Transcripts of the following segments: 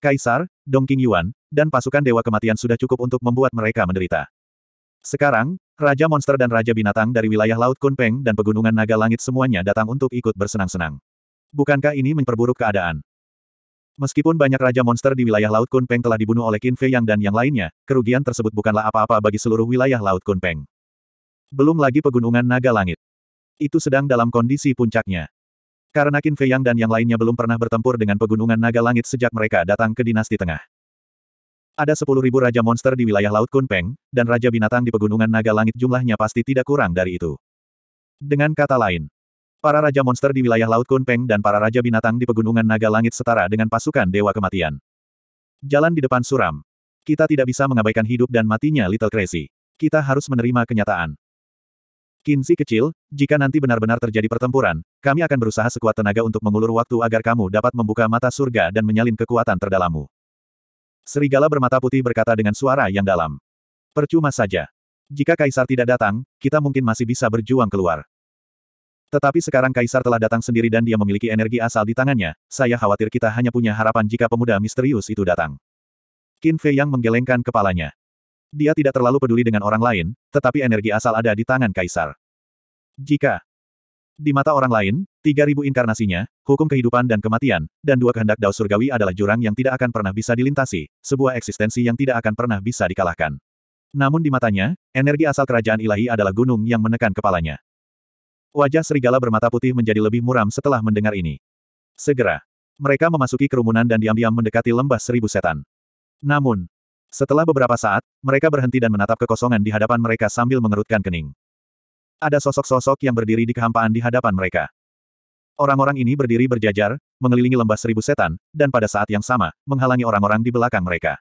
Kaisar, Dongqing Yuan, dan pasukan Dewa Kematian sudah cukup untuk membuat mereka menderita. Sekarang, Raja Monster dan Raja Binatang dari wilayah Laut Kunpeng dan Pegunungan Naga Langit semuanya datang untuk ikut bersenang-senang. Bukankah ini memperburuk keadaan? Meskipun banyak Raja Monster di wilayah Laut Kunpeng telah dibunuh oleh Qin Fei Yang dan yang lainnya, kerugian tersebut bukanlah apa-apa bagi seluruh wilayah Laut Kunpeng. Belum lagi Pegunungan Naga Langit. Itu sedang dalam kondisi puncaknya. Karena Qin Fei Yang dan yang lainnya belum pernah bertempur dengan pegunungan naga langit sejak mereka datang ke dinasti tengah. Ada sepuluh ribu raja monster di wilayah Laut Kunpeng, dan raja binatang di pegunungan naga langit jumlahnya pasti tidak kurang dari itu. Dengan kata lain, para raja monster di wilayah Laut Kunpeng dan para raja binatang di pegunungan naga langit setara dengan pasukan Dewa Kematian. Jalan di depan suram. Kita tidak bisa mengabaikan hidup dan matinya Little Crazy. Kita harus menerima kenyataan. Kinsi kecil, jika nanti benar-benar terjadi pertempuran, kami akan berusaha sekuat tenaga untuk mengulur waktu agar kamu dapat membuka mata surga dan menyalin kekuatan terdalammu. Serigala bermata putih berkata dengan suara yang dalam. Percuma saja. Jika Kaisar tidak datang, kita mungkin masih bisa berjuang keluar. Tetapi sekarang Kaisar telah datang sendiri dan dia memiliki energi asal di tangannya, saya khawatir kita hanya punya harapan jika pemuda misterius itu datang. Qin Fei yang menggelengkan kepalanya. Dia tidak terlalu peduli dengan orang lain, tetapi energi asal ada di tangan kaisar. Jika di mata orang lain, 3000 inkarnasinya, hukum kehidupan dan kematian, dan dua kehendak Dao Surgawi adalah jurang yang tidak akan pernah bisa dilintasi, sebuah eksistensi yang tidak akan pernah bisa dikalahkan. Namun di matanya, energi asal kerajaan ilahi adalah gunung yang menekan kepalanya. Wajah serigala bermata putih menjadi lebih muram setelah mendengar ini. Segera, mereka memasuki kerumunan dan diam-diam mendekati lembah seribu setan. Namun, setelah beberapa saat, mereka berhenti dan menatap kekosongan di hadapan mereka sambil mengerutkan kening. Ada sosok-sosok yang berdiri di kehampaan di hadapan mereka. Orang-orang ini berdiri berjajar, mengelilingi lembah seribu setan, dan pada saat yang sama, menghalangi orang-orang di belakang mereka.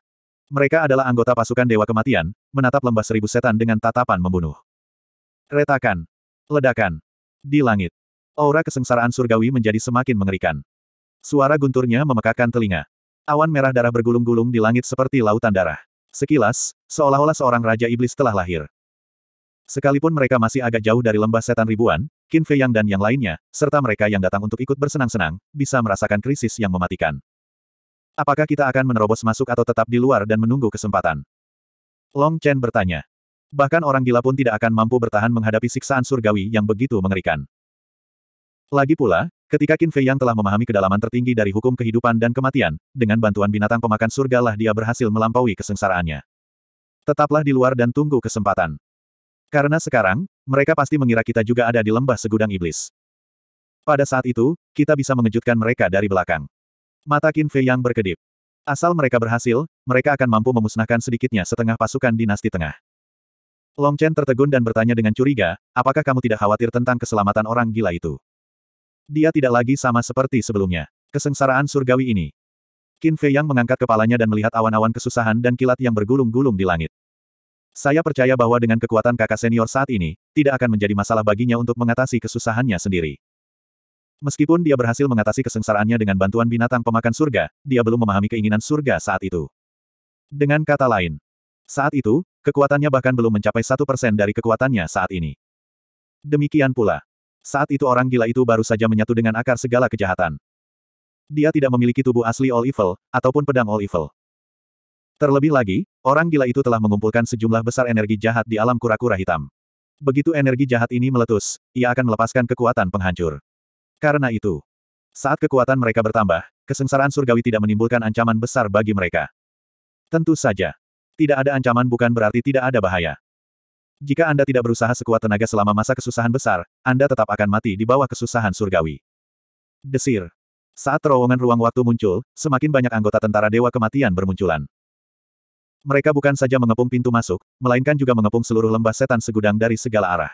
Mereka adalah anggota pasukan Dewa Kematian, menatap lembah seribu setan dengan tatapan membunuh. Retakan. Ledakan. Di langit. Aura kesengsaraan surgawi menjadi semakin mengerikan. Suara gunturnya memekakan telinga. Awan merah darah bergulung-gulung di langit seperti lautan darah. Sekilas, seolah-olah seorang Raja Iblis telah lahir. Sekalipun mereka masih agak jauh dari lembah setan ribuan, Qin Fei Yang dan yang lainnya, serta mereka yang datang untuk ikut bersenang-senang, bisa merasakan krisis yang mematikan. Apakah kita akan menerobos masuk atau tetap di luar dan menunggu kesempatan? Long Chen bertanya. Bahkan orang gila pun tidak akan mampu bertahan menghadapi siksaan surgawi yang begitu mengerikan. Lagi pula, Ketika Qin Fei Yang telah memahami kedalaman tertinggi dari hukum kehidupan dan kematian, dengan bantuan binatang pemakan surga lah dia berhasil melampaui kesengsaraannya. Tetaplah di luar dan tunggu kesempatan. Karena sekarang, mereka pasti mengira kita juga ada di lembah segudang iblis. Pada saat itu, kita bisa mengejutkan mereka dari belakang. Mata Qin Fei Yang berkedip. Asal mereka berhasil, mereka akan mampu memusnahkan sedikitnya setengah pasukan dinasti tengah. Long Chen tertegun dan bertanya dengan curiga, apakah kamu tidak khawatir tentang keselamatan orang gila itu? Dia tidak lagi sama seperti sebelumnya. Kesengsaraan surgawi ini. Qin Fei Yang mengangkat kepalanya dan melihat awan-awan kesusahan dan kilat yang bergulung-gulung di langit. Saya percaya bahwa dengan kekuatan kakak senior saat ini, tidak akan menjadi masalah baginya untuk mengatasi kesusahannya sendiri. Meskipun dia berhasil mengatasi kesengsaraannya dengan bantuan binatang pemakan surga, dia belum memahami keinginan surga saat itu. Dengan kata lain, saat itu, kekuatannya bahkan belum mencapai satu persen dari kekuatannya saat ini. Demikian pula, saat itu orang gila itu baru saja menyatu dengan akar segala kejahatan. Dia tidak memiliki tubuh asli All Evil, ataupun pedang All Evil. Terlebih lagi, orang gila itu telah mengumpulkan sejumlah besar energi jahat di alam kura-kura hitam. Begitu energi jahat ini meletus, ia akan melepaskan kekuatan penghancur. Karena itu, saat kekuatan mereka bertambah, kesengsaraan surgawi tidak menimbulkan ancaman besar bagi mereka. Tentu saja. Tidak ada ancaman bukan berarti tidak ada bahaya. Jika Anda tidak berusaha sekuat tenaga selama masa kesusahan besar, Anda tetap akan mati di bawah kesusahan surgawi. Desir. Saat terowongan ruang waktu muncul, semakin banyak anggota tentara Dewa Kematian bermunculan. Mereka bukan saja mengepung pintu masuk, melainkan juga mengepung seluruh lembah setan segudang dari segala arah.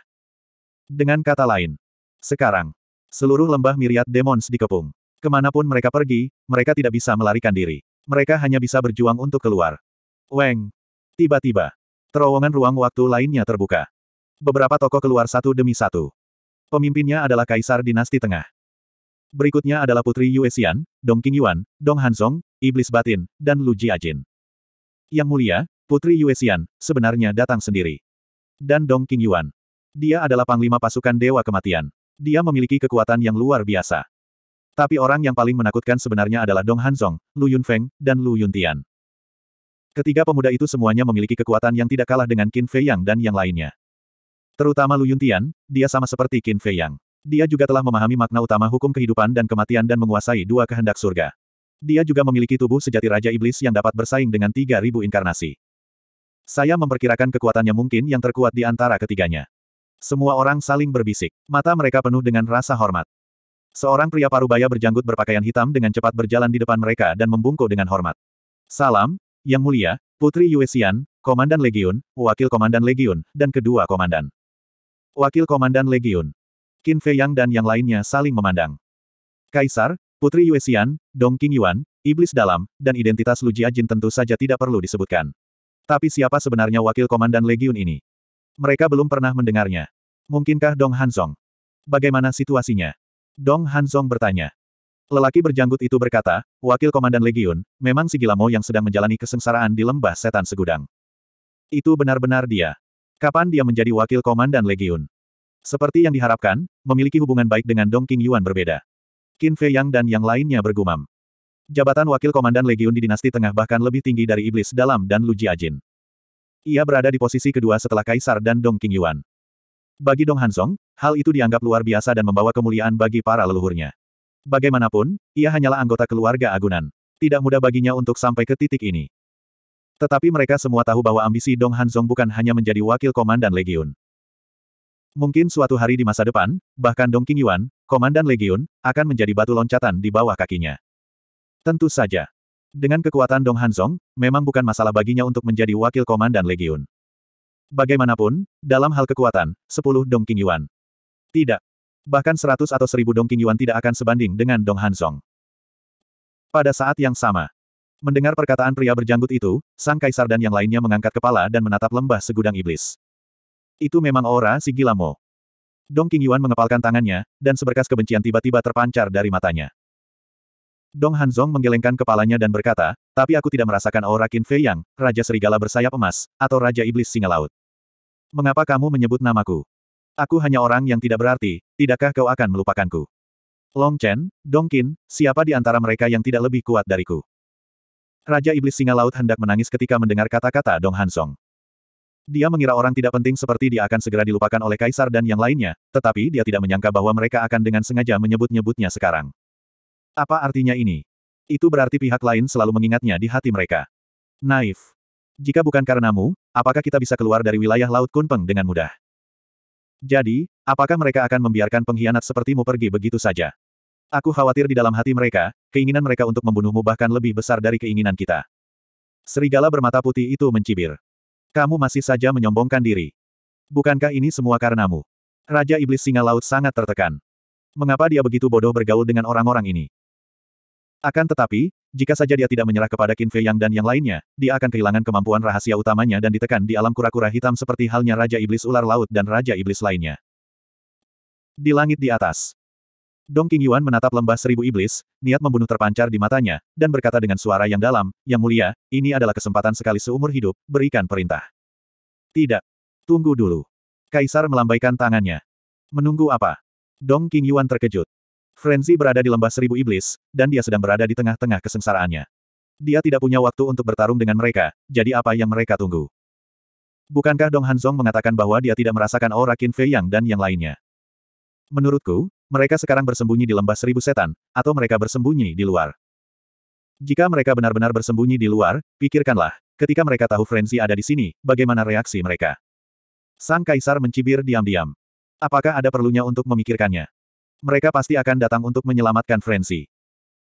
Dengan kata lain, sekarang, seluruh lembah miriat demons dikepung. Kemanapun mereka pergi, mereka tidak bisa melarikan diri. Mereka hanya bisa berjuang untuk keluar. Weng! Tiba-tiba, terowongan ruang waktu lainnya terbuka. Beberapa tokoh keluar satu demi satu. Pemimpinnya adalah Kaisar Dinasti Tengah. Berikutnya adalah Putri Yue Xian, Dong Yuan, Dong Hanzong, Iblis Batin, dan Lu Jiajin. Yang mulia, Putri Yue Xian, sebenarnya datang sendiri. Dan Dong Yuan. Dia adalah Panglima Pasukan Dewa Kematian. Dia memiliki kekuatan yang luar biasa. Tapi orang yang paling menakutkan sebenarnya adalah Dong Hanzong, Lu Yunfeng, dan Lu Yuntian. Ketiga pemuda itu semuanya memiliki kekuatan yang tidak kalah dengan Qin Fei Yang dan yang lainnya. Terutama Lu Yuntian, dia sama seperti Qin Fei Yang. Dia juga telah memahami makna utama hukum kehidupan dan kematian dan menguasai dua kehendak surga. Dia juga memiliki tubuh sejati Raja Iblis yang dapat bersaing dengan 3.000 inkarnasi. Saya memperkirakan kekuatannya mungkin yang terkuat di antara ketiganya. Semua orang saling berbisik. Mata mereka penuh dengan rasa hormat. Seorang pria parubaya berjanggut berpakaian hitam dengan cepat berjalan di depan mereka dan membungkuk dengan hormat. Salam, yang Mulia, Putri Yuexian, Komandan Legiun, Wakil Komandan Legiun, dan kedua Komandan. Wakil Komandan Legiun. Qin Fei Yang dan yang lainnya saling memandang. Kaisar, Putri Yuexian, Dong King Yuan, Iblis Dalam, dan identitas Lu Jiajin tentu saja tidak perlu disebutkan. Tapi siapa sebenarnya Wakil Komandan Legiun ini? Mereka belum pernah mendengarnya. Mungkinkah Dong Hansong? Bagaimana situasinya? Dong Hansong bertanya. Lelaki berjanggut itu berkata, Wakil Komandan Legiun, memang si Gilamo yang sedang menjalani kesengsaraan di lembah setan segudang. Itu benar-benar dia. Kapan dia menjadi Wakil Komandan Legiun? Seperti yang diharapkan, memiliki hubungan baik dengan Dong King Yuan berbeda. Qin Fei Yang dan yang lainnya bergumam. Jabatan Wakil Komandan Legiun di dinasti tengah bahkan lebih tinggi dari Iblis Dalam dan Lu Jiajin. Ia berada di posisi kedua setelah Kaisar dan Dong King Yuan. Bagi Dong Hansong, hal itu dianggap luar biasa dan membawa kemuliaan bagi para leluhurnya. Bagaimanapun, ia hanyalah anggota keluarga Agunan. Tidak mudah baginya untuk sampai ke titik ini. Tetapi mereka semua tahu bahwa ambisi Dong Hanzong bukan hanya menjadi wakil komandan Legiun. Mungkin suatu hari di masa depan, bahkan Dong King Yuan, komandan Legiun, akan menjadi batu loncatan di bawah kakinya. Tentu saja. Dengan kekuatan Dong Hanzong, memang bukan masalah baginya untuk menjadi wakil komandan Legiun. Bagaimanapun, dalam hal kekuatan, 10 Dong King Yuan. Tidak, Bahkan seratus atau seribu Dong Qingyuan tidak akan sebanding dengan Dong Hanzong. Pada saat yang sama, mendengar perkataan pria berjanggut itu, sang kaisar dan yang lainnya mengangkat kepala dan menatap lembah segudang iblis. Itu memang aura si gila Mo. Dong Qingyuan mengepalkan tangannya, dan seberkas kebencian tiba-tiba terpancar dari matanya. Dong Hanzong menggelengkan kepalanya dan berkata, tapi aku tidak merasakan aura Qin Fei Yang, Raja Serigala Bersayap Emas, atau Raja Iblis Singa Laut. Mengapa kamu menyebut namaku? Aku hanya orang yang tidak berarti, tidakkah kau akan melupakanku? Long Chen, Dong Qin, siapa di antara mereka yang tidak lebih kuat dariku? Raja Iblis Singa Laut hendak menangis ketika mendengar kata-kata Dong Hansong. Dia mengira orang tidak penting seperti dia akan segera dilupakan oleh Kaisar dan yang lainnya, tetapi dia tidak menyangka bahwa mereka akan dengan sengaja menyebut-nyebutnya sekarang. Apa artinya ini? Itu berarti pihak lain selalu mengingatnya di hati mereka. Naif. Jika bukan karenamu, apakah kita bisa keluar dari wilayah Laut Kunpeng dengan mudah? Jadi, apakah mereka akan membiarkan pengkhianat sepertimu pergi begitu saja? Aku khawatir di dalam hati mereka, keinginan mereka untuk membunuhmu bahkan lebih besar dari keinginan kita. Serigala bermata putih itu mencibir. Kamu masih saja menyombongkan diri. Bukankah ini semua karenamu? Raja Iblis Singa Laut sangat tertekan. Mengapa dia begitu bodoh bergaul dengan orang-orang ini? Akan tetapi, jika saja dia tidak menyerah kepada Qin Fei Yang dan yang lainnya, dia akan kehilangan kemampuan rahasia utamanya dan ditekan di alam kura-kura hitam seperti halnya Raja Iblis Ular Laut dan Raja Iblis lainnya. Di langit di atas. Dong Qing Yuan menatap lembah seribu iblis, niat membunuh terpancar di matanya, dan berkata dengan suara yang dalam, Yang mulia, ini adalah kesempatan sekali seumur hidup, berikan perintah. Tidak. Tunggu dulu. Kaisar melambaikan tangannya. Menunggu apa? Dong Qing Yuan terkejut. Frenzy berada di lembah seribu iblis, dan dia sedang berada di tengah-tengah kesengsaraannya. Dia tidak punya waktu untuk bertarung dengan mereka, jadi apa yang mereka tunggu? Bukankah Dong Hanzong mengatakan bahwa dia tidak merasakan aura Qin Fei Yang dan yang lainnya? Menurutku, mereka sekarang bersembunyi di lembah seribu setan, atau mereka bersembunyi di luar. Jika mereka benar-benar bersembunyi di luar, pikirkanlah, ketika mereka tahu Frenzy ada di sini, bagaimana reaksi mereka? Sang Kaisar mencibir diam-diam. Apakah ada perlunya untuk memikirkannya? Mereka pasti akan datang untuk menyelamatkan Frenzy.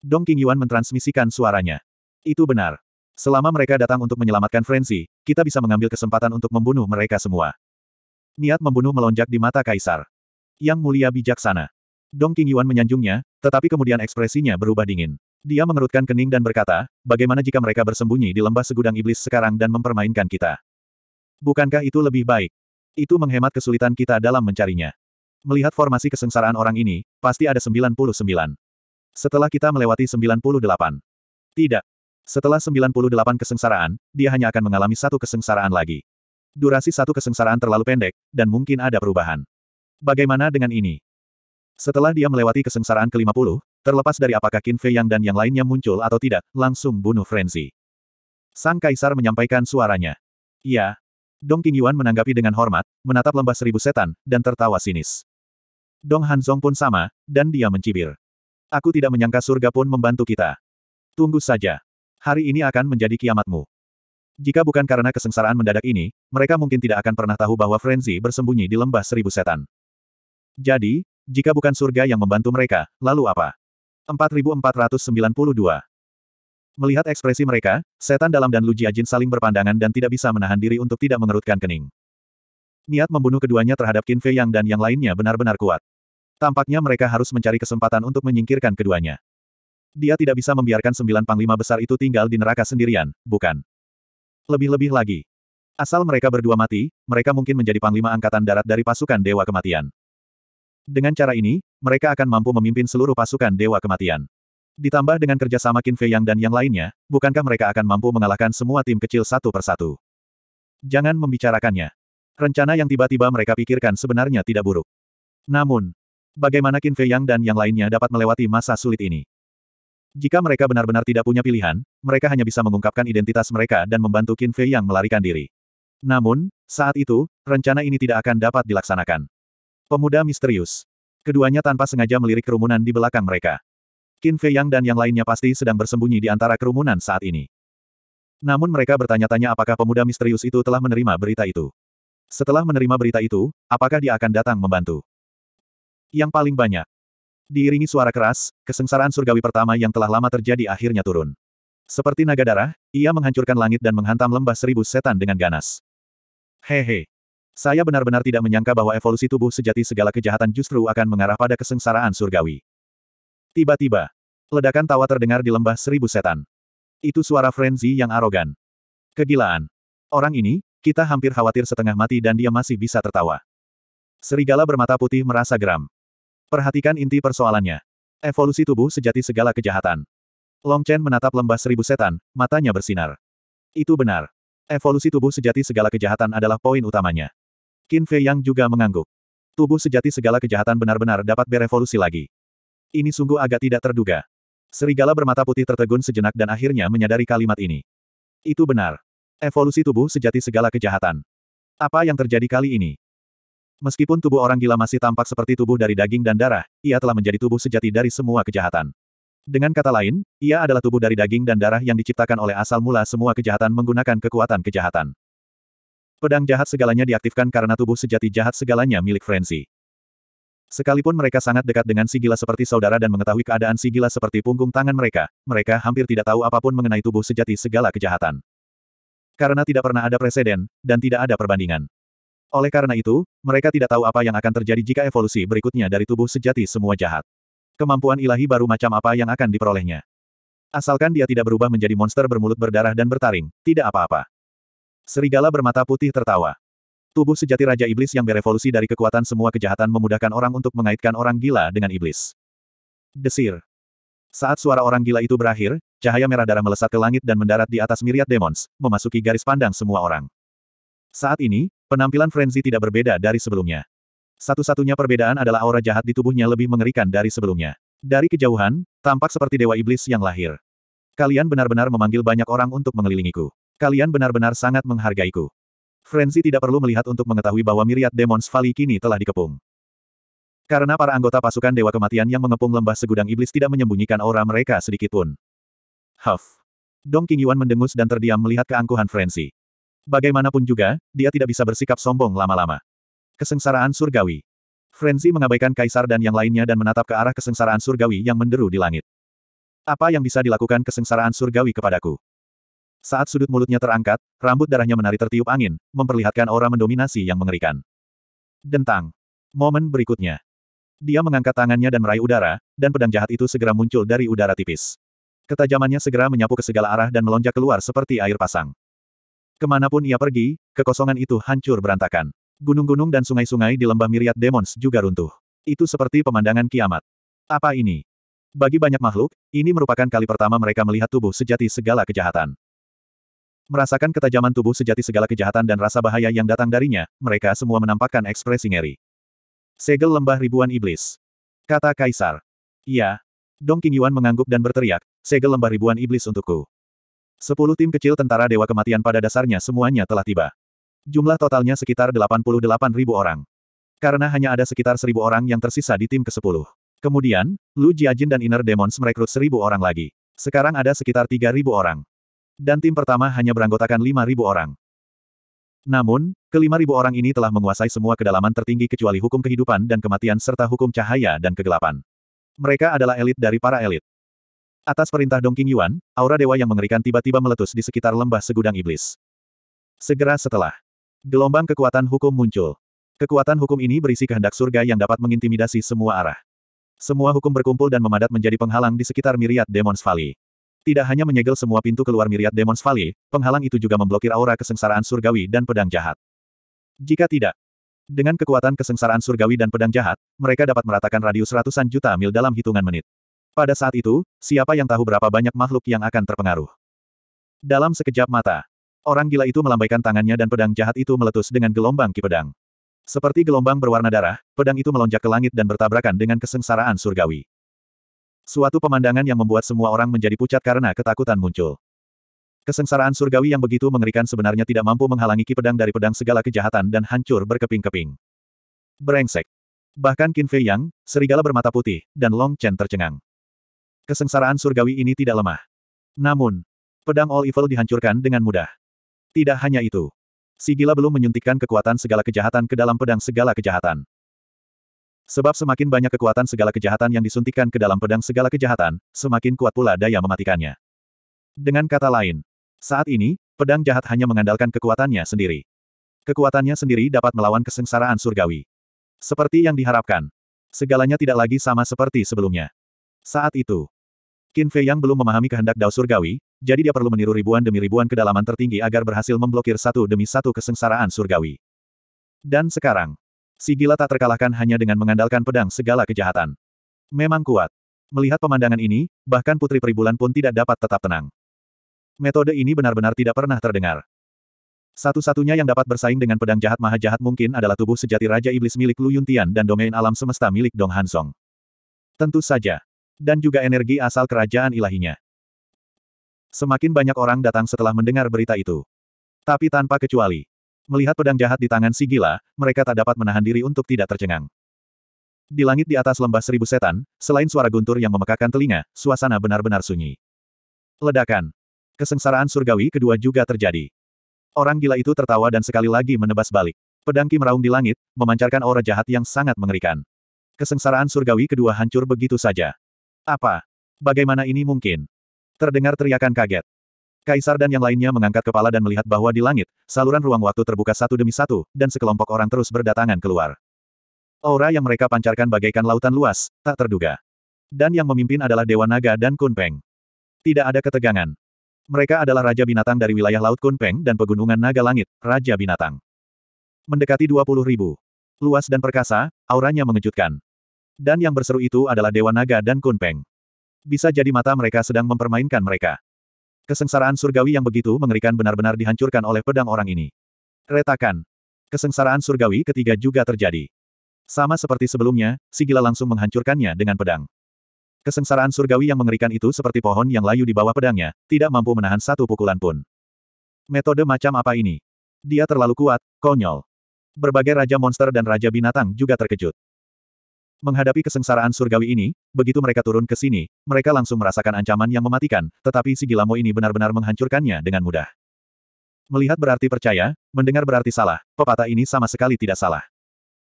Dong King Yuan mentransmisikan suaranya. Itu benar. Selama mereka datang untuk menyelamatkan Frenzy, kita bisa mengambil kesempatan untuk membunuh mereka semua. Niat membunuh melonjak di mata Kaisar. Yang mulia bijaksana. Dong King Yuan menyanjungnya, tetapi kemudian ekspresinya berubah dingin. Dia mengerutkan kening dan berkata, bagaimana jika mereka bersembunyi di lembah segudang iblis sekarang dan mempermainkan kita? Bukankah itu lebih baik? Itu menghemat kesulitan kita dalam mencarinya. Melihat formasi kesengsaraan orang ini, pasti ada 99. Setelah kita melewati 98. Tidak. Setelah 98 kesengsaraan, dia hanya akan mengalami satu kesengsaraan lagi. Durasi satu kesengsaraan terlalu pendek, dan mungkin ada perubahan. Bagaimana dengan ini? Setelah dia melewati kesengsaraan ke-50, terlepas dari apakah Qin Fei Yang dan yang lainnya muncul atau tidak, langsung bunuh Frenzy. Sang Kaisar menyampaikan suaranya. Ya. Dong Qingyuan menanggapi dengan hormat, menatap lembah seribu setan, dan tertawa sinis. Dong Hanzong pun sama, dan dia mencibir. Aku tidak menyangka surga pun membantu kita. Tunggu saja. Hari ini akan menjadi kiamatmu. Jika bukan karena kesengsaraan mendadak ini, mereka mungkin tidak akan pernah tahu bahwa Frenzy bersembunyi di lembah seribu setan. Jadi, jika bukan surga yang membantu mereka, lalu apa? 4492 Melihat ekspresi mereka, setan dalam dan Lu Jiajin saling berpandangan dan tidak bisa menahan diri untuk tidak mengerutkan kening. Niat membunuh keduanya terhadap Qin Fei Yang dan yang lainnya benar-benar kuat. Tampaknya mereka harus mencari kesempatan untuk menyingkirkan keduanya. Dia tidak bisa membiarkan sembilan panglima besar itu tinggal di neraka sendirian, bukan? Lebih-lebih lagi. Asal mereka berdua mati, mereka mungkin menjadi panglima angkatan darat dari pasukan Dewa Kematian. Dengan cara ini, mereka akan mampu memimpin seluruh pasukan Dewa Kematian. Ditambah dengan kerjasama Qin Fei Yang dan yang lainnya, bukankah mereka akan mampu mengalahkan semua tim kecil satu persatu? Jangan membicarakannya. Rencana yang tiba-tiba mereka pikirkan sebenarnya tidak buruk. Namun, Bagaimana Qin Fei Yang dan yang lainnya dapat melewati masa sulit ini? Jika mereka benar-benar tidak punya pilihan, mereka hanya bisa mengungkapkan identitas mereka dan membantu Qin Fei Yang melarikan diri. Namun, saat itu, rencana ini tidak akan dapat dilaksanakan. Pemuda misterius. Keduanya tanpa sengaja melirik kerumunan di belakang mereka. Qin Fei Yang dan yang lainnya pasti sedang bersembunyi di antara kerumunan saat ini. Namun mereka bertanya-tanya apakah pemuda misterius itu telah menerima berita itu. Setelah menerima berita itu, apakah dia akan datang membantu? yang paling banyak. Diiringi suara keras, kesengsaraan surgawi pertama yang telah lama terjadi akhirnya turun. Seperti naga darah, ia menghancurkan langit dan menghantam lembah seribu setan dengan ganas. Hehe. Saya benar-benar tidak menyangka bahwa evolusi tubuh sejati segala kejahatan justru akan mengarah pada kesengsaraan surgawi. Tiba-tiba, ledakan tawa terdengar di lembah seribu setan. Itu suara frenzy yang arogan. Kegilaan. Orang ini, kita hampir khawatir setengah mati dan dia masih bisa tertawa. Serigala bermata putih merasa geram. Perhatikan inti persoalannya. Evolusi tubuh sejati segala kejahatan. Long Chen menatap lembah seribu setan, matanya bersinar. Itu benar. Evolusi tubuh sejati segala kejahatan adalah poin utamanya. Qin Fei Yang juga mengangguk. Tubuh sejati segala kejahatan benar-benar dapat berevolusi lagi. Ini sungguh agak tidak terduga. Serigala bermata putih tertegun sejenak dan akhirnya menyadari kalimat ini. Itu benar. Evolusi tubuh sejati segala kejahatan. Apa yang terjadi kali ini? Meskipun tubuh orang gila masih tampak seperti tubuh dari daging dan darah, ia telah menjadi tubuh sejati dari semua kejahatan. Dengan kata lain, ia adalah tubuh dari daging dan darah yang diciptakan oleh asal mula semua kejahatan menggunakan kekuatan kejahatan. Pedang jahat segalanya diaktifkan karena tubuh sejati jahat segalanya milik Frenzy. Sekalipun mereka sangat dekat dengan si gila seperti saudara dan mengetahui keadaan si gila seperti punggung tangan mereka, mereka hampir tidak tahu apapun mengenai tubuh sejati segala kejahatan. Karena tidak pernah ada presiden, dan tidak ada perbandingan. Oleh karena itu, mereka tidak tahu apa yang akan terjadi jika evolusi berikutnya dari tubuh sejati semua jahat. Kemampuan ilahi baru macam apa yang akan diperolehnya. Asalkan dia tidak berubah menjadi monster bermulut berdarah dan bertaring, tidak apa-apa. Serigala bermata putih tertawa. Tubuh sejati Raja Iblis yang berevolusi dari kekuatan semua kejahatan memudahkan orang untuk mengaitkan orang gila dengan iblis. Desir. Saat suara orang gila itu berakhir, cahaya merah darah melesat ke langit dan mendarat di atas miriat demons, memasuki garis pandang semua orang. Saat ini, Penampilan Frenzy tidak berbeda dari sebelumnya. Satu-satunya perbedaan adalah aura jahat di tubuhnya lebih mengerikan dari sebelumnya. Dari kejauhan, tampak seperti dewa iblis yang lahir. Kalian benar-benar memanggil banyak orang untuk mengelilingiku. Kalian benar-benar sangat menghargaiku. Frenzy tidak perlu melihat untuk mengetahui bahwa miriat demons Valley kini telah dikepung. Karena para anggota pasukan Dewa Kematian yang mengepung lembah segudang iblis tidak menyembunyikan aura mereka sedikitpun. Huff. Dong Qingyuan mendengus dan terdiam melihat keangkuhan Frenzy. Bagaimanapun juga, dia tidak bisa bersikap sombong lama-lama. Kesengsaraan surgawi. Frenzy mengabaikan kaisar dan yang lainnya dan menatap ke arah kesengsaraan surgawi yang menderu di langit. Apa yang bisa dilakukan kesengsaraan surgawi kepadaku? Saat sudut mulutnya terangkat, rambut darahnya menari tertiup angin, memperlihatkan aura mendominasi yang mengerikan. Dentang. Momen berikutnya. Dia mengangkat tangannya dan meraih udara, dan pedang jahat itu segera muncul dari udara tipis. Ketajamannya segera menyapu ke segala arah dan melonjak keluar seperti air pasang. Kemanapun ia pergi, kekosongan itu hancur berantakan. Gunung-gunung dan sungai-sungai di lembah miriat demons juga runtuh. Itu seperti pemandangan kiamat. Apa ini? Bagi banyak makhluk, ini merupakan kali pertama mereka melihat tubuh sejati segala kejahatan. Merasakan ketajaman tubuh sejati segala kejahatan dan rasa bahaya yang datang darinya, mereka semua menampakkan ekspresi ngeri. Segel lembah ribuan iblis. Kata Kaisar. Iya. Dong Qingyuan mengangguk dan berteriak, segel lembah ribuan iblis untukku. Sepuluh tim kecil tentara Dewa Kematian pada dasarnya semuanya telah tiba. Jumlah totalnya sekitar 88 ribu orang. Karena hanya ada sekitar seribu orang yang tersisa di tim ke-10. Kemudian, Lu Jiajin dan Inner Demons merekrut seribu orang lagi. Sekarang ada sekitar 3.000 orang. Dan tim pertama hanya beranggotakan 5.000 orang. Namun, kelima ribu orang ini telah menguasai semua kedalaman tertinggi kecuali hukum kehidupan dan kematian serta hukum cahaya dan kegelapan. Mereka adalah elit dari para elit. Atas perintah King Yuan, aura dewa yang mengerikan tiba-tiba meletus di sekitar lembah segudang iblis. Segera setelah, gelombang kekuatan hukum muncul. Kekuatan hukum ini berisi kehendak surga yang dapat mengintimidasi semua arah. Semua hukum berkumpul dan memadat menjadi penghalang di sekitar miriat Demons Valley. Tidak hanya menyegel semua pintu keluar miriat Demons Valley, penghalang itu juga memblokir aura kesengsaraan surgawi dan pedang jahat. Jika tidak, dengan kekuatan kesengsaraan surgawi dan pedang jahat, mereka dapat meratakan radius ratusan juta mil dalam hitungan menit. Pada saat itu, siapa yang tahu berapa banyak makhluk yang akan terpengaruh. Dalam sekejap mata, orang gila itu melambaikan tangannya dan pedang jahat itu meletus dengan gelombang ki pedang. Seperti gelombang berwarna darah, pedang itu melonjak ke langit dan bertabrakan dengan kesengsaraan surgawi. Suatu pemandangan yang membuat semua orang menjadi pucat karena ketakutan muncul. Kesengsaraan surgawi yang begitu mengerikan sebenarnya tidak mampu menghalangi ki pedang dari pedang segala kejahatan dan hancur berkeping-keping. Brengsek. Bahkan Qin Fei Yang, serigala bermata putih, dan Long Chen tercengang. Kesengsaraan surgawi ini tidak lemah. Namun, pedang All Evil dihancurkan dengan mudah. Tidak hanya itu. Si belum menyuntikkan kekuatan segala kejahatan ke dalam pedang segala kejahatan. Sebab semakin banyak kekuatan segala kejahatan yang disuntikkan ke dalam pedang segala kejahatan, semakin kuat pula daya mematikannya. Dengan kata lain, saat ini, pedang jahat hanya mengandalkan kekuatannya sendiri. Kekuatannya sendiri dapat melawan kesengsaraan surgawi. Seperti yang diharapkan, segalanya tidak lagi sama seperti sebelumnya. Saat itu, Qin Fei yang belum memahami kehendak Dao Surgawi, jadi dia perlu meniru ribuan demi ribuan kedalaman tertinggi agar berhasil memblokir satu demi satu kesengsaraan surgawi. Dan sekarang, si gila tak terkalahkan hanya dengan mengandalkan pedang segala kejahatan. Memang kuat. Melihat pemandangan ini, bahkan Putri Peribulan pun tidak dapat tetap tenang. Metode ini benar-benar tidak pernah terdengar. Satu-satunya yang dapat bersaing dengan pedang jahat maha jahat mungkin adalah tubuh sejati Raja Iblis milik Lu Yuntian dan domain alam semesta milik Dong Hansong. Tentu saja, dan juga energi asal kerajaan ilahinya. Semakin banyak orang datang setelah mendengar berita itu. Tapi tanpa kecuali. Melihat pedang jahat di tangan si gila, mereka tak dapat menahan diri untuk tidak tercengang. Di langit di atas lembah seribu setan, selain suara guntur yang memekakan telinga, suasana benar-benar sunyi. Ledakan. Kesengsaraan surgawi kedua juga terjadi. Orang gila itu tertawa dan sekali lagi menebas balik. Pedang Ki meraung di langit, memancarkan aura jahat yang sangat mengerikan. Kesengsaraan surgawi kedua hancur begitu saja. Apa? Bagaimana ini mungkin? Terdengar teriakan kaget. Kaisar dan yang lainnya mengangkat kepala dan melihat bahwa di langit, saluran ruang waktu terbuka satu demi satu, dan sekelompok orang terus berdatangan keluar. Aura yang mereka pancarkan bagaikan lautan luas, tak terduga. Dan yang memimpin adalah Dewa Naga dan Kunpeng. Tidak ada ketegangan. Mereka adalah Raja Binatang dari wilayah Laut Kunpeng dan Pegunungan Naga Langit, Raja Binatang. Mendekati 20 ribu. Luas dan perkasa, auranya mengejutkan. Dan yang berseru itu adalah Dewa Naga dan Kunpeng. Bisa jadi mata mereka sedang mempermainkan mereka. Kesengsaraan surgawi yang begitu mengerikan benar-benar dihancurkan oleh pedang orang ini. Retakan. Kesengsaraan surgawi ketiga juga terjadi. Sama seperti sebelumnya, Sigila langsung menghancurkannya dengan pedang. Kesengsaraan surgawi yang mengerikan itu seperti pohon yang layu di bawah pedangnya, tidak mampu menahan satu pukulan pun. Metode macam apa ini? Dia terlalu kuat, konyol. Berbagai raja monster dan raja binatang juga terkejut. Menghadapi kesengsaraan surgawi ini, begitu mereka turun ke sini, mereka langsung merasakan ancaman yang mematikan, tetapi si Gilamo ini benar-benar menghancurkannya dengan mudah. Melihat berarti percaya, mendengar berarti salah, pepatah ini sama sekali tidak salah.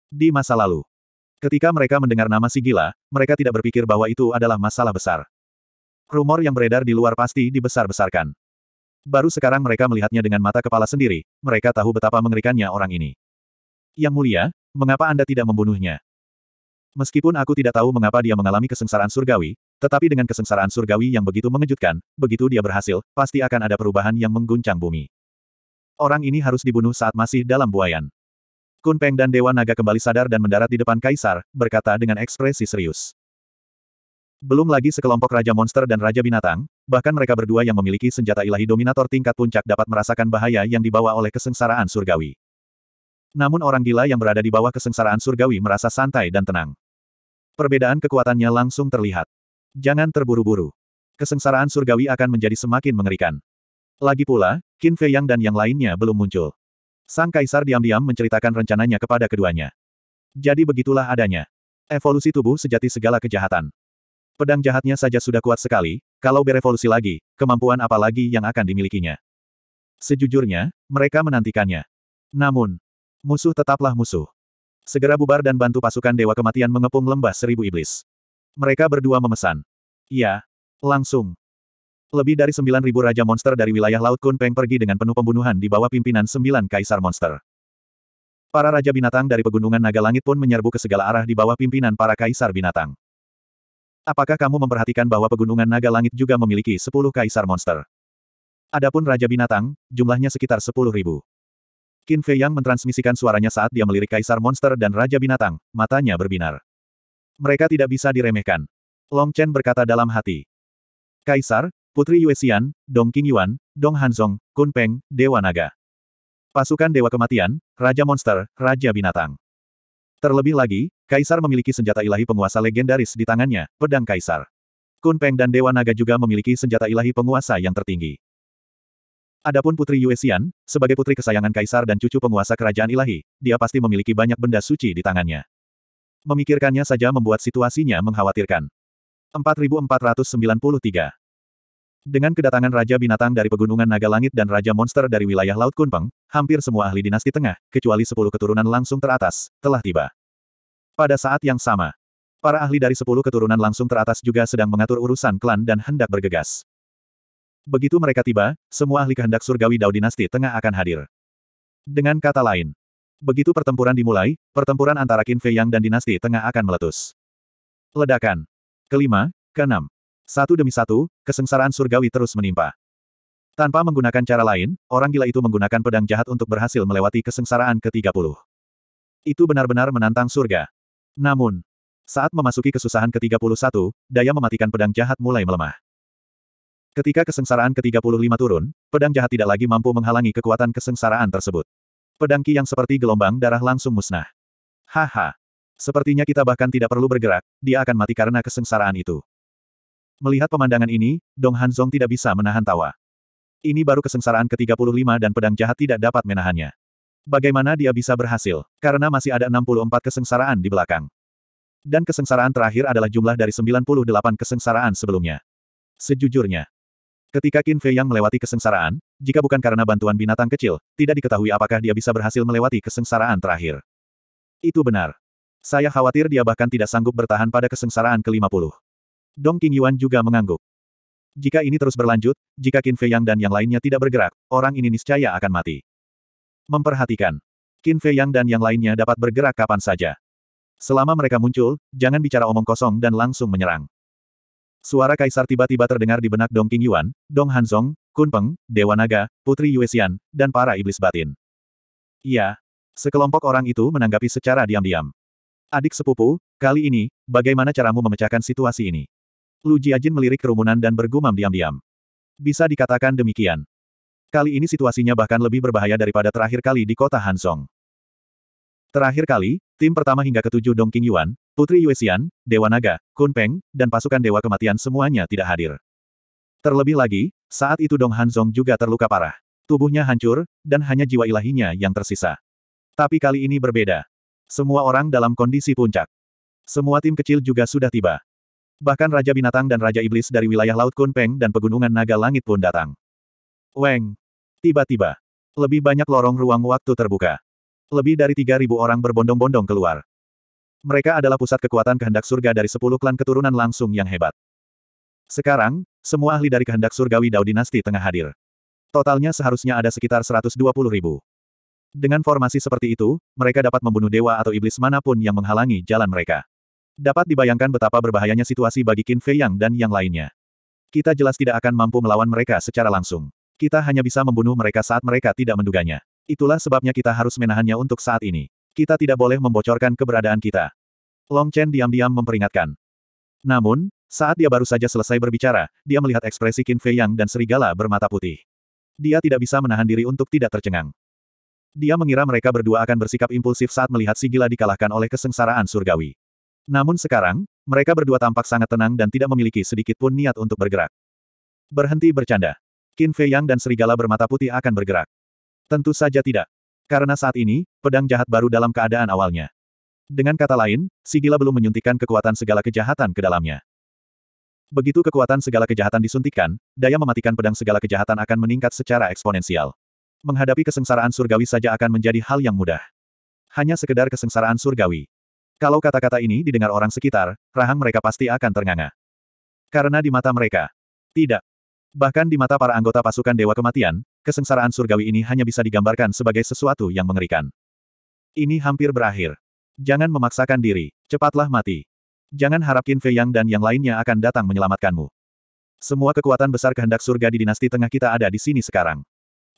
Di masa lalu, ketika mereka mendengar nama si gila, mereka tidak berpikir bahwa itu adalah masalah besar. Rumor yang beredar di luar pasti dibesar-besarkan. Baru sekarang mereka melihatnya dengan mata kepala sendiri, mereka tahu betapa mengerikannya orang ini. Yang mulia, mengapa Anda tidak membunuhnya? Meskipun aku tidak tahu mengapa dia mengalami kesengsaraan surgawi, tetapi dengan kesengsaraan surgawi yang begitu mengejutkan, begitu dia berhasil, pasti akan ada perubahan yang mengguncang bumi. Orang ini harus dibunuh saat masih dalam buayan. Kun Peng dan Dewa Naga kembali sadar dan mendarat di depan Kaisar, berkata dengan ekspresi serius. Belum lagi sekelompok Raja Monster dan Raja Binatang, bahkan mereka berdua yang memiliki senjata ilahi dominator tingkat puncak dapat merasakan bahaya yang dibawa oleh kesengsaraan surgawi. Namun orang gila yang berada di bawah kesengsaraan surgawi merasa santai dan tenang. Perbedaan kekuatannya langsung terlihat. Jangan terburu-buru. Kesengsaraan surgawi akan menjadi semakin mengerikan. Lagi pula, Qin Fei Yang dan yang lainnya belum muncul. Sang Kaisar diam-diam menceritakan rencananya kepada keduanya. Jadi begitulah adanya. Evolusi tubuh sejati segala kejahatan. Pedang jahatnya saja sudah kuat sekali, kalau berevolusi lagi, kemampuan apa lagi yang akan dimilikinya. Sejujurnya, mereka menantikannya. Namun, musuh tetaplah musuh. Segera bubar dan bantu pasukan Dewa Kematian mengepung lembah seribu iblis. Mereka berdua memesan. Iya. Langsung. Lebih dari sembilan ribu Raja Monster dari wilayah Laut Kunpeng pergi dengan penuh pembunuhan di bawah pimpinan sembilan Kaisar Monster. Para Raja Binatang dari Pegunungan Naga Langit pun menyerbu ke segala arah di bawah pimpinan para Kaisar Binatang. Apakah kamu memperhatikan bahwa Pegunungan Naga Langit juga memiliki sepuluh Kaisar Monster? Adapun Raja Binatang, jumlahnya sekitar sepuluh ribu Qin Fei Yang mentransmisikan suaranya saat dia melirik Kaisar Monster dan Raja Binatang, matanya berbinar. Mereka tidak bisa diremehkan. Long Chen berkata dalam hati. Kaisar, Putri Yue Xian, Dong King Yuan, Dong Hanzong, Kun Peng, Dewa Naga. Pasukan Dewa Kematian, Raja Monster, Raja Binatang. Terlebih lagi, Kaisar memiliki senjata ilahi penguasa legendaris di tangannya, pedang Kaisar. Kun Peng dan Dewa Naga juga memiliki senjata ilahi penguasa yang tertinggi. Adapun Putri Yue sebagai putri kesayangan kaisar dan cucu penguasa kerajaan ilahi, dia pasti memiliki banyak benda suci di tangannya. Memikirkannya saja membuat situasinya mengkhawatirkan. 4493 dengan kedatangan Raja Binatang dari Pegunungan Naga Langit dan Raja Monster dari wilayah Laut Kunpeng, hampir semua ahli dinasti tengah, kecuali sepuluh keturunan langsung teratas, telah tiba. Pada saat yang sama, para ahli dari sepuluh keturunan langsung teratas juga sedang mengatur urusan klan dan hendak bergegas. Begitu mereka tiba, semua ahli kehendak surgawi Dao Dinasti Tengah akan hadir. Dengan kata lain, begitu pertempuran dimulai, pertempuran antara Qin Fei Yang dan Dinasti Tengah akan meletus. Ledakan. Kelima, keenam. Satu demi satu, kesengsaraan surgawi terus menimpa. Tanpa menggunakan cara lain, orang gila itu menggunakan pedang jahat untuk berhasil melewati kesengsaraan ke-30. Itu benar-benar menantang surga. Namun, saat memasuki kesusahan ke-31, daya mematikan pedang jahat mulai melemah. Ketika kesengsaraan ke-35 turun, pedang jahat tidak lagi mampu menghalangi kekuatan kesengsaraan tersebut. Pedang Ki yang seperti gelombang darah langsung musnah. Haha. Sepertinya kita bahkan tidak perlu bergerak, dia akan mati karena kesengsaraan itu. Melihat pemandangan ini, Dong Hanzong tidak bisa menahan tawa. Ini baru kesengsaraan ke-35 dan pedang jahat tidak dapat menahannya. Bagaimana dia bisa berhasil? Karena masih ada 64 kesengsaraan di belakang. Dan kesengsaraan terakhir adalah jumlah dari 98 kesengsaraan sebelumnya. Sejujurnya, Ketika Qin Fei yang melewati kesengsaraan, jika bukan karena bantuan binatang kecil, tidak diketahui apakah dia bisa berhasil melewati kesengsaraan terakhir. Itu benar. Saya khawatir dia bahkan tidak sanggup bertahan pada kesengsaraan ke-50. Dong Yuan juga mengangguk. Jika ini terus berlanjut, jika Qin Fei Yang dan yang lainnya tidak bergerak, orang ini niscaya akan mati. Memperhatikan. Qin Fei Yang dan yang lainnya dapat bergerak kapan saja. Selama mereka muncul, jangan bicara omong kosong dan langsung menyerang. Suara kaisar tiba-tiba terdengar di benak Dong Qingyuan, Dong Hanzong, Kun Peng, Dewa Naga, Putri Yuexian, dan para iblis batin. Iya. Sekelompok orang itu menanggapi secara diam-diam. Adik sepupu, kali ini, bagaimana caramu memecahkan situasi ini? Lu Jiajin melirik kerumunan dan bergumam diam-diam. Bisa dikatakan demikian. Kali ini situasinya bahkan lebih berbahaya daripada terakhir kali di kota Hansong. Terakhir kali, tim pertama hingga ketujuh Dong Qingyuan, Putri Yuexian, Dewa Naga, Kun Peng, dan pasukan Dewa Kematian semuanya tidak hadir. Terlebih lagi, saat itu Dong Hanzong juga terluka parah. Tubuhnya hancur, dan hanya jiwa ilahinya yang tersisa. Tapi kali ini berbeda. Semua orang dalam kondisi puncak. Semua tim kecil juga sudah tiba. Bahkan Raja Binatang dan Raja Iblis dari wilayah Laut Kunpeng dan Pegunungan Naga Langit pun datang. Weng! Tiba-tiba. Lebih banyak lorong ruang waktu terbuka. Lebih dari 3.000 orang berbondong-bondong keluar. Mereka adalah pusat kekuatan kehendak surga dari sepuluh klan keturunan langsung yang hebat. Sekarang, semua ahli dari kehendak surgawi Dao Dinasti tengah hadir. Totalnya seharusnya ada sekitar 120 ribu. Dengan formasi seperti itu, mereka dapat membunuh dewa atau iblis manapun yang menghalangi jalan mereka. Dapat dibayangkan betapa berbahayanya situasi bagi Qin Fei Yang dan yang lainnya. Kita jelas tidak akan mampu melawan mereka secara langsung. Kita hanya bisa membunuh mereka saat mereka tidak menduganya. Itulah sebabnya kita harus menahannya untuk saat ini. Kita tidak boleh membocorkan keberadaan kita. Long Chen diam-diam memperingatkan. Namun, saat dia baru saja selesai berbicara, dia melihat ekspresi Qin Fei Yang dan serigala bermata putih. Dia tidak bisa menahan diri untuk tidak tercengang. Dia mengira mereka berdua akan bersikap impulsif saat melihat si gila dikalahkan oleh kesengsaraan surgawi. Namun sekarang, mereka berdua tampak sangat tenang dan tidak memiliki sedikit pun niat untuk bergerak. Berhenti bercanda. Qin Fei Yang dan serigala bermata putih akan bergerak. Tentu saja tidak. Karena saat ini, pedang jahat baru dalam keadaan awalnya. Dengan kata lain, si belum menyuntikkan kekuatan segala kejahatan ke dalamnya. Begitu kekuatan segala kejahatan disuntikkan, daya mematikan pedang segala kejahatan akan meningkat secara eksponensial. Menghadapi kesengsaraan surgawi saja akan menjadi hal yang mudah. Hanya sekedar kesengsaraan surgawi. Kalau kata-kata ini didengar orang sekitar, rahang mereka pasti akan ternganga. Karena di mata mereka, tidak, Bahkan di mata para anggota pasukan Dewa Kematian, kesengsaraan surgawi ini hanya bisa digambarkan sebagai sesuatu yang mengerikan. Ini hampir berakhir. Jangan memaksakan diri, cepatlah mati. Jangan harapkin Fei Yang dan yang lainnya akan datang menyelamatkanmu. Semua kekuatan besar kehendak surga di dinasti tengah kita ada di sini sekarang.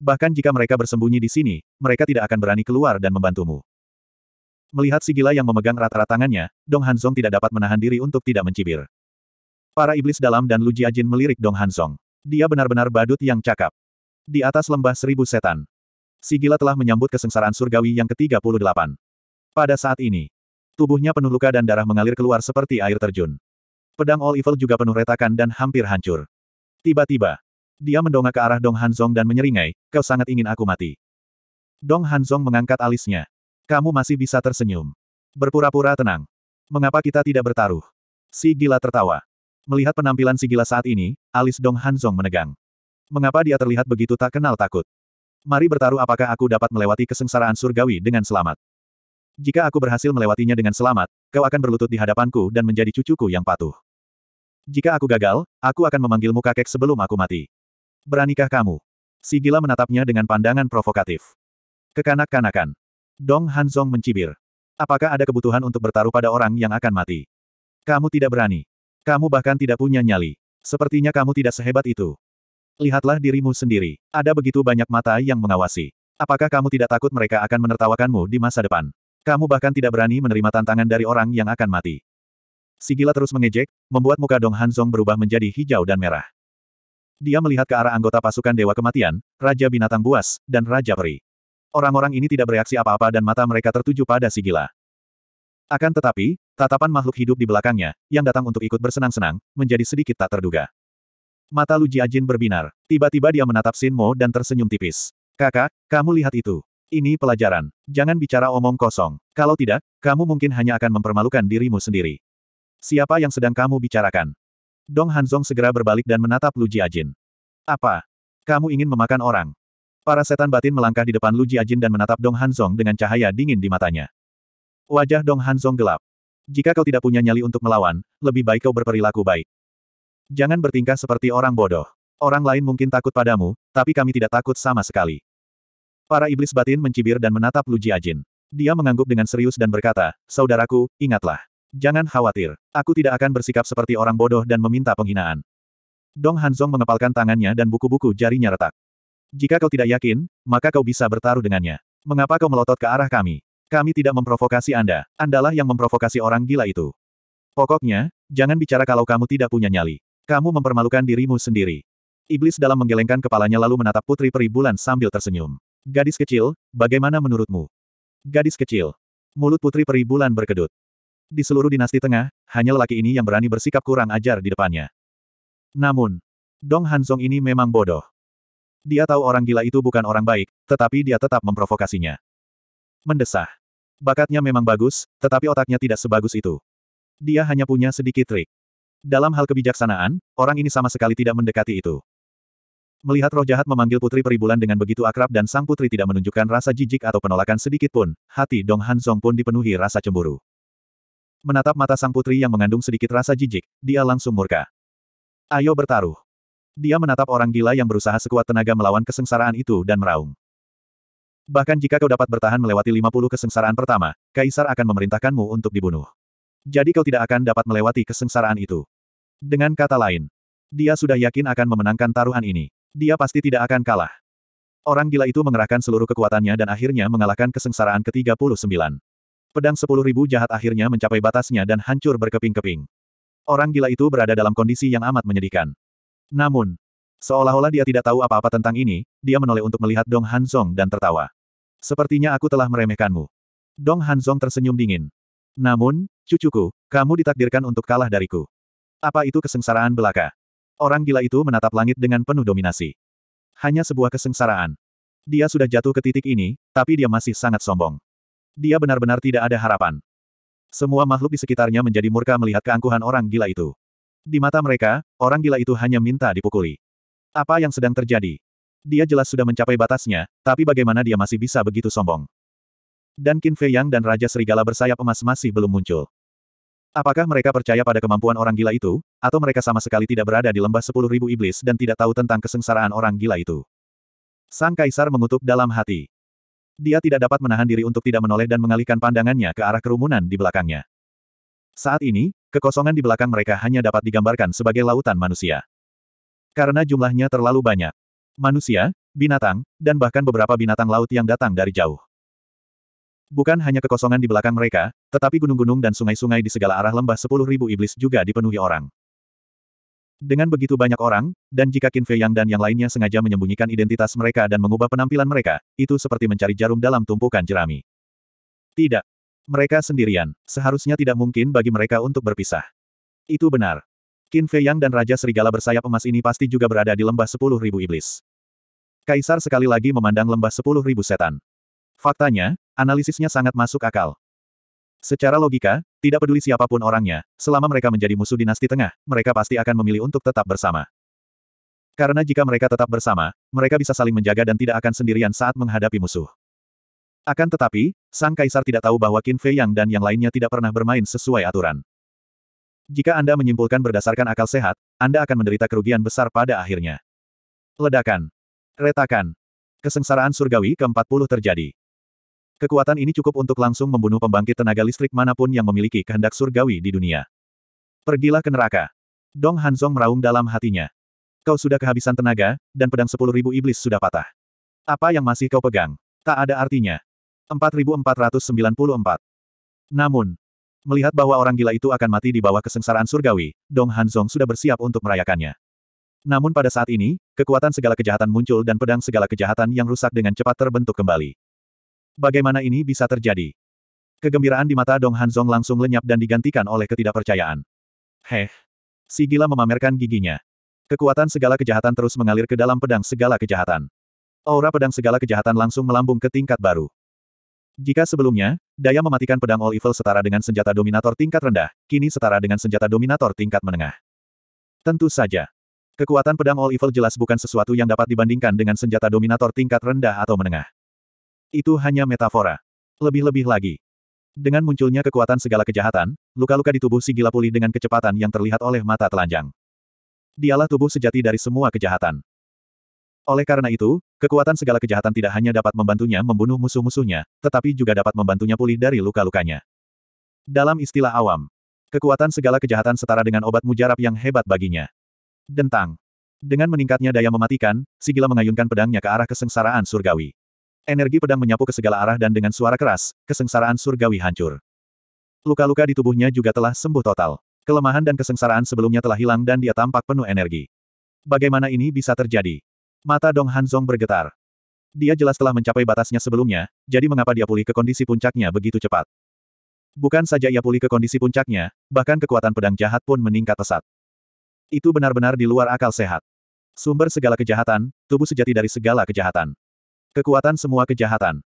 Bahkan jika mereka bersembunyi di sini, mereka tidak akan berani keluar dan membantumu. Melihat si gila yang memegang rata-rata tangannya, Dong Hanzong tidak dapat menahan diri untuk tidak mencibir. Para iblis dalam dan Lu Jiajin melirik Dong Hanzong. Dia benar-benar badut yang cakap. Di atas lembah seribu setan. Sigila telah menyambut kesengsaraan surgawi yang ke-38. Pada saat ini, tubuhnya penuh luka dan darah mengalir keluar seperti air terjun. Pedang All Evil juga penuh retakan dan hampir hancur. Tiba-tiba, dia mendongak ke arah Dong Hanzong dan menyeringai, kau sangat ingin aku mati. Dong Hanzong mengangkat alisnya. Kamu masih bisa tersenyum. Berpura-pura tenang. Mengapa kita tidak bertaruh? Si gila tertawa. Melihat penampilan si gila saat ini, alis Dong Hanzong menegang. Mengapa dia terlihat begitu tak kenal takut? Mari bertaruh apakah aku dapat melewati kesengsaraan surgawi dengan selamat. Jika aku berhasil melewatinya dengan selamat, kau akan berlutut di hadapanku dan menjadi cucuku yang patuh. Jika aku gagal, aku akan memanggilmu kakek sebelum aku mati. Beranikah kamu? Si gila menatapnya dengan pandangan provokatif. Kekanak-kanakan. Dong Hanzong mencibir. Apakah ada kebutuhan untuk bertaruh pada orang yang akan mati? Kamu tidak berani. Kamu bahkan tidak punya nyali. Sepertinya kamu tidak sehebat itu. Lihatlah dirimu sendiri. Ada begitu banyak mata yang mengawasi. Apakah kamu tidak takut mereka akan menertawakanmu di masa depan? Kamu bahkan tidak berani menerima tantangan dari orang yang akan mati. Sigila terus mengejek, membuat muka Dong Hanzong berubah menjadi hijau dan merah. Dia melihat ke arah anggota pasukan Dewa Kematian, Raja Binatang Buas, dan Raja Peri. Orang-orang ini tidak bereaksi apa-apa dan mata mereka tertuju pada Sigila. Akan tetapi, tatapan makhluk hidup di belakangnya, yang datang untuk ikut bersenang-senang, menjadi sedikit tak terduga. Mata Lu Jiajin berbinar. Tiba-tiba dia menatap Sin Mo dan tersenyum tipis. Kakak, kamu lihat itu. Ini pelajaran. Jangan bicara omong kosong. Kalau tidak, kamu mungkin hanya akan mempermalukan dirimu sendiri. Siapa yang sedang kamu bicarakan? Dong Hanzong segera berbalik dan menatap Lu Jiajin. Apa? Kamu ingin memakan orang? Para setan batin melangkah di depan Lu Jiajin dan menatap Dong Hanzong dengan cahaya dingin di matanya. Wajah Dong Hanzong gelap. Jika kau tidak punya nyali untuk melawan, lebih baik kau berperilaku baik. Jangan bertingkah seperti orang bodoh. Orang lain mungkin takut padamu, tapi kami tidak takut sama sekali. Para iblis batin mencibir dan menatap Lu Jiajin. Dia mengangguk dengan serius dan berkata, Saudaraku, ingatlah. Jangan khawatir. Aku tidak akan bersikap seperti orang bodoh dan meminta penghinaan. Dong Hanzong mengepalkan tangannya dan buku-buku jarinya retak. Jika kau tidak yakin, maka kau bisa bertaruh dengannya. Mengapa kau melotot ke arah kami? Kami tidak memprovokasi Anda. Andalah yang memprovokasi orang gila itu. Pokoknya, jangan bicara kalau kamu tidak punya nyali. Kamu mempermalukan dirimu sendiri. Iblis dalam menggelengkan kepalanya lalu menatap putri peri bulan sambil tersenyum. Gadis kecil, bagaimana menurutmu? Gadis kecil. Mulut putri peri bulan berkedut. Di seluruh dinasti tengah, hanya lelaki ini yang berani bersikap kurang ajar di depannya. Namun, Dong Hanzong ini memang bodoh. Dia tahu orang gila itu bukan orang baik, tetapi dia tetap memprovokasinya mendesah. Bakatnya memang bagus, tetapi otaknya tidak sebagus itu. Dia hanya punya sedikit trik. Dalam hal kebijaksanaan, orang ini sama sekali tidak mendekati itu. Melihat roh jahat memanggil putri peribulan dengan begitu akrab dan sang putri tidak menunjukkan rasa jijik atau penolakan sedikit pun, hati Dong Hanzong pun dipenuhi rasa cemburu. Menatap mata sang putri yang mengandung sedikit rasa jijik, dia langsung murka. Ayo bertaruh. Dia menatap orang gila yang berusaha sekuat tenaga melawan kesengsaraan itu dan meraung. Bahkan jika kau dapat bertahan melewati 50 kesengsaraan pertama, Kaisar akan memerintahkanmu untuk dibunuh. Jadi kau tidak akan dapat melewati kesengsaraan itu. Dengan kata lain, dia sudah yakin akan memenangkan taruhan ini. Dia pasti tidak akan kalah. Orang gila itu mengerahkan seluruh kekuatannya dan akhirnya mengalahkan kesengsaraan ke-39. Pedang 10.000 jahat akhirnya mencapai batasnya dan hancur berkeping-keping. Orang gila itu berada dalam kondisi yang amat menyedihkan. Namun, Seolah-olah dia tidak tahu apa-apa tentang ini, dia menoleh untuk melihat Dong Hansong dan tertawa. Sepertinya aku telah meremehkanmu. Dong Hansong tersenyum dingin. Namun, cucuku, kamu ditakdirkan untuk kalah dariku. Apa itu kesengsaraan belaka? Orang gila itu menatap langit dengan penuh dominasi. Hanya sebuah kesengsaraan. Dia sudah jatuh ke titik ini, tapi dia masih sangat sombong. Dia benar-benar tidak ada harapan. Semua makhluk di sekitarnya menjadi murka melihat keangkuhan orang gila itu. Di mata mereka, orang gila itu hanya minta dipukuli. Apa yang sedang terjadi? Dia jelas sudah mencapai batasnya, tapi bagaimana dia masih bisa begitu sombong? Dan Qin Fei Yang dan Raja Serigala bersayap emas masih belum muncul. Apakah mereka percaya pada kemampuan orang gila itu, atau mereka sama sekali tidak berada di lembah sepuluh ribu iblis dan tidak tahu tentang kesengsaraan orang gila itu? Sang Kaisar mengutuk dalam hati. Dia tidak dapat menahan diri untuk tidak menoleh dan mengalihkan pandangannya ke arah kerumunan di belakangnya. Saat ini, kekosongan di belakang mereka hanya dapat digambarkan sebagai lautan manusia. Karena jumlahnya terlalu banyak. Manusia, binatang, dan bahkan beberapa binatang laut yang datang dari jauh. Bukan hanya kekosongan di belakang mereka, tetapi gunung-gunung dan sungai-sungai di segala arah lembah sepuluh ribu iblis juga dipenuhi orang. Dengan begitu banyak orang, dan jika Qin Fei Yang dan yang lainnya sengaja menyembunyikan identitas mereka dan mengubah penampilan mereka, itu seperti mencari jarum dalam tumpukan jerami. Tidak. Mereka sendirian. Seharusnya tidak mungkin bagi mereka untuk berpisah. Itu benar. Qin Fei Yang dan Raja Serigala bersayap emas ini pasti juga berada di lembah sepuluh ribu iblis. Kaisar sekali lagi memandang lembah sepuluh ribu setan. Faktanya, analisisnya sangat masuk akal. Secara logika, tidak peduli siapapun orangnya, selama mereka menjadi musuh dinasti tengah, mereka pasti akan memilih untuk tetap bersama. Karena jika mereka tetap bersama, mereka bisa saling menjaga dan tidak akan sendirian saat menghadapi musuh. Akan tetapi, Sang Kaisar tidak tahu bahwa Qin Fei Yang dan yang lainnya tidak pernah bermain sesuai aturan. Jika Anda menyimpulkan berdasarkan akal sehat, Anda akan menderita kerugian besar pada akhirnya. Ledakan. Retakan. Kesengsaraan surgawi ke-40 terjadi. Kekuatan ini cukup untuk langsung membunuh pembangkit tenaga listrik manapun yang memiliki kehendak surgawi di dunia. Pergilah ke neraka. Dong Hanzong meraung dalam hatinya. Kau sudah kehabisan tenaga, dan pedang 10.000 iblis sudah patah. Apa yang masih kau pegang? Tak ada artinya. 4494. Namun, Melihat bahwa orang gila itu akan mati di bawah kesengsaraan surgawi, Dong Hanzong sudah bersiap untuk merayakannya. Namun pada saat ini, kekuatan segala kejahatan muncul dan pedang segala kejahatan yang rusak dengan cepat terbentuk kembali. Bagaimana ini bisa terjadi? Kegembiraan di mata Dong Hanzong langsung lenyap dan digantikan oleh ketidakpercayaan. Heh. Si gila memamerkan giginya. Kekuatan segala kejahatan terus mengalir ke dalam pedang segala kejahatan. Aura pedang segala kejahatan langsung melambung ke tingkat baru. Jika sebelumnya, Daya mematikan pedang All Evil setara dengan senjata dominator tingkat rendah, kini setara dengan senjata dominator tingkat menengah. Tentu saja. Kekuatan pedang All Evil jelas bukan sesuatu yang dapat dibandingkan dengan senjata dominator tingkat rendah atau menengah. Itu hanya metafora. Lebih-lebih lagi. Dengan munculnya kekuatan segala kejahatan, luka-luka di tubuh si gila pulih dengan kecepatan yang terlihat oleh mata telanjang. Dialah tubuh sejati dari semua kejahatan. Oleh karena itu, kekuatan segala kejahatan tidak hanya dapat membantunya membunuh musuh-musuhnya, tetapi juga dapat membantunya pulih dari luka-lukanya. Dalam istilah awam, kekuatan segala kejahatan setara dengan obat mujarab yang hebat baginya. Dentang. Dengan meningkatnya daya mematikan, Sigila mengayunkan pedangnya ke arah kesengsaraan surgawi. Energi pedang menyapu ke segala arah dan dengan suara keras, kesengsaraan surgawi hancur. Luka-luka di tubuhnya juga telah sembuh total. Kelemahan dan kesengsaraan sebelumnya telah hilang dan dia tampak penuh energi. Bagaimana ini bisa terjadi? Mata Dong Hanzong bergetar. Dia jelas telah mencapai batasnya sebelumnya, jadi mengapa dia pulih ke kondisi puncaknya begitu cepat? Bukan saja ia pulih ke kondisi puncaknya, bahkan kekuatan pedang jahat pun meningkat pesat. Itu benar-benar di luar akal sehat. Sumber segala kejahatan, tubuh sejati dari segala kejahatan. Kekuatan semua kejahatan.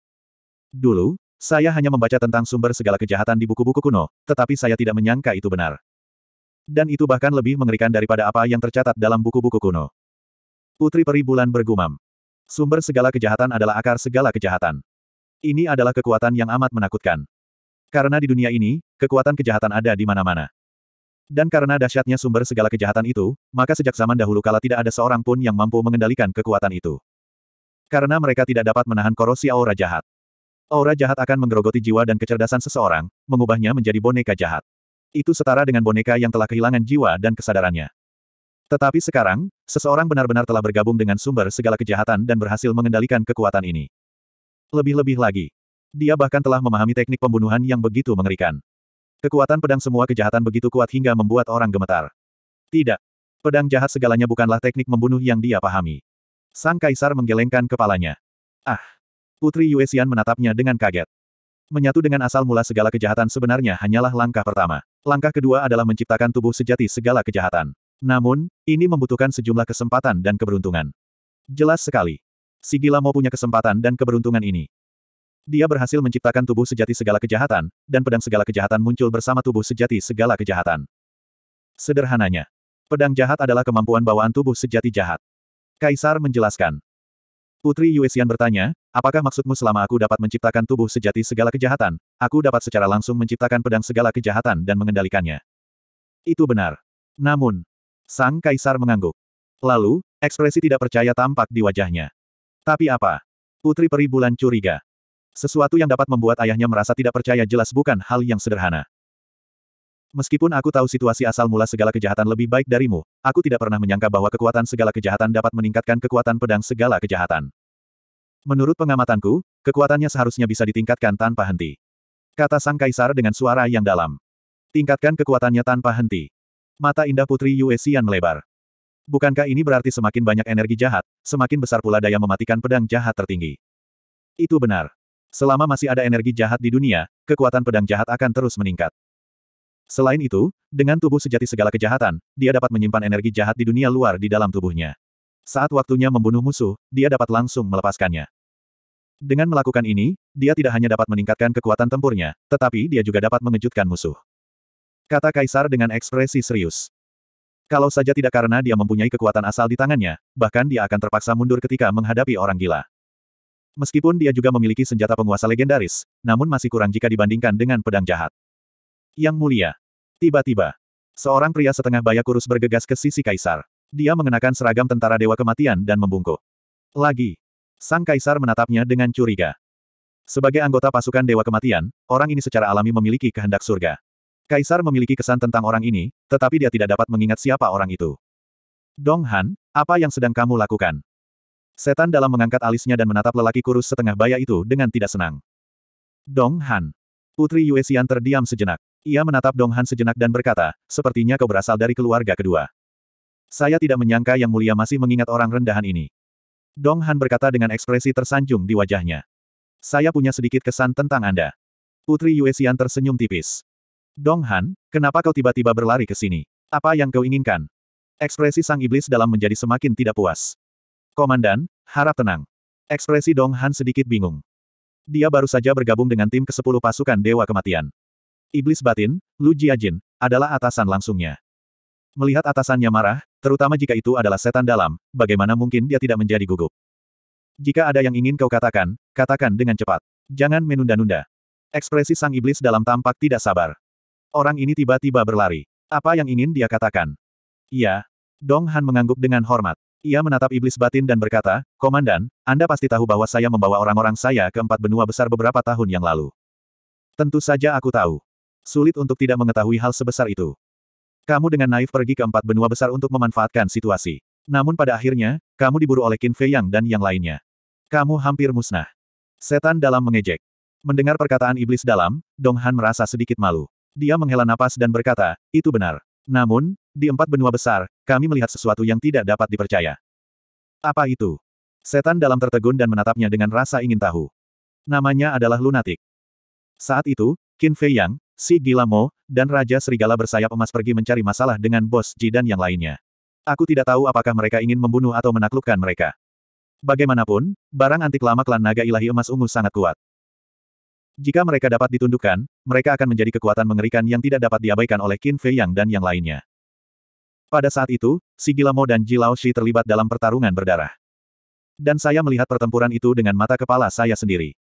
Dulu, saya hanya membaca tentang sumber segala kejahatan di buku-buku kuno, tetapi saya tidak menyangka itu benar. Dan itu bahkan lebih mengerikan daripada apa yang tercatat dalam buku-buku kuno. Putri Peri Bulan bergumam. Sumber segala kejahatan adalah akar segala kejahatan. Ini adalah kekuatan yang amat menakutkan. Karena di dunia ini, kekuatan kejahatan ada di mana-mana. Dan karena dahsyatnya sumber segala kejahatan itu, maka sejak zaman dahulu kala tidak ada seorang pun yang mampu mengendalikan kekuatan itu. Karena mereka tidak dapat menahan korosi aura jahat. Aura jahat akan menggerogoti jiwa dan kecerdasan seseorang, mengubahnya menjadi boneka jahat. Itu setara dengan boneka yang telah kehilangan jiwa dan kesadarannya. Tetapi sekarang, seseorang benar-benar telah bergabung dengan sumber segala kejahatan dan berhasil mengendalikan kekuatan ini. Lebih-lebih lagi, dia bahkan telah memahami teknik pembunuhan yang begitu mengerikan. Kekuatan pedang semua kejahatan begitu kuat hingga membuat orang gemetar. Tidak. Pedang jahat segalanya bukanlah teknik membunuh yang dia pahami. Sang kaisar menggelengkan kepalanya. Ah. Putri Yuexian menatapnya dengan kaget. Menyatu dengan asal mula segala kejahatan sebenarnya hanyalah langkah pertama. Langkah kedua adalah menciptakan tubuh sejati segala kejahatan. Namun, ini membutuhkan sejumlah kesempatan dan keberuntungan. Jelas sekali. Si mau punya kesempatan dan keberuntungan ini. Dia berhasil menciptakan tubuh sejati segala kejahatan, dan pedang segala kejahatan muncul bersama tubuh sejati segala kejahatan. Sederhananya, pedang jahat adalah kemampuan bawaan tubuh sejati jahat. Kaisar menjelaskan. Putri Yuesian bertanya, apakah maksudmu selama aku dapat menciptakan tubuh sejati segala kejahatan, aku dapat secara langsung menciptakan pedang segala kejahatan dan mengendalikannya? Itu benar. Namun, Sang kaisar mengangguk. Lalu, ekspresi tidak percaya tampak di wajahnya. Tapi apa? Putri peri bulan curiga. Sesuatu yang dapat membuat ayahnya merasa tidak percaya jelas bukan hal yang sederhana. Meskipun aku tahu situasi asal mula segala kejahatan lebih baik darimu, aku tidak pernah menyangka bahwa kekuatan segala kejahatan dapat meningkatkan kekuatan pedang segala kejahatan. Menurut pengamatanku, kekuatannya seharusnya bisa ditingkatkan tanpa henti. Kata sang kaisar dengan suara yang dalam. Tingkatkan kekuatannya tanpa henti. Mata indah putri Yue Xian melebar. Bukankah ini berarti semakin banyak energi jahat, semakin besar pula daya mematikan pedang jahat tertinggi? Itu benar. Selama masih ada energi jahat di dunia, kekuatan pedang jahat akan terus meningkat. Selain itu, dengan tubuh sejati segala kejahatan, dia dapat menyimpan energi jahat di dunia luar di dalam tubuhnya. Saat waktunya membunuh musuh, dia dapat langsung melepaskannya. Dengan melakukan ini, dia tidak hanya dapat meningkatkan kekuatan tempurnya, tetapi dia juga dapat mengejutkan musuh. Kata Kaisar dengan ekspresi serius. Kalau saja tidak karena dia mempunyai kekuatan asal di tangannya, bahkan dia akan terpaksa mundur ketika menghadapi orang gila. Meskipun dia juga memiliki senjata penguasa legendaris, namun masih kurang jika dibandingkan dengan pedang jahat. Yang mulia. Tiba-tiba, seorang pria setengah baya kurus bergegas ke sisi Kaisar. Dia mengenakan seragam tentara Dewa Kematian dan membungkuk. Lagi. Sang Kaisar menatapnya dengan curiga. Sebagai anggota pasukan Dewa Kematian, orang ini secara alami memiliki kehendak surga. Kaisar memiliki kesan tentang orang ini, tetapi dia tidak dapat mengingat siapa orang itu. Dong Han, apa yang sedang kamu lakukan? Setan dalam mengangkat alisnya dan menatap lelaki kurus setengah baya itu dengan tidak senang. Dong Han. Putri Yue Xian terdiam sejenak. Ia menatap Dong Han sejenak dan berkata, sepertinya kau berasal dari keluarga kedua. Saya tidak menyangka Yang Mulia masih mengingat orang rendahan ini. Dong Han berkata dengan ekspresi tersanjung di wajahnya. Saya punya sedikit kesan tentang Anda. Putri Yue Xian tersenyum tipis. Dong Han, kenapa kau tiba-tiba berlari ke sini? Apa yang kau inginkan? Ekspresi sang iblis dalam menjadi semakin tidak puas. Komandan, harap tenang. Ekspresi Dong Han sedikit bingung. Dia baru saja bergabung dengan tim ke-10 pasukan Dewa Kematian. Iblis batin, Lu Jiajin, adalah atasan langsungnya. Melihat atasannya marah, terutama jika itu adalah setan dalam, bagaimana mungkin dia tidak menjadi gugup? Jika ada yang ingin kau katakan, katakan dengan cepat. Jangan menunda-nunda. Ekspresi sang iblis dalam tampak tidak sabar. Orang ini tiba-tiba berlari. Apa yang ingin dia katakan? Iya. Dong Han mengangguk dengan hormat. Ia menatap iblis batin dan berkata, Komandan, Anda pasti tahu bahwa saya membawa orang-orang saya ke empat benua besar beberapa tahun yang lalu. Tentu saja aku tahu. Sulit untuk tidak mengetahui hal sebesar itu. Kamu dengan naif pergi ke empat benua besar untuk memanfaatkan situasi. Namun pada akhirnya, kamu diburu oleh Qin Fei Yang dan yang lainnya. Kamu hampir musnah. Setan dalam mengejek. Mendengar perkataan iblis dalam, Dong Han merasa sedikit malu. Dia menghela napas dan berkata, itu benar. Namun, di empat benua besar, kami melihat sesuatu yang tidak dapat dipercaya. Apa itu? Setan dalam tertegun dan menatapnya dengan rasa ingin tahu. Namanya adalah lunatik. Saat itu, Qin Fei Yang, si Gila Mo, dan Raja Serigala bersayap emas pergi mencari masalah dengan Bos Ji dan yang lainnya. Aku tidak tahu apakah mereka ingin membunuh atau menaklukkan mereka. Bagaimanapun, barang antik lama klan naga ilahi emas ungu sangat kuat. Jika mereka dapat ditundukkan, mereka akan menjadi kekuatan mengerikan yang tidak dapat diabaikan oleh Qin Fei Yang dan yang lainnya. Pada saat itu, si Gilamo dan Ji Lao Shi terlibat dalam pertarungan berdarah. Dan saya melihat pertempuran itu dengan mata kepala saya sendiri.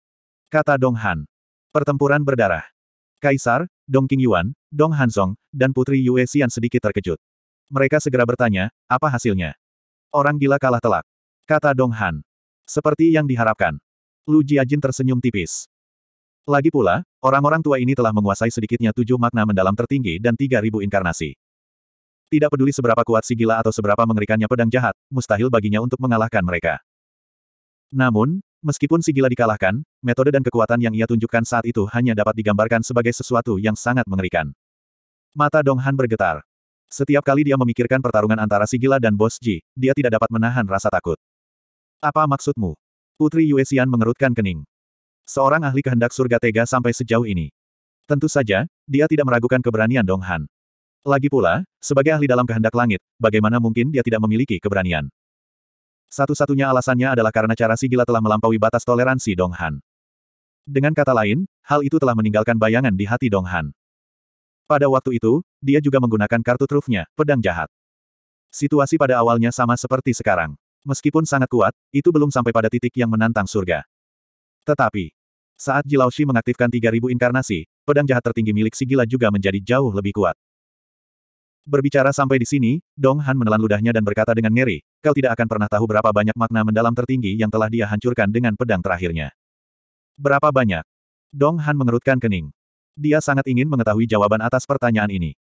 Kata Dong Han. Pertempuran berdarah. Kaisar, Dong King Yuan, Dong Song, dan Putri Yue Xian sedikit terkejut. Mereka segera bertanya, apa hasilnya? Orang gila kalah telak. Kata Dong Han. Seperti yang diharapkan. Lu Jiajin tersenyum tipis. Lagi pula, orang-orang tua ini telah menguasai sedikitnya tujuh makna mendalam tertinggi dan tiga ribu inkarnasi. Tidak peduli seberapa kuat si gila atau seberapa mengerikannya pedang jahat, mustahil baginya untuk mengalahkan mereka. Namun, meskipun si gila dikalahkan, metode dan kekuatan yang ia tunjukkan saat itu hanya dapat digambarkan sebagai sesuatu yang sangat mengerikan. Mata Dong Han bergetar. Setiap kali dia memikirkan pertarungan antara si gila dan bos Ji, dia tidak dapat menahan rasa takut. Apa maksudmu? Putri Yue Xian mengerutkan kening. Seorang ahli kehendak surga tega sampai sejauh ini. Tentu saja, dia tidak meragukan keberanian Dong Han. Lagi pula, sebagai ahli dalam kehendak langit, bagaimana mungkin dia tidak memiliki keberanian? Satu-satunya alasannya adalah karena cara si gila telah melampaui batas toleransi Dong Han. Dengan kata lain, hal itu telah meninggalkan bayangan di hati Dong Han. Pada waktu itu, dia juga menggunakan kartu trufnya, pedang jahat. Situasi pada awalnya sama seperti sekarang. Meskipun sangat kuat, itu belum sampai pada titik yang menantang surga. Tetapi, saat Shi mengaktifkan 3000 inkarnasi, pedang jahat tertinggi milik si gila juga menjadi jauh lebih kuat. Berbicara sampai di sini, Dong Han menelan ludahnya dan berkata dengan ngeri, kau tidak akan pernah tahu berapa banyak makna mendalam tertinggi yang telah dia hancurkan dengan pedang terakhirnya. Berapa banyak? Dong Han mengerutkan kening. Dia sangat ingin mengetahui jawaban atas pertanyaan ini.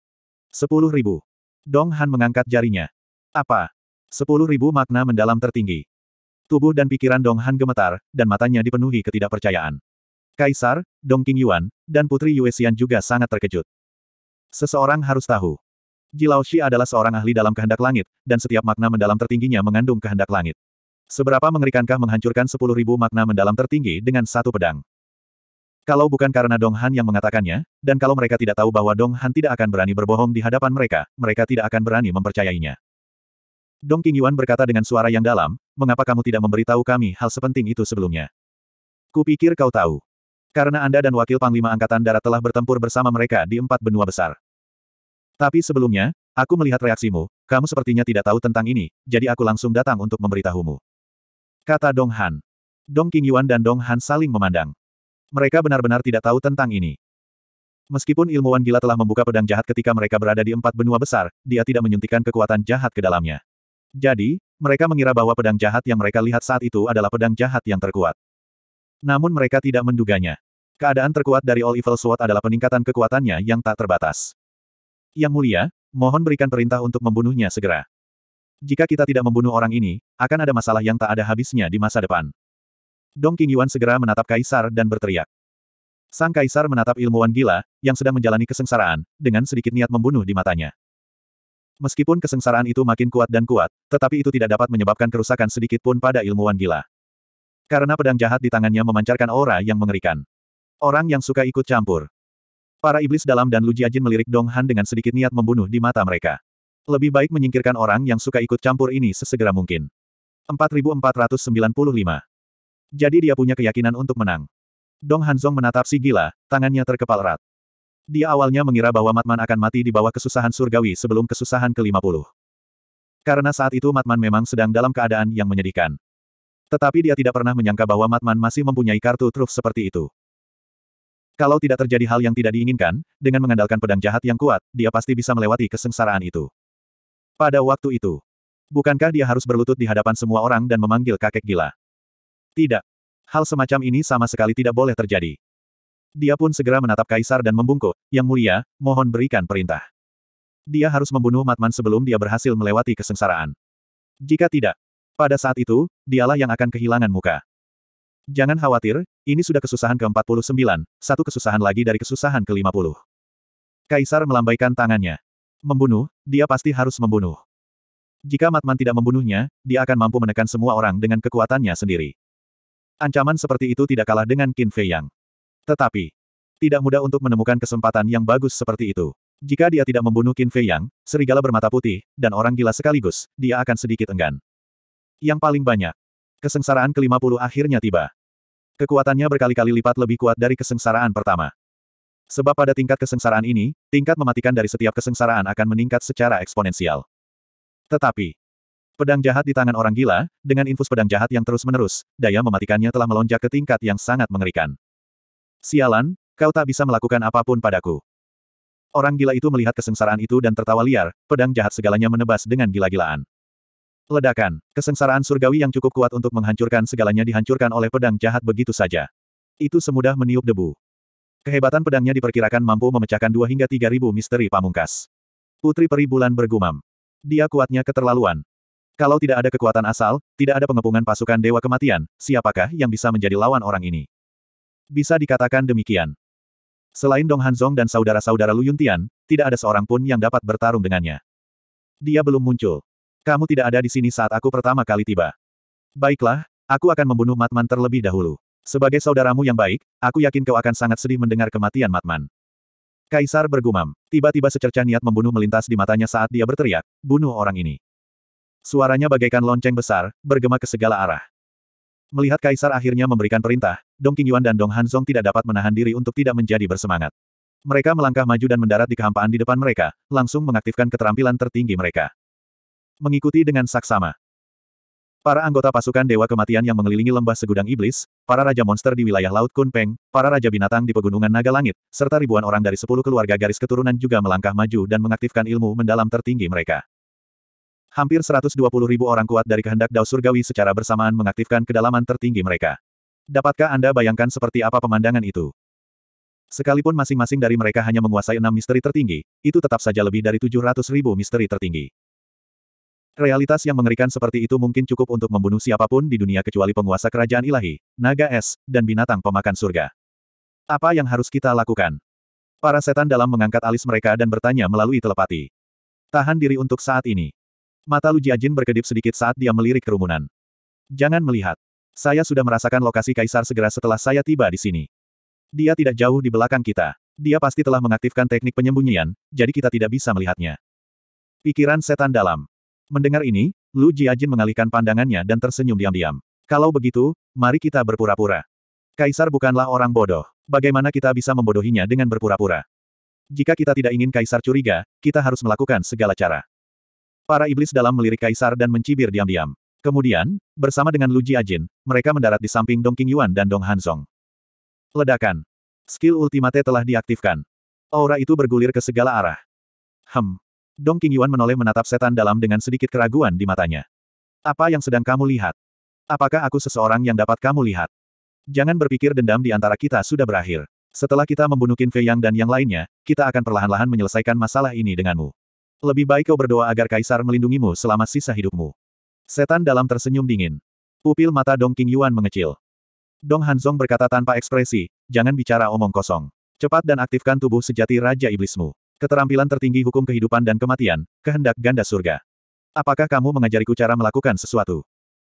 Sepuluh ribu. Dong Han mengangkat jarinya. Apa? Sepuluh ribu makna mendalam tertinggi. Tubuh dan pikiran Dong Han gemetar, dan matanya dipenuhi ketidakpercayaan. Kaisar, Dong Yuan, dan Putri Yue Xian juga sangat terkejut. Seseorang harus tahu. Shi adalah seorang ahli dalam kehendak langit, dan setiap makna mendalam tertingginya mengandung kehendak langit. Seberapa mengerikankah menghancurkan 10.000 makna mendalam tertinggi dengan satu pedang? Kalau bukan karena Dong Han yang mengatakannya, dan kalau mereka tidak tahu bahwa Dong Han tidak akan berani berbohong di hadapan mereka, mereka tidak akan berani mempercayainya. Dong Yuan berkata dengan suara yang dalam, mengapa kamu tidak memberitahu kami hal sepenting itu sebelumnya? Kupikir kau tahu. Karena Anda dan Wakil Panglima Angkatan Darat telah bertempur bersama mereka di empat benua besar. Tapi sebelumnya, aku melihat reaksimu, kamu sepertinya tidak tahu tentang ini, jadi aku langsung datang untuk memberitahumu. Kata Dong Han. Dong King Yuan dan Dong Han saling memandang. Mereka benar-benar tidak tahu tentang ini. Meskipun ilmuwan gila telah membuka pedang jahat ketika mereka berada di empat benua besar, dia tidak menyuntikkan kekuatan jahat ke dalamnya. Jadi, mereka mengira bahwa pedang jahat yang mereka lihat saat itu adalah pedang jahat yang terkuat. Namun mereka tidak menduganya. Keadaan terkuat dari All Evil Sword adalah peningkatan kekuatannya yang tak terbatas. Yang mulia, mohon berikan perintah untuk membunuhnya segera. Jika kita tidak membunuh orang ini, akan ada masalah yang tak ada habisnya di masa depan. Dong Yuan segera menatap Kaisar dan berteriak. Sang Kaisar menatap ilmuwan gila, yang sedang menjalani kesengsaraan, dengan sedikit niat membunuh di matanya. Meskipun kesengsaraan itu makin kuat dan kuat, tetapi itu tidak dapat menyebabkan kerusakan sedikit pun pada ilmuwan gila. Karena pedang jahat di tangannya memancarkan aura yang mengerikan. Orang yang suka ikut campur. Para iblis dalam dan Lu Jiajin melirik Dong Han dengan sedikit niat membunuh di mata mereka. Lebih baik menyingkirkan orang yang suka ikut campur ini sesegera mungkin. 4495. Jadi dia punya keyakinan untuk menang. Dong Hanzong menatap si gila, tangannya terkepal erat. Dia awalnya mengira bahwa Matman akan mati di bawah kesusahan surgawi sebelum kesusahan ke-50. Karena saat itu Matman memang sedang dalam keadaan yang menyedihkan. Tetapi dia tidak pernah menyangka bahwa Matman masih mempunyai kartu truf seperti itu. Kalau tidak terjadi hal yang tidak diinginkan, dengan mengandalkan pedang jahat yang kuat, dia pasti bisa melewati kesengsaraan itu. Pada waktu itu, bukankah dia harus berlutut di hadapan semua orang dan memanggil kakek gila? Tidak. Hal semacam ini sama sekali tidak boleh terjadi. Dia pun segera menatap kaisar dan membungkuk, "Yang mulia, mohon berikan perintah." Dia harus membunuh Matman sebelum dia berhasil melewati kesengsaraan. Jika tidak, pada saat itu, dialah yang akan kehilangan muka. Jangan khawatir, ini sudah kesusahan ke-49, satu kesusahan lagi dari kesusahan ke-50. Kaisar melambaikan tangannya. Membunuh, dia pasti harus membunuh. Jika Matman tidak membunuhnya, dia akan mampu menekan semua orang dengan kekuatannya sendiri. Ancaman seperti itu tidak kalah dengan Qin Fei Yang. Tetapi, tidak mudah untuk menemukan kesempatan yang bagus seperti itu. Jika dia tidak membunuh Qin Fei Yang, serigala bermata putih, dan orang gila sekaligus, dia akan sedikit enggan yang paling banyak. Kesengsaraan ke-50 akhirnya tiba. Kekuatannya berkali-kali lipat lebih kuat dari kesengsaraan pertama. Sebab pada tingkat kesengsaraan ini, tingkat mematikan dari setiap kesengsaraan akan meningkat secara eksponensial. Tetapi, pedang jahat di tangan orang gila, dengan infus pedang jahat yang terus-menerus, daya mematikannya telah melonjak ke tingkat yang sangat mengerikan. Sialan, kau tak bisa melakukan apapun padaku. Orang gila itu melihat kesengsaraan itu dan tertawa liar, pedang jahat segalanya menebas dengan gila-gilaan. Ledakan, kesengsaraan surgawi yang cukup kuat untuk menghancurkan segalanya dihancurkan oleh pedang jahat begitu saja. Itu semudah meniup debu. Kehebatan pedangnya diperkirakan mampu memecahkan dua hingga tiga ribu misteri pamungkas. Putri Peri Bulan bergumam. Dia kuatnya keterlaluan. Kalau tidak ada kekuatan asal, tidak ada pengepungan pasukan Dewa Kematian, siapakah yang bisa menjadi lawan orang ini? Bisa dikatakan demikian. Selain Dong Hanzong dan saudara-saudara Lu Yuntian, tidak ada seorang pun yang dapat bertarung dengannya. Dia belum muncul. Kamu tidak ada di sini saat aku pertama kali tiba. Baiklah, aku akan membunuh Matman terlebih dahulu. Sebagai saudaramu yang baik, aku yakin kau akan sangat sedih mendengar kematian Matman. Kaisar bergumam. Tiba-tiba secerca niat membunuh melintas di matanya saat dia berteriak, bunuh orang ini. Suaranya bagaikan lonceng besar, bergema ke segala arah. Melihat Kaisar akhirnya memberikan perintah, Dong Qingyuan dan Dong Hanzong tidak dapat menahan diri untuk tidak menjadi bersemangat. Mereka melangkah maju dan mendarat di kehampaan di depan mereka, langsung mengaktifkan keterampilan tertinggi mereka mengikuti dengan saksama. Para anggota pasukan Dewa Kematian yang mengelilingi lembah segudang iblis, para raja monster di wilayah Laut Kunpeng, para raja binatang di pegunungan Naga Langit, serta ribuan orang dari sepuluh keluarga garis keturunan juga melangkah maju dan mengaktifkan ilmu mendalam tertinggi mereka. Hampir 120 ribu orang kuat dari kehendak Dao Surgawi secara bersamaan mengaktifkan kedalaman tertinggi mereka. Dapatkah Anda bayangkan seperti apa pemandangan itu? Sekalipun masing-masing dari mereka hanya menguasai enam misteri tertinggi, itu tetap saja lebih dari 700 ribu misteri tertinggi. Realitas yang mengerikan seperti itu mungkin cukup untuk membunuh siapapun di dunia kecuali penguasa kerajaan ilahi, naga es, dan binatang pemakan surga. Apa yang harus kita lakukan? Para setan dalam mengangkat alis mereka dan bertanya melalui telepati. Tahan diri untuk saat ini. Mata Lu Jiajin berkedip sedikit saat dia melirik kerumunan. Jangan melihat. Saya sudah merasakan lokasi kaisar segera setelah saya tiba di sini. Dia tidak jauh di belakang kita. Dia pasti telah mengaktifkan teknik penyembunyian, jadi kita tidak bisa melihatnya. Pikiran setan dalam. Mendengar ini, Lu Jiajin mengalihkan pandangannya dan tersenyum diam-diam. Kalau begitu, mari kita berpura-pura. Kaisar bukanlah orang bodoh. Bagaimana kita bisa membodohinya dengan berpura-pura? Jika kita tidak ingin kaisar curiga, kita harus melakukan segala cara. Para iblis dalam melirik kaisar dan mencibir diam-diam. Kemudian, bersama dengan Lu Jiajin, mereka mendarat di samping Dong King Yuan dan Dong Hanzong. Ledakan. Skill ultimate telah diaktifkan. Aura itu bergulir ke segala arah. Hem. Dong Yuan menoleh menatap setan dalam dengan sedikit keraguan di matanya. Apa yang sedang kamu lihat? Apakah aku seseorang yang dapat kamu lihat? Jangan berpikir dendam di antara kita sudah berakhir. Setelah kita membunuh Qin Fei Yang dan yang lainnya, kita akan perlahan-lahan menyelesaikan masalah ini denganmu. Lebih baik kau berdoa agar Kaisar melindungimu selama sisa hidupmu. Setan dalam tersenyum dingin. Pupil mata Dong Yuan mengecil. Dong Hanzong berkata tanpa ekspresi, jangan bicara omong kosong. Cepat dan aktifkan tubuh sejati Raja Iblismu. Keterampilan tertinggi hukum kehidupan dan kematian, kehendak ganda surga. Apakah kamu mengajariku cara melakukan sesuatu?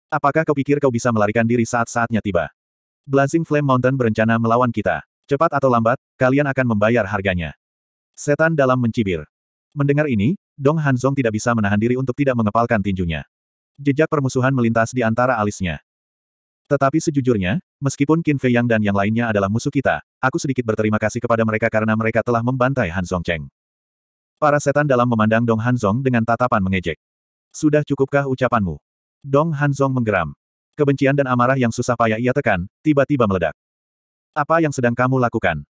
Apakah kau pikir kau bisa melarikan diri saat-saatnya tiba? Blazing Flame Mountain berencana melawan kita. Cepat atau lambat, kalian akan membayar harganya. Setan dalam mencibir. Mendengar ini, Dong Hanzong tidak bisa menahan diri untuk tidak mengepalkan tinjunya. Jejak permusuhan melintas di antara alisnya. Tetapi sejujurnya, meskipun Qin Fei Yang dan yang lainnya adalah musuh kita, aku sedikit berterima kasih kepada mereka karena mereka telah membantai Hanzong Cheng. Para setan dalam memandang Dong Hanzong dengan tatapan mengejek. Sudah cukupkah ucapanmu? Dong Hanzong menggeram. Kebencian dan amarah yang susah payah ia tekan, tiba-tiba meledak. Apa yang sedang kamu lakukan?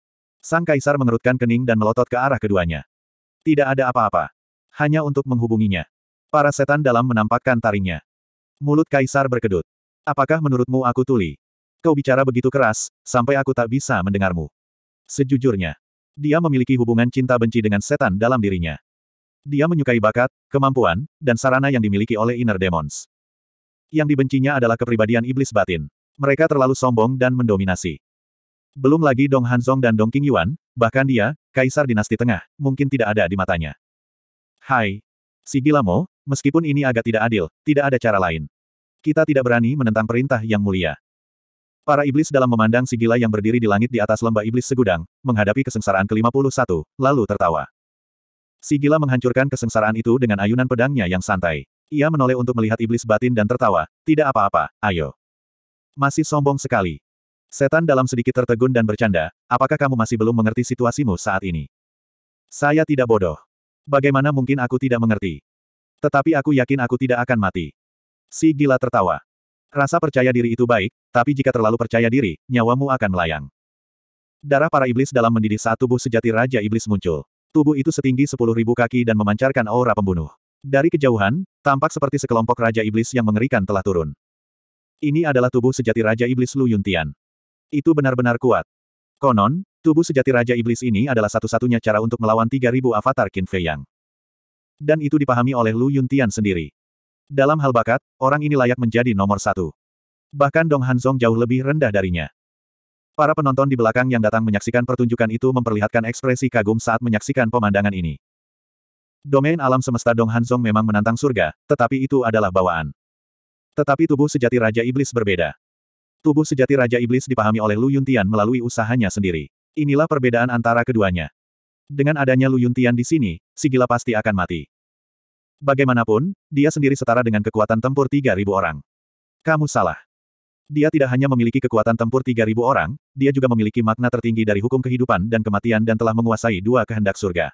Sang Kaisar mengerutkan kening dan melotot ke arah keduanya. Tidak ada apa-apa. Hanya untuk menghubunginya. Para setan dalam menampakkan taringnya. Mulut Kaisar berkedut. Apakah menurutmu aku tuli? Kau bicara begitu keras, sampai aku tak bisa mendengarmu. Sejujurnya, dia memiliki hubungan cinta benci dengan setan dalam dirinya. Dia menyukai bakat, kemampuan, dan sarana yang dimiliki oleh inner demons. Yang dibencinya adalah kepribadian iblis batin. Mereka terlalu sombong dan mendominasi. Belum lagi Dong Hanzong dan Dong Yuan, bahkan dia, kaisar dinasti tengah, mungkin tidak ada di matanya. Hai. Si Gilamo, meskipun ini agak tidak adil, tidak ada cara lain. Kita tidak berani menentang perintah yang mulia. Para iblis dalam memandang si gila yang berdiri di langit di atas lembah iblis segudang, menghadapi kesengsaraan ke-51, lalu tertawa. Si gila menghancurkan kesengsaraan itu dengan ayunan pedangnya yang santai. Ia menoleh untuk melihat iblis batin dan tertawa, tidak apa-apa, ayo. Masih sombong sekali. Setan dalam sedikit tertegun dan bercanda, apakah kamu masih belum mengerti situasimu saat ini? Saya tidak bodoh. Bagaimana mungkin aku tidak mengerti? Tetapi aku yakin aku tidak akan mati. Si gila tertawa. Rasa percaya diri itu baik, tapi jika terlalu percaya diri, nyawamu akan melayang. Darah para iblis dalam mendidih saat tubuh sejati Raja Iblis muncul. Tubuh itu setinggi sepuluh ribu kaki dan memancarkan aura pembunuh. Dari kejauhan, tampak seperti sekelompok Raja Iblis yang mengerikan telah turun. Ini adalah tubuh sejati Raja Iblis Lu Yuntian. Itu benar-benar kuat. Konon, tubuh sejati Raja Iblis ini adalah satu-satunya cara untuk melawan 3.000 avatar Qin Fei Yang. Dan itu dipahami oleh Lu Yuntian sendiri. Dalam hal bakat, orang ini layak menjadi nomor satu. Bahkan Dong Hanzong jauh lebih rendah darinya. Para penonton di belakang yang datang menyaksikan pertunjukan itu memperlihatkan ekspresi kagum saat menyaksikan pemandangan ini. Domain alam semesta Dong Hanzong memang menantang surga, tetapi itu adalah bawaan. Tetapi tubuh sejati Raja Iblis berbeda. Tubuh sejati Raja Iblis dipahami oleh Lu Yuntian melalui usahanya sendiri. Inilah perbedaan antara keduanya. Dengan adanya Lu Yuntian di sini, si gila pasti akan mati. Bagaimanapun, dia sendiri setara dengan kekuatan tempur 3.000 orang. Kamu salah. Dia tidak hanya memiliki kekuatan tempur 3.000 orang, dia juga memiliki makna tertinggi dari hukum kehidupan dan kematian dan telah menguasai dua kehendak surga.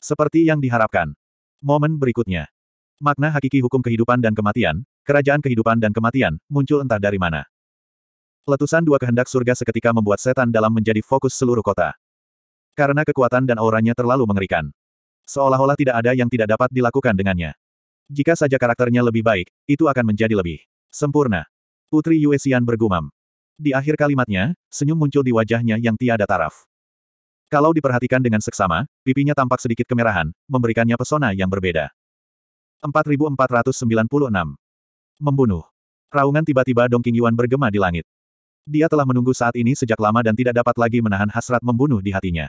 Seperti yang diharapkan. Momen berikutnya. Makna hakiki hukum kehidupan dan kematian, kerajaan kehidupan dan kematian, muncul entah dari mana. Letusan dua kehendak surga seketika membuat setan dalam menjadi fokus seluruh kota. Karena kekuatan dan auranya terlalu mengerikan. Seolah-olah tidak ada yang tidak dapat dilakukan dengannya. Jika saja karakternya lebih baik, itu akan menjadi lebih sempurna. Putri Yue Xian bergumam. Di akhir kalimatnya, senyum muncul di wajahnya yang tiada taraf. Kalau diperhatikan dengan seksama, pipinya tampak sedikit kemerahan, memberikannya pesona yang berbeda. 4496. Membunuh. Raungan tiba-tiba Dongking Yuan bergema di langit. Dia telah menunggu saat ini sejak lama dan tidak dapat lagi menahan hasrat membunuh di hatinya.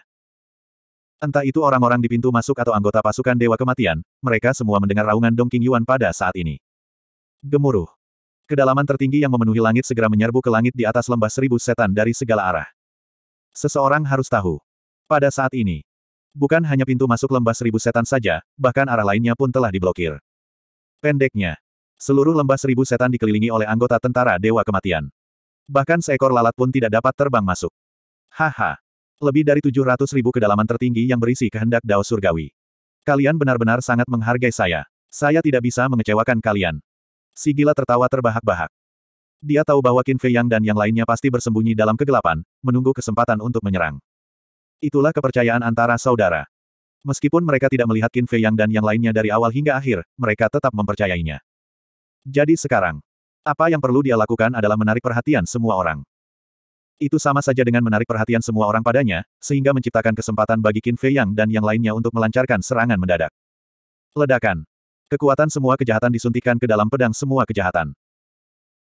Entah itu orang-orang di pintu masuk atau anggota pasukan Dewa Kematian, mereka semua mendengar raungan Dongking Yuan pada saat ini. Gemuruh. Kedalaman tertinggi yang memenuhi langit segera menyerbu ke langit di atas lembah seribu setan dari segala arah. Seseorang harus tahu. Pada saat ini, bukan hanya pintu masuk lembah seribu setan saja, bahkan arah lainnya pun telah diblokir. Pendeknya, seluruh lembah seribu setan dikelilingi oleh anggota tentara Dewa Kematian. Bahkan seekor lalat pun tidak dapat terbang masuk. Haha. Lebih dari 700 ribu kedalaman tertinggi yang berisi kehendak Dao Surgawi. Kalian benar-benar sangat menghargai saya. Saya tidak bisa mengecewakan kalian. Sigila tertawa terbahak-bahak. Dia tahu bahwa Qin Fei Yang dan yang lainnya pasti bersembunyi dalam kegelapan, menunggu kesempatan untuk menyerang. Itulah kepercayaan antara saudara. Meskipun mereka tidak melihat Qin Fei Yang dan yang lainnya dari awal hingga akhir, mereka tetap mempercayainya. Jadi sekarang, apa yang perlu dia lakukan adalah menarik perhatian semua orang. Itu sama saja dengan menarik perhatian semua orang padanya, sehingga menciptakan kesempatan bagi Qin Fei Yang dan yang lainnya untuk melancarkan serangan mendadak. Ledakan. Kekuatan semua kejahatan disuntikan ke dalam pedang semua kejahatan.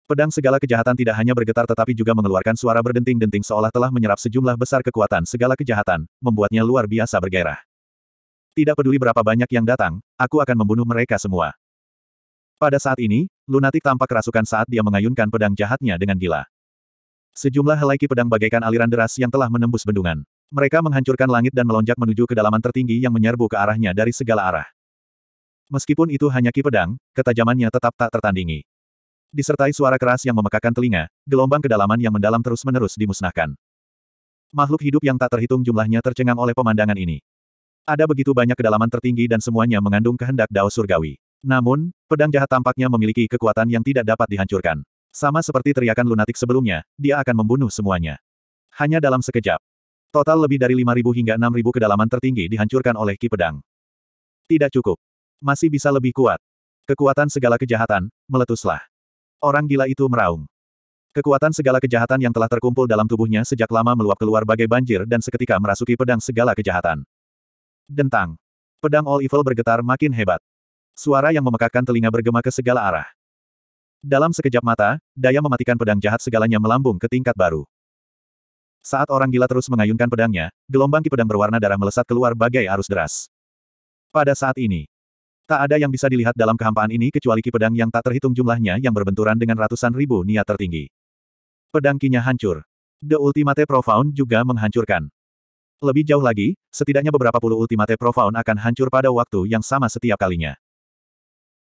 Pedang segala kejahatan tidak hanya bergetar tetapi juga mengeluarkan suara berdenting-denting seolah telah menyerap sejumlah besar kekuatan segala kejahatan, membuatnya luar biasa bergairah. Tidak peduli berapa banyak yang datang, aku akan membunuh mereka semua. Pada saat ini, lunatik tampak kerasukan saat dia mengayunkan pedang jahatnya dengan gila. Sejumlah helai pedang bagaikan aliran deras yang telah menembus bendungan. Mereka menghancurkan langit dan melonjak menuju kedalaman tertinggi yang menyerbu ke arahnya dari segala arah. Meskipun itu hanya ki pedang, ketajamannya tetap tak tertandingi. Disertai suara keras yang memekakan telinga, gelombang kedalaman yang mendalam terus-menerus dimusnahkan. Makhluk hidup yang tak terhitung jumlahnya tercengang oleh pemandangan ini. Ada begitu banyak kedalaman tertinggi dan semuanya mengandung kehendak Dao Surgawi. Namun, pedang jahat tampaknya memiliki kekuatan yang tidak dapat dihancurkan. Sama seperti teriakan lunatik sebelumnya, dia akan membunuh semuanya. Hanya dalam sekejap. Total lebih dari 5.000 hingga 6.000 kedalaman tertinggi dihancurkan oleh Ki Pedang. Tidak cukup. Masih bisa lebih kuat. Kekuatan segala kejahatan, meletuslah. Orang gila itu meraung. Kekuatan segala kejahatan yang telah terkumpul dalam tubuhnya sejak lama meluap keluar bagai banjir dan seketika merasuki pedang segala kejahatan. Dentang. Pedang All Evil bergetar makin hebat. Suara yang memekakkan telinga bergema ke segala arah. Dalam sekejap mata, daya mematikan pedang jahat segalanya melambung ke tingkat baru. Saat orang gila terus mengayunkan pedangnya, gelombang ki pedang berwarna darah melesat keluar bagai arus deras. Pada saat ini, Tak ada yang bisa dilihat dalam kehampaan ini kecuali ki pedang yang tak terhitung jumlahnya yang berbenturan dengan ratusan ribu niat tertinggi. Pedang kinya hancur. The Ultimate Profound juga menghancurkan. Lebih jauh lagi, setidaknya beberapa puluh Ultimate Profound akan hancur pada waktu yang sama setiap kalinya.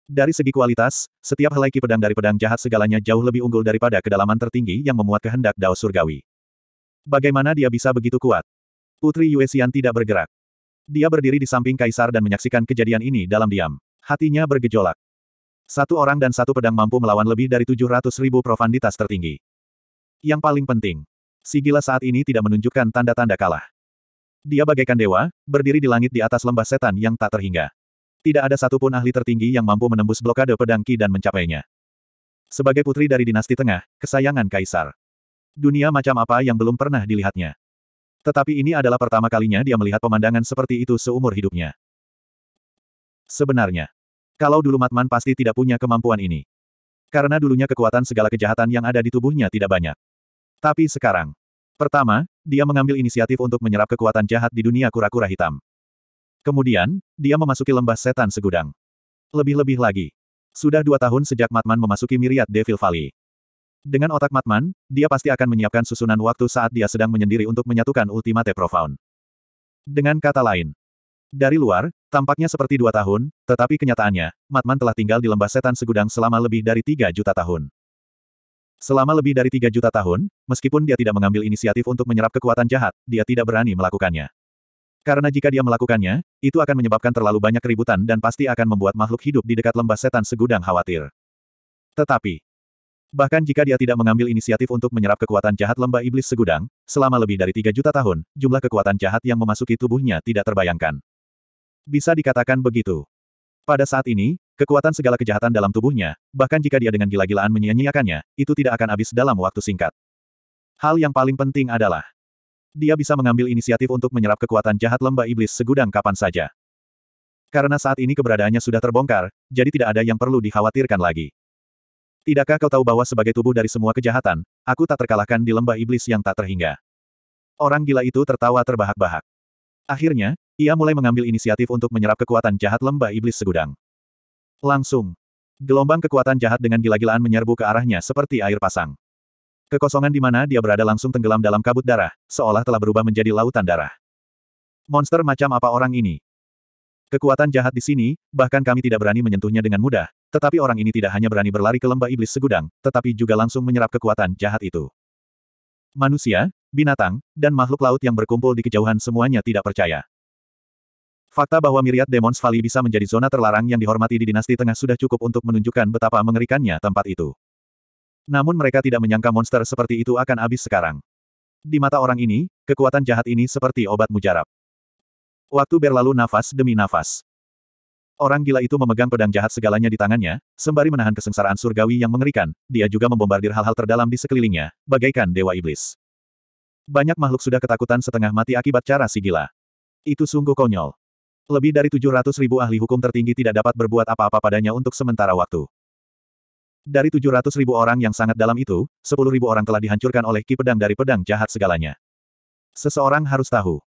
Dari segi kualitas, setiap helai ki pedang dari pedang jahat segalanya jauh lebih unggul daripada kedalaman tertinggi yang memuat kehendak Dao Surgawi. Bagaimana dia bisa begitu kuat? Putri Yuesian tidak bergerak. Dia berdiri di samping kaisar dan menyaksikan kejadian ini dalam diam. Hatinya bergejolak. Satu orang dan satu pedang mampu melawan lebih dari 700 ribu profanditas tertinggi. Yang paling penting, Sigila saat ini tidak menunjukkan tanda-tanda kalah. Dia bagaikan dewa, berdiri di langit di atas lembah setan yang tak terhingga. Tidak ada satupun ahli tertinggi yang mampu menembus blokade pedang Ki dan mencapainya. Sebagai putri dari dinasti tengah, kesayangan kaisar. Dunia macam apa yang belum pernah dilihatnya. Tetapi ini adalah pertama kalinya dia melihat pemandangan seperti itu seumur hidupnya. Sebenarnya, kalau dulu Matman pasti tidak punya kemampuan ini. Karena dulunya kekuatan segala kejahatan yang ada di tubuhnya tidak banyak. Tapi sekarang, pertama, dia mengambil inisiatif untuk menyerap kekuatan jahat di dunia kura-kura hitam. Kemudian, dia memasuki lembah setan segudang. Lebih-lebih lagi. Sudah dua tahun sejak Matman memasuki Miriat Devil Valley. Dengan otak Matman, dia pasti akan menyiapkan susunan waktu saat dia sedang menyendiri untuk menyatukan Ultimate Profound. Dengan kata lain, dari luar, tampaknya seperti dua tahun, tetapi kenyataannya, Matman telah tinggal di lembah setan segudang selama lebih dari tiga juta tahun. Selama lebih dari tiga juta tahun, meskipun dia tidak mengambil inisiatif untuk menyerap kekuatan jahat, dia tidak berani melakukannya. Karena jika dia melakukannya, itu akan menyebabkan terlalu banyak keributan dan pasti akan membuat makhluk hidup di dekat lembah setan segudang khawatir. Tetapi, Bahkan jika dia tidak mengambil inisiatif untuk menyerap kekuatan jahat lembah iblis segudang, selama lebih dari 3 juta tahun, jumlah kekuatan jahat yang memasuki tubuhnya tidak terbayangkan. Bisa dikatakan begitu. Pada saat ini, kekuatan segala kejahatan dalam tubuhnya, bahkan jika dia dengan gila-gilaan menyia-nyiakannya, itu tidak akan habis dalam waktu singkat. Hal yang paling penting adalah, dia bisa mengambil inisiatif untuk menyerap kekuatan jahat lembah iblis segudang kapan saja. Karena saat ini keberadaannya sudah terbongkar, jadi tidak ada yang perlu dikhawatirkan lagi. Tidakkah kau tahu bahwa sebagai tubuh dari semua kejahatan, aku tak terkalahkan di lembah iblis yang tak terhingga? Orang gila itu tertawa terbahak-bahak. Akhirnya, ia mulai mengambil inisiatif untuk menyerap kekuatan jahat lembah iblis segudang. Langsung. Gelombang kekuatan jahat dengan gila-gilaan menyerbu ke arahnya seperti air pasang. Kekosongan di mana dia berada langsung tenggelam dalam kabut darah, seolah telah berubah menjadi lautan darah. Monster macam apa orang ini? Kekuatan jahat di sini, bahkan kami tidak berani menyentuhnya dengan mudah, tetapi orang ini tidak hanya berani berlari ke lembah iblis segudang, tetapi juga langsung menyerap kekuatan jahat itu. Manusia, binatang, dan makhluk laut yang berkumpul di kejauhan semuanya tidak percaya. Fakta bahwa miriat Demons Valley bisa menjadi zona terlarang yang dihormati di dinasti tengah sudah cukup untuk menunjukkan betapa mengerikannya tempat itu. Namun mereka tidak menyangka monster seperti itu akan habis sekarang. Di mata orang ini, kekuatan jahat ini seperti obat mujarab. Waktu berlalu nafas demi nafas. Orang gila itu memegang pedang jahat segalanya di tangannya, sembari menahan kesengsaraan surgawi yang mengerikan, dia juga membombardir hal-hal terdalam di sekelilingnya, bagaikan dewa iblis. Banyak makhluk sudah ketakutan setengah mati akibat cara si gila. Itu sungguh konyol. Lebih dari 700 ribu ahli hukum tertinggi tidak dapat berbuat apa-apa padanya untuk sementara waktu. Dari 700 ribu orang yang sangat dalam itu, 10 ribu orang telah dihancurkan oleh ki pedang dari pedang jahat segalanya. Seseorang harus tahu,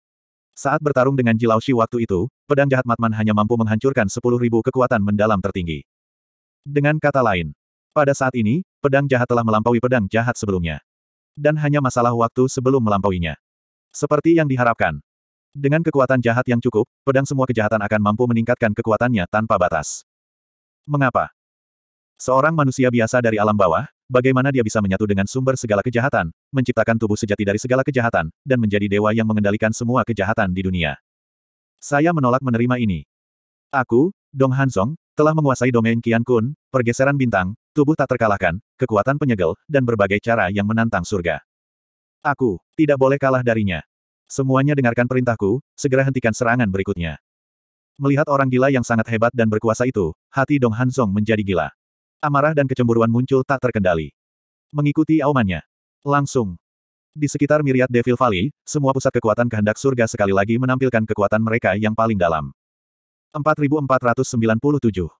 saat bertarung dengan Jilao Shi waktu itu, pedang jahat Matman hanya mampu menghancurkan 10.000 kekuatan mendalam tertinggi. Dengan kata lain, pada saat ini, pedang jahat telah melampaui pedang jahat sebelumnya. Dan hanya masalah waktu sebelum melampauinya. Seperti yang diharapkan. Dengan kekuatan jahat yang cukup, pedang semua kejahatan akan mampu meningkatkan kekuatannya tanpa batas. Mengapa? Seorang manusia biasa dari alam bawah, bagaimana dia bisa menyatu dengan sumber segala kejahatan, menciptakan tubuh sejati dari segala kejahatan, dan menjadi dewa yang mengendalikan semua kejahatan di dunia. Saya menolak menerima ini. Aku, Dong Hansong, telah menguasai domain Qian Kun, pergeseran bintang, tubuh tak terkalahkan, kekuatan penyegel, dan berbagai cara yang menantang surga. Aku, tidak boleh kalah darinya. Semuanya dengarkan perintahku, segera hentikan serangan berikutnya. Melihat orang gila yang sangat hebat dan berkuasa itu, hati Dong Hansong menjadi gila. Amarah dan kecemburuan muncul tak terkendali. Mengikuti aumannya. Langsung. Di sekitar Miriat Devil Valley, semua pusat kekuatan kehendak surga sekali lagi menampilkan kekuatan mereka yang paling dalam. 4497.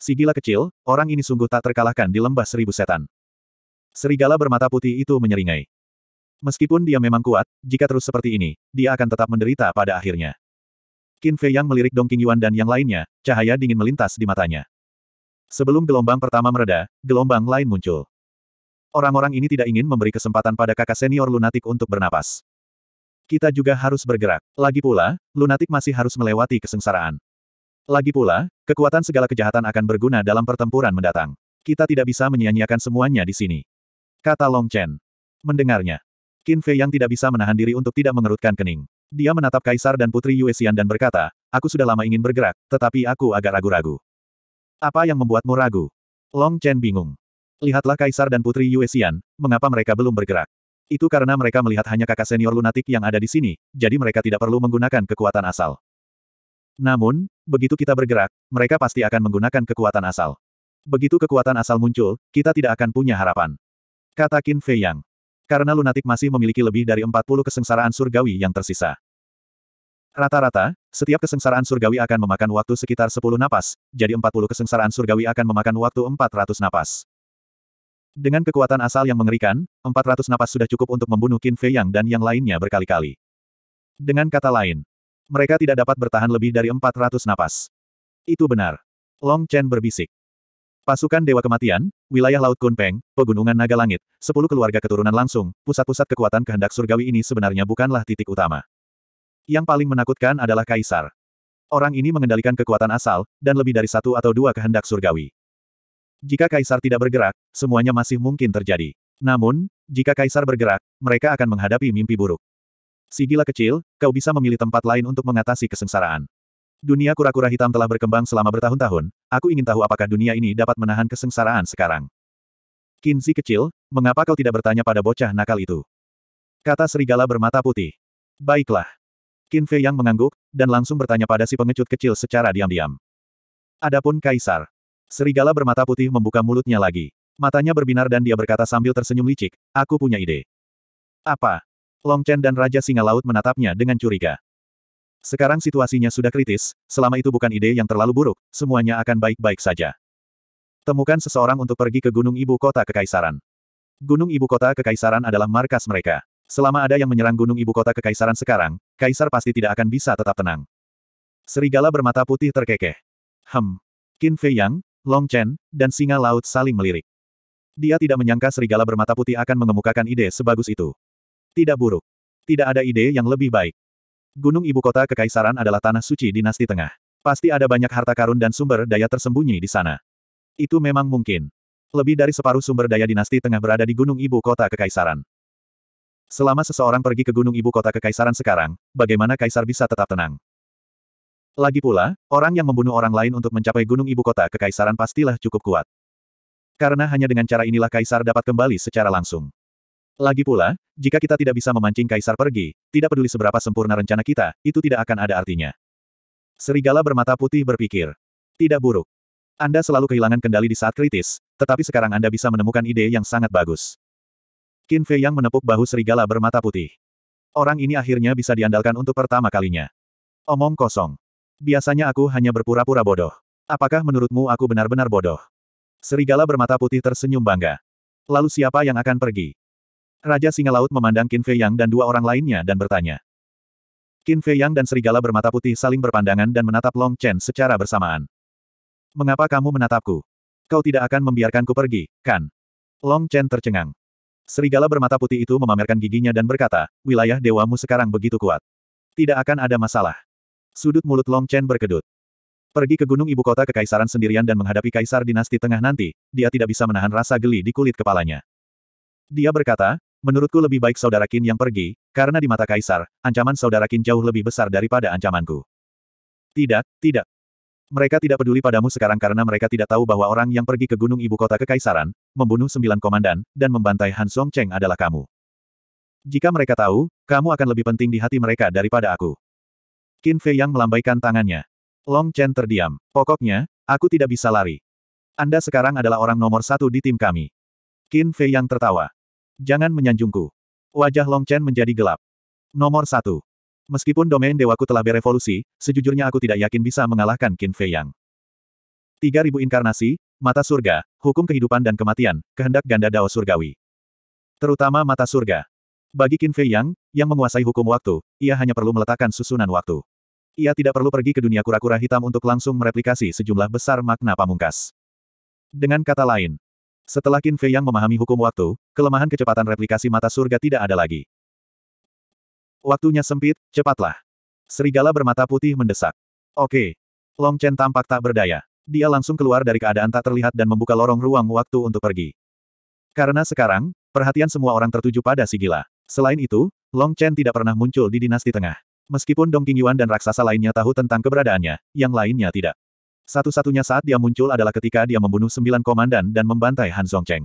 Si gila kecil, orang ini sungguh tak terkalahkan di lembah seribu setan. Serigala bermata putih itu menyeringai. Meskipun dia memang kuat, jika terus seperti ini, dia akan tetap menderita pada akhirnya. Qin Fei yang melirik Dong Qing Yuan dan yang lainnya, cahaya dingin melintas di matanya. Sebelum gelombang pertama mereda, gelombang lain muncul. Orang-orang ini tidak ingin memberi kesempatan pada kakak senior lunatik untuk bernapas. Kita juga harus bergerak. Lagi pula, lunatik masih harus melewati kesengsaraan. Lagi pula, kekuatan segala kejahatan akan berguna dalam pertempuran mendatang. Kita tidak bisa menyia-nyiakan semuanya di sini. Kata Long Chen. Mendengarnya. Qin Fei yang tidak bisa menahan diri untuk tidak mengerutkan kening. Dia menatap Kaisar dan Putri Yue Xian dan berkata, aku sudah lama ingin bergerak, tetapi aku agak ragu-ragu. Apa yang membuatmu ragu? Long Chen bingung. Lihatlah Kaisar dan Putri Yue Xian, mengapa mereka belum bergerak. Itu karena mereka melihat hanya kakak senior lunatik yang ada di sini, jadi mereka tidak perlu menggunakan kekuatan asal. Namun, begitu kita bergerak, mereka pasti akan menggunakan kekuatan asal. Begitu kekuatan asal muncul, kita tidak akan punya harapan. Kata Qin Fei Yang. Karena lunatik masih memiliki lebih dari 40 kesengsaraan surgawi yang tersisa. Rata-rata, setiap kesengsaraan surgawi akan memakan waktu sekitar 10 napas, jadi 40 kesengsaraan surgawi akan memakan waktu 400 napas. Dengan kekuatan asal yang mengerikan, 400 napas sudah cukup untuk membunuh Qin Fei Yang dan yang lainnya berkali-kali. Dengan kata lain, mereka tidak dapat bertahan lebih dari 400 napas. Itu benar. Long Chen berbisik. Pasukan Dewa Kematian, wilayah Laut Kunpeng, Pegunungan Naga Langit, 10 keluarga keturunan langsung, pusat-pusat kekuatan kehendak surgawi ini sebenarnya bukanlah titik utama. Yang paling menakutkan adalah Kaisar. Orang ini mengendalikan kekuatan asal, dan lebih dari satu atau dua kehendak surgawi. Jika Kaisar tidak bergerak, semuanya masih mungkin terjadi. Namun, jika Kaisar bergerak, mereka akan menghadapi mimpi buruk. Si kecil, kau bisa memilih tempat lain untuk mengatasi kesengsaraan. Dunia kura-kura hitam telah berkembang selama bertahun-tahun, aku ingin tahu apakah dunia ini dapat menahan kesengsaraan sekarang. Kinzi kecil, mengapa kau tidak bertanya pada bocah nakal itu? Kata serigala bermata putih. Baiklah. Qin Fei yang mengangguk, dan langsung bertanya pada si pengecut kecil secara diam-diam. Adapun Kaisar. Serigala bermata putih membuka mulutnya lagi. Matanya berbinar dan dia berkata sambil tersenyum licik, aku punya ide. Apa? Long Chen dan Raja Singa Laut menatapnya dengan curiga. Sekarang situasinya sudah kritis, selama itu bukan ide yang terlalu buruk, semuanya akan baik-baik saja. Temukan seseorang untuk pergi ke Gunung Ibu Kota Kekaisaran. Gunung Ibu Kota Kekaisaran adalah markas mereka. Selama ada yang menyerang Gunung Ibu Kota Kekaisaran sekarang, Kaisar pasti tidak akan bisa tetap tenang. Serigala bermata putih terkekeh. Hem. Qin Fei Yang, Long Chen, dan singa laut saling melirik. Dia tidak menyangka serigala bermata putih akan mengemukakan ide sebagus itu. Tidak buruk. Tidak ada ide yang lebih baik. Gunung ibu kota kekaisaran adalah tanah suci dinasti tengah. Pasti ada banyak harta karun dan sumber daya tersembunyi di sana. Itu memang mungkin. Lebih dari separuh sumber daya dinasti tengah berada di gunung ibu kota kekaisaran. Selama seseorang pergi ke gunung ibu kota kekaisaran sekarang, bagaimana kaisar bisa tetap tenang? Lagi pula, orang yang membunuh orang lain untuk mencapai gunung ibu kota kekaisaran pastilah cukup kuat. Karena hanya dengan cara inilah kaisar dapat kembali secara langsung. Lagi pula, jika kita tidak bisa memancing kaisar pergi, tidak peduli seberapa sempurna rencana kita, itu tidak akan ada artinya. Serigala bermata putih berpikir. Tidak buruk. Anda selalu kehilangan kendali di saat kritis, tetapi sekarang Anda bisa menemukan ide yang sangat bagus. Qin Fei yang menepuk bahu serigala bermata putih. Orang ini akhirnya bisa diandalkan untuk pertama kalinya. Omong kosong. Biasanya aku hanya berpura-pura bodoh. Apakah menurutmu aku benar-benar bodoh? Serigala bermata putih tersenyum bangga. Lalu siapa yang akan pergi? Raja Singa Laut memandang Qin Fei Yang dan dua orang lainnya dan bertanya. Qin Fei Yang dan serigala bermata putih saling berpandangan dan menatap Long Chen secara bersamaan. Mengapa kamu menatapku? Kau tidak akan membiarkanku pergi, kan? Long Chen tercengang. Serigala bermata putih itu memamerkan giginya dan berkata, wilayah dewamu sekarang begitu kuat. Tidak akan ada masalah. Sudut mulut Long Chen berkedut. Pergi ke gunung ibu kota kekaisaran sendirian dan menghadapi kaisar dinasti tengah nanti, dia tidak bisa menahan rasa geli di kulit kepalanya. Dia berkata, menurutku lebih baik saudara Qin yang pergi, karena di mata kaisar, ancaman saudara Qin jauh lebih besar daripada ancamanku. Tidak, tidak, mereka tidak peduli padamu sekarang karena mereka tidak tahu bahwa orang yang pergi ke gunung ibu kota kekaisaran, membunuh sembilan komandan, dan membantai Han Song Cheng adalah kamu. Jika mereka tahu, kamu akan lebih penting di hati mereka daripada aku. Qin Fei yang melambaikan tangannya. Long Chen terdiam. Pokoknya, aku tidak bisa lari. Anda sekarang adalah orang nomor satu di tim kami. Qin Fei yang tertawa. Jangan menyanjungku. Wajah Long Chen menjadi gelap. Nomor satu. Meskipun domain dewaku telah berevolusi, sejujurnya aku tidak yakin bisa mengalahkan Qin Fei Yang. 3000 inkarnasi, mata surga, hukum kehidupan dan kematian, kehendak ganda dao surgawi. Terutama mata surga. Bagi Qin Fei Yang, yang menguasai hukum waktu, ia hanya perlu meletakkan susunan waktu. Ia tidak perlu pergi ke dunia kura-kura hitam untuk langsung mereplikasi sejumlah besar makna pamungkas. Dengan kata lain, setelah Qin Fei Yang memahami hukum waktu, kelemahan kecepatan replikasi mata surga tidak ada lagi. Waktunya sempit, cepatlah. Serigala bermata putih mendesak. Oke. Long Chen tampak tak berdaya. Dia langsung keluar dari keadaan tak terlihat dan membuka lorong ruang waktu untuk pergi. Karena sekarang, perhatian semua orang tertuju pada si gila. Selain itu, Long Chen tidak pernah muncul di dinasti tengah. Meskipun Dong Qingyuan dan raksasa lainnya tahu tentang keberadaannya, yang lainnya tidak. Satu-satunya saat dia muncul adalah ketika dia membunuh sembilan komandan dan membantai Han Zhongcheng.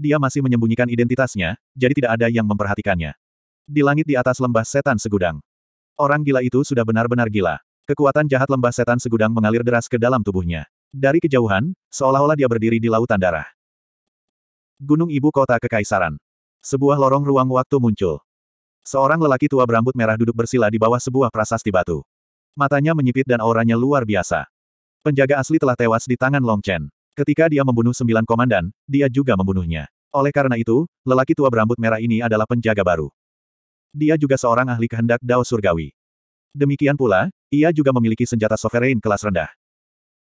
Dia masih menyembunyikan identitasnya, jadi tidak ada yang memperhatikannya. Di langit di atas lembah setan segudang. Orang gila itu sudah benar-benar gila. Kekuatan jahat lembah setan segudang mengalir deras ke dalam tubuhnya. Dari kejauhan, seolah-olah dia berdiri di lautan darah. Gunung Ibu Kota Kekaisaran. Sebuah lorong ruang waktu muncul. Seorang lelaki tua berambut merah duduk bersila di bawah sebuah prasasti batu. Matanya menyipit dan auranya luar biasa. Penjaga asli telah tewas di tangan Long Chen. Ketika dia membunuh sembilan komandan, dia juga membunuhnya. Oleh karena itu, lelaki tua berambut merah ini adalah penjaga baru. Dia juga seorang ahli kehendak Dao Surgawi. Demikian pula, ia juga memiliki senjata sovereign kelas rendah.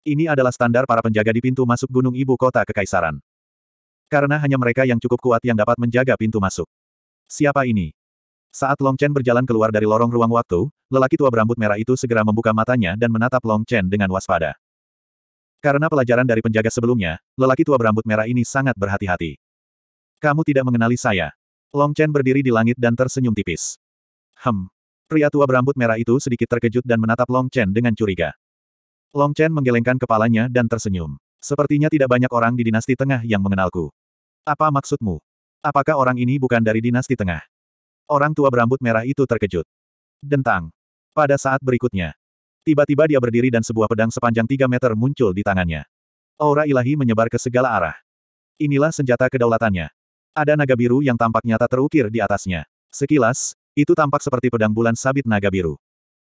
Ini adalah standar para penjaga di pintu masuk gunung ibu kota kekaisaran. Karena hanya mereka yang cukup kuat yang dapat menjaga pintu masuk. Siapa ini? Saat Long Chen berjalan keluar dari lorong ruang waktu, lelaki tua berambut merah itu segera membuka matanya dan menatap Long Chen dengan waspada. Karena pelajaran dari penjaga sebelumnya, lelaki tua berambut merah ini sangat berhati-hati. Kamu tidak mengenali saya. Long Chen berdiri di langit dan tersenyum tipis. Hem. Pria tua berambut merah itu sedikit terkejut dan menatap Long Chen dengan curiga. Long Chen menggelengkan kepalanya dan tersenyum. Sepertinya tidak banyak orang di dinasti tengah yang mengenalku. Apa maksudmu? Apakah orang ini bukan dari dinasti tengah? Orang tua berambut merah itu terkejut. Dentang. Pada saat berikutnya. Tiba-tiba dia berdiri dan sebuah pedang sepanjang 3 meter muncul di tangannya. Aura ilahi menyebar ke segala arah. Inilah senjata kedaulatannya. Ada naga biru yang tampak nyata terukir di atasnya. Sekilas, itu tampak seperti pedang bulan sabit naga biru.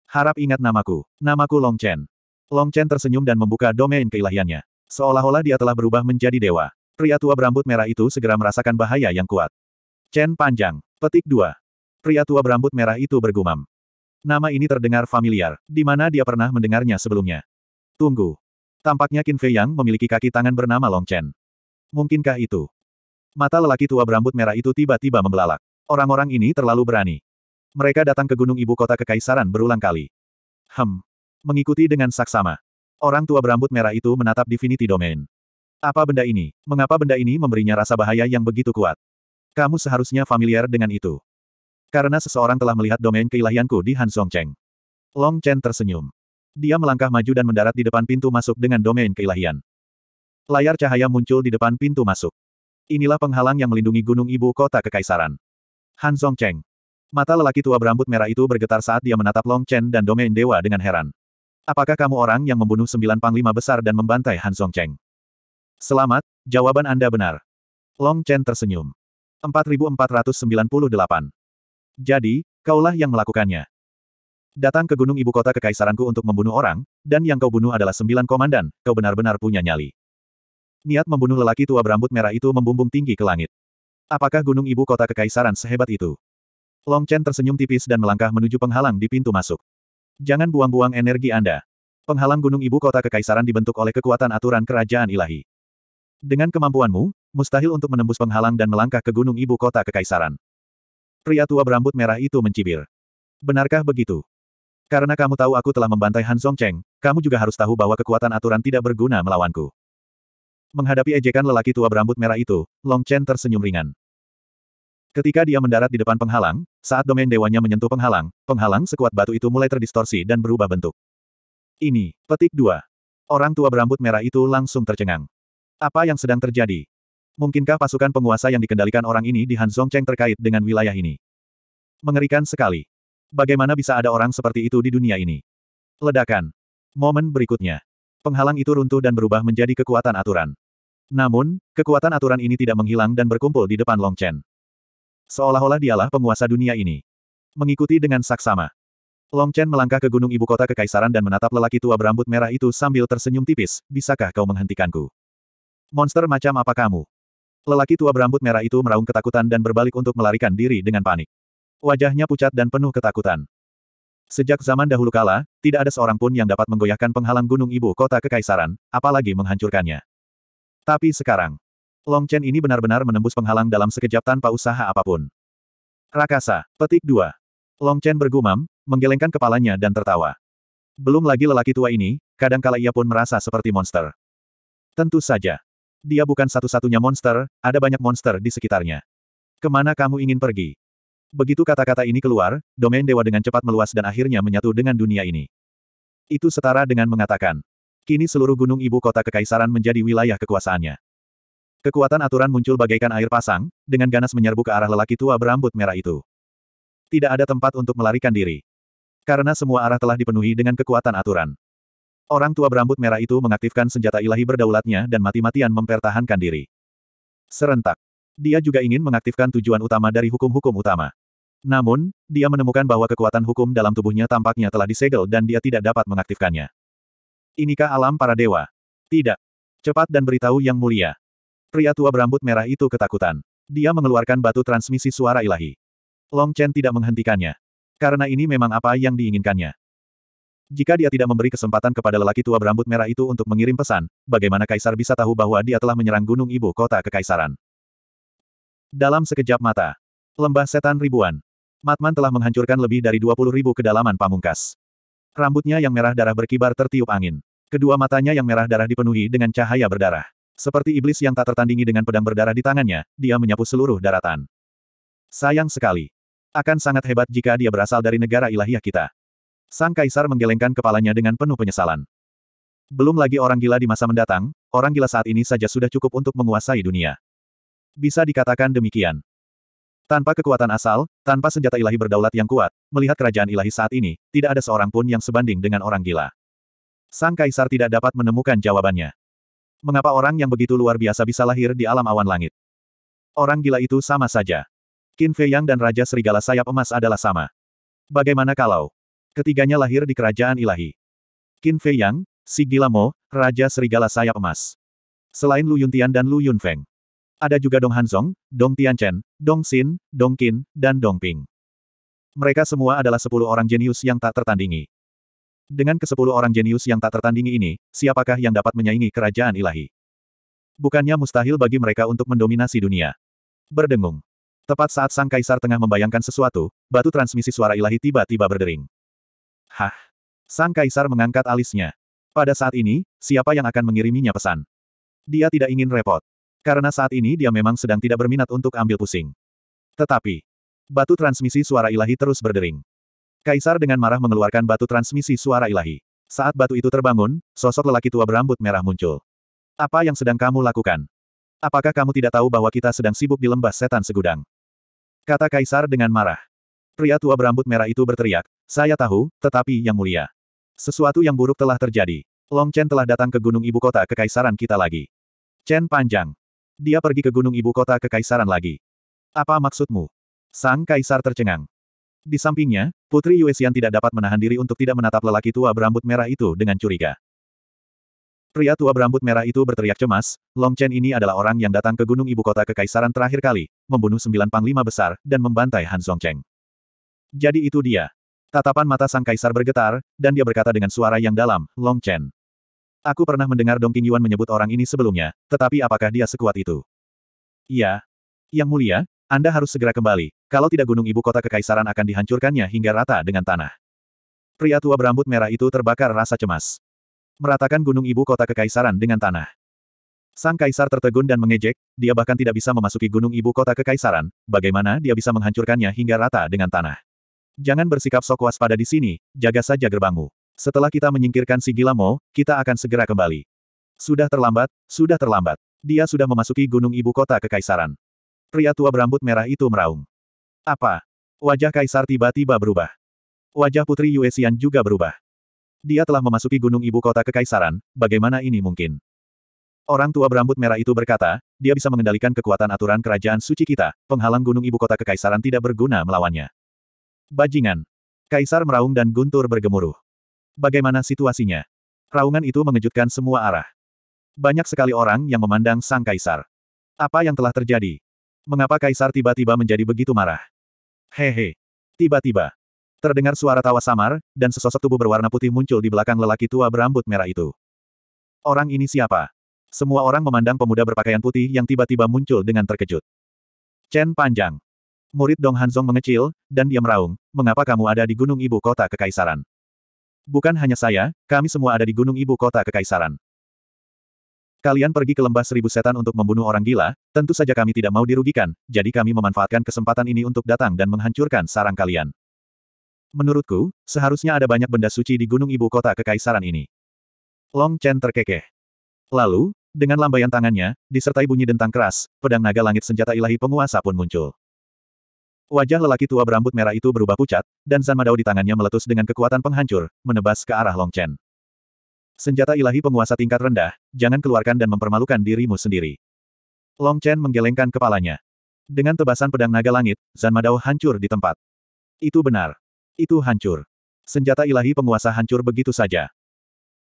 Harap ingat namaku. Namaku Long Chen. Long Chen tersenyum dan membuka domain keilahiannya. Seolah-olah dia telah berubah menjadi dewa. Pria tua berambut merah itu segera merasakan bahaya yang kuat. Chen panjang. Petik dua. Pria tua berambut merah itu bergumam. Nama ini terdengar familiar, di mana dia pernah mendengarnya sebelumnya. Tunggu. Tampaknya Qin Fei Yang memiliki kaki tangan bernama Long Chen. Mungkinkah itu? Mata lelaki tua berambut merah itu tiba-tiba membelalak. Orang-orang ini terlalu berani. Mereka datang ke gunung ibu kota kekaisaran berulang kali. Hem. Mengikuti dengan saksama. Orang tua berambut merah itu menatap Divinity Domain. Apa benda ini? Mengapa benda ini memberinya rasa bahaya yang begitu kuat? Kamu seharusnya familiar dengan itu. Karena seseorang telah melihat domain keilahianku di Han Song Cheng. Long Chen tersenyum. Dia melangkah maju dan mendarat di depan pintu masuk dengan domain keilahian. Layar cahaya muncul di depan pintu masuk. Inilah penghalang yang melindungi gunung ibu kota kekaisaran. Han Zhongcheng. Mata lelaki tua berambut merah itu bergetar saat dia menatap Long Chen dan domain dewa dengan heran. Apakah kamu orang yang membunuh sembilan panglima besar dan membantai Han Zhongcheng? Selamat, jawaban Anda benar. Long Chen tersenyum. 4498. Jadi, kaulah yang melakukannya. Datang ke gunung ibu kota kekaisaranku untuk membunuh orang, dan yang kau bunuh adalah sembilan komandan, kau benar-benar punya nyali. Niat membunuh lelaki tua berambut merah itu membumbung tinggi ke langit. Apakah gunung ibu kota kekaisaran sehebat itu? Long Chen tersenyum tipis dan melangkah menuju penghalang di pintu masuk. Jangan buang-buang energi Anda. Penghalang gunung ibu kota kekaisaran dibentuk oleh kekuatan aturan kerajaan ilahi. Dengan kemampuanmu, mustahil untuk menembus penghalang dan melangkah ke gunung ibu kota kekaisaran. Pria tua berambut merah itu mencibir. Benarkah begitu? Karena kamu tahu aku telah membantai Han Song Cheng, kamu juga harus tahu bahwa kekuatan aturan tidak berguna melawanku. Menghadapi ejekan lelaki tua berambut merah itu, Long Chen tersenyum ringan. Ketika dia mendarat di depan penghalang, saat domain dewanya menyentuh penghalang, penghalang sekuat batu itu mulai terdistorsi dan berubah bentuk. Ini, petik dua. Orang tua berambut merah itu langsung tercengang. Apa yang sedang terjadi? Mungkinkah pasukan penguasa yang dikendalikan orang ini di Han Cheng terkait dengan wilayah ini? Mengerikan sekali. Bagaimana bisa ada orang seperti itu di dunia ini? Ledakan. Momen berikutnya penghalang itu runtuh dan berubah menjadi kekuatan aturan. Namun, kekuatan aturan ini tidak menghilang dan berkumpul di depan Long Chen. Seolah-olah dialah penguasa dunia ini. Mengikuti dengan saksama. Long Chen melangkah ke gunung ibu kota kekaisaran dan menatap lelaki tua berambut merah itu sambil tersenyum tipis, bisakah kau menghentikanku? Monster macam apa kamu? Lelaki tua berambut merah itu meraung ketakutan dan berbalik untuk melarikan diri dengan panik. Wajahnya pucat dan penuh ketakutan. Sejak zaman dahulu kala, tidak ada seorang pun yang dapat menggoyahkan penghalang gunung ibu kota kekaisaran, apalagi menghancurkannya. Tapi sekarang, Long Chen ini benar-benar menembus penghalang dalam sekejap tanpa usaha apapun. Rakasa, petik dua. Long Chen bergumam, menggelengkan kepalanya dan tertawa. Belum lagi lelaki tua ini, kadangkala ia pun merasa seperti monster. Tentu saja. Dia bukan satu-satunya monster, ada banyak monster di sekitarnya. Kemana kamu ingin pergi? Begitu kata-kata ini keluar, domain dewa dengan cepat meluas dan akhirnya menyatu dengan dunia ini. Itu setara dengan mengatakan, kini seluruh gunung ibu kota kekaisaran menjadi wilayah kekuasaannya. Kekuatan aturan muncul bagaikan air pasang, dengan ganas menyerbu ke arah lelaki tua berambut merah itu. Tidak ada tempat untuk melarikan diri. Karena semua arah telah dipenuhi dengan kekuatan aturan. Orang tua berambut merah itu mengaktifkan senjata ilahi berdaulatnya dan mati-matian mempertahankan diri. Serentak dia juga ingin mengaktifkan tujuan utama dari hukum-hukum utama. Namun, dia menemukan bahwa kekuatan hukum dalam tubuhnya tampaknya telah disegel dan dia tidak dapat mengaktifkannya. Inikah alam para dewa? Tidak. Cepat dan beritahu yang mulia. Pria tua berambut merah itu ketakutan. Dia mengeluarkan batu transmisi suara ilahi. Long Chen tidak menghentikannya. Karena ini memang apa yang diinginkannya. Jika dia tidak memberi kesempatan kepada lelaki tua berambut merah itu untuk mengirim pesan, bagaimana kaisar bisa tahu bahwa dia telah menyerang gunung ibu kota kekaisaran? Dalam sekejap mata. Lembah setan ribuan. Matman telah menghancurkan lebih dari dua puluh ribu kedalaman pamungkas. Rambutnya yang merah darah berkibar tertiup angin. Kedua matanya yang merah darah dipenuhi dengan cahaya berdarah. Seperti iblis yang tak tertandingi dengan pedang berdarah di tangannya, dia menyapu seluruh daratan. Sayang sekali. Akan sangat hebat jika dia berasal dari negara ilahiyah kita. Sang kaisar menggelengkan kepalanya dengan penuh penyesalan. Belum lagi orang gila di masa mendatang, orang gila saat ini saja sudah cukup untuk menguasai dunia. Bisa dikatakan demikian. Tanpa kekuatan asal, tanpa senjata ilahi berdaulat yang kuat, melihat kerajaan ilahi saat ini, tidak ada seorang pun yang sebanding dengan orang gila. Sang kaisar tidak dapat menemukan jawabannya. Mengapa orang yang begitu luar biasa bisa lahir di alam awan langit? Orang gila itu sama saja. Qin Fei Yang dan Raja Serigala Sayap Emas adalah sama. Bagaimana kalau ketiganya lahir di kerajaan ilahi? Qin Fei Yang, si gila Raja Serigala Sayap Emas. Selain Lu Yuntian dan Lu Yunfeng. Ada juga Dong Hanzong, Dong Tianchen, Dong Xin, Dong Qin, dan Dong Ping. Mereka semua adalah sepuluh orang jenius yang tak tertandingi. Dengan kesepuluh orang jenius yang tak tertandingi ini, siapakah yang dapat menyaingi kerajaan ilahi? Bukannya mustahil bagi mereka untuk mendominasi dunia. Berdengung. Tepat saat sang kaisar tengah membayangkan sesuatu, batu transmisi suara ilahi tiba-tiba berdering. Hah? Sang kaisar mengangkat alisnya. Pada saat ini, siapa yang akan mengiriminya pesan? Dia tidak ingin repot. Karena saat ini dia memang sedang tidak berminat untuk ambil pusing. Tetapi, batu transmisi suara ilahi terus berdering. Kaisar dengan marah mengeluarkan batu transmisi suara ilahi. Saat batu itu terbangun, sosok lelaki tua berambut merah muncul. Apa yang sedang kamu lakukan? Apakah kamu tidak tahu bahwa kita sedang sibuk di lembah setan segudang? Kata Kaisar dengan marah. Pria tua berambut merah itu berteriak, saya tahu, tetapi yang mulia. Sesuatu yang buruk telah terjadi. Long Chen telah datang ke gunung ibu kota kekaisaran kita lagi. Chen panjang. Dia pergi ke gunung ibu kota kekaisaran lagi. Apa maksudmu? Sang kaisar tercengang. Di sampingnya, Putri Yuesian tidak dapat menahan diri untuk tidak menatap lelaki tua berambut merah itu dengan curiga. Pria tua berambut merah itu berteriak cemas, Long Chen ini adalah orang yang datang ke gunung ibu kota kekaisaran terakhir kali, membunuh sembilan panglima besar, dan membantai Han Zhongcheng. Jadi itu dia. Tatapan mata sang kaisar bergetar, dan dia berkata dengan suara yang dalam, Long Chen. Aku pernah mendengar Dong Qingyuan menyebut orang ini sebelumnya, tetapi apakah dia sekuat itu? Iya. Yang mulia, Anda harus segera kembali, kalau tidak gunung ibu kota kekaisaran akan dihancurkannya hingga rata dengan tanah. Pria tua berambut merah itu terbakar rasa cemas. Meratakan gunung ibu kota kekaisaran dengan tanah. Sang kaisar tertegun dan mengejek, dia bahkan tidak bisa memasuki gunung ibu kota kekaisaran, bagaimana dia bisa menghancurkannya hingga rata dengan tanah. Jangan bersikap sok waspada di sini, jaga saja gerbangmu. Setelah kita menyingkirkan si Gilamo, kita akan segera kembali. Sudah terlambat, sudah terlambat. Dia sudah memasuki gunung ibu kota kekaisaran. Pria tua berambut merah itu meraung. Apa? Wajah kaisar tiba-tiba berubah. Wajah putri Xian juga berubah. Dia telah memasuki gunung ibu kota kekaisaran, bagaimana ini mungkin? Orang tua berambut merah itu berkata, dia bisa mengendalikan kekuatan aturan kerajaan suci kita, penghalang gunung ibu kota kekaisaran tidak berguna melawannya. Bajingan. Kaisar meraung dan guntur bergemuruh. Bagaimana situasinya? Raungan itu mengejutkan semua arah. Banyak sekali orang yang memandang sang kaisar. Apa yang telah terjadi? Mengapa kaisar tiba-tiba menjadi begitu marah? Hehe. Tiba-tiba. Terdengar suara tawa samar, dan sesosok tubuh berwarna putih muncul di belakang lelaki tua berambut merah itu. Orang ini siapa? Semua orang memandang pemuda berpakaian putih yang tiba-tiba muncul dengan terkejut. Chen Panjang. Murid Dong Hanzong mengecil, dan dia meraung, mengapa kamu ada di gunung ibu kota kekaisaran? Bukan hanya saya, kami semua ada di gunung ibu kota Kekaisaran. Kalian pergi ke lembah seribu setan untuk membunuh orang gila, tentu saja kami tidak mau dirugikan, jadi kami memanfaatkan kesempatan ini untuk datang dan menghancurkan sarang kalian. Menurutku, seharusnya ada banyak benda suci di gunung ibu kota kekaisaran ini. Long Chen terkekeh. Lalu, dengan lambaian tangannya, disertai bunyi dentang keras, pedang naga langit senjata ilahi penguasa pun muncul. Wajah lelaki tua berambut merah itu berubah pucat, dan Zan Madao di tangannya meletus dengan kekuatan penghancur, menebas ke arah Long Chen. Senjata ilahi penguasa tingkat rendah, jangan keluarkan dan mempermalukan dirimu sendiri. Long Chen menggelengkan kepalanya. Dengan tebasan pedang naga langit, Zan Madao hancur di tempat. Itu benar. Itu hancur. Senjata ilahi penguasa hancur begitu saja.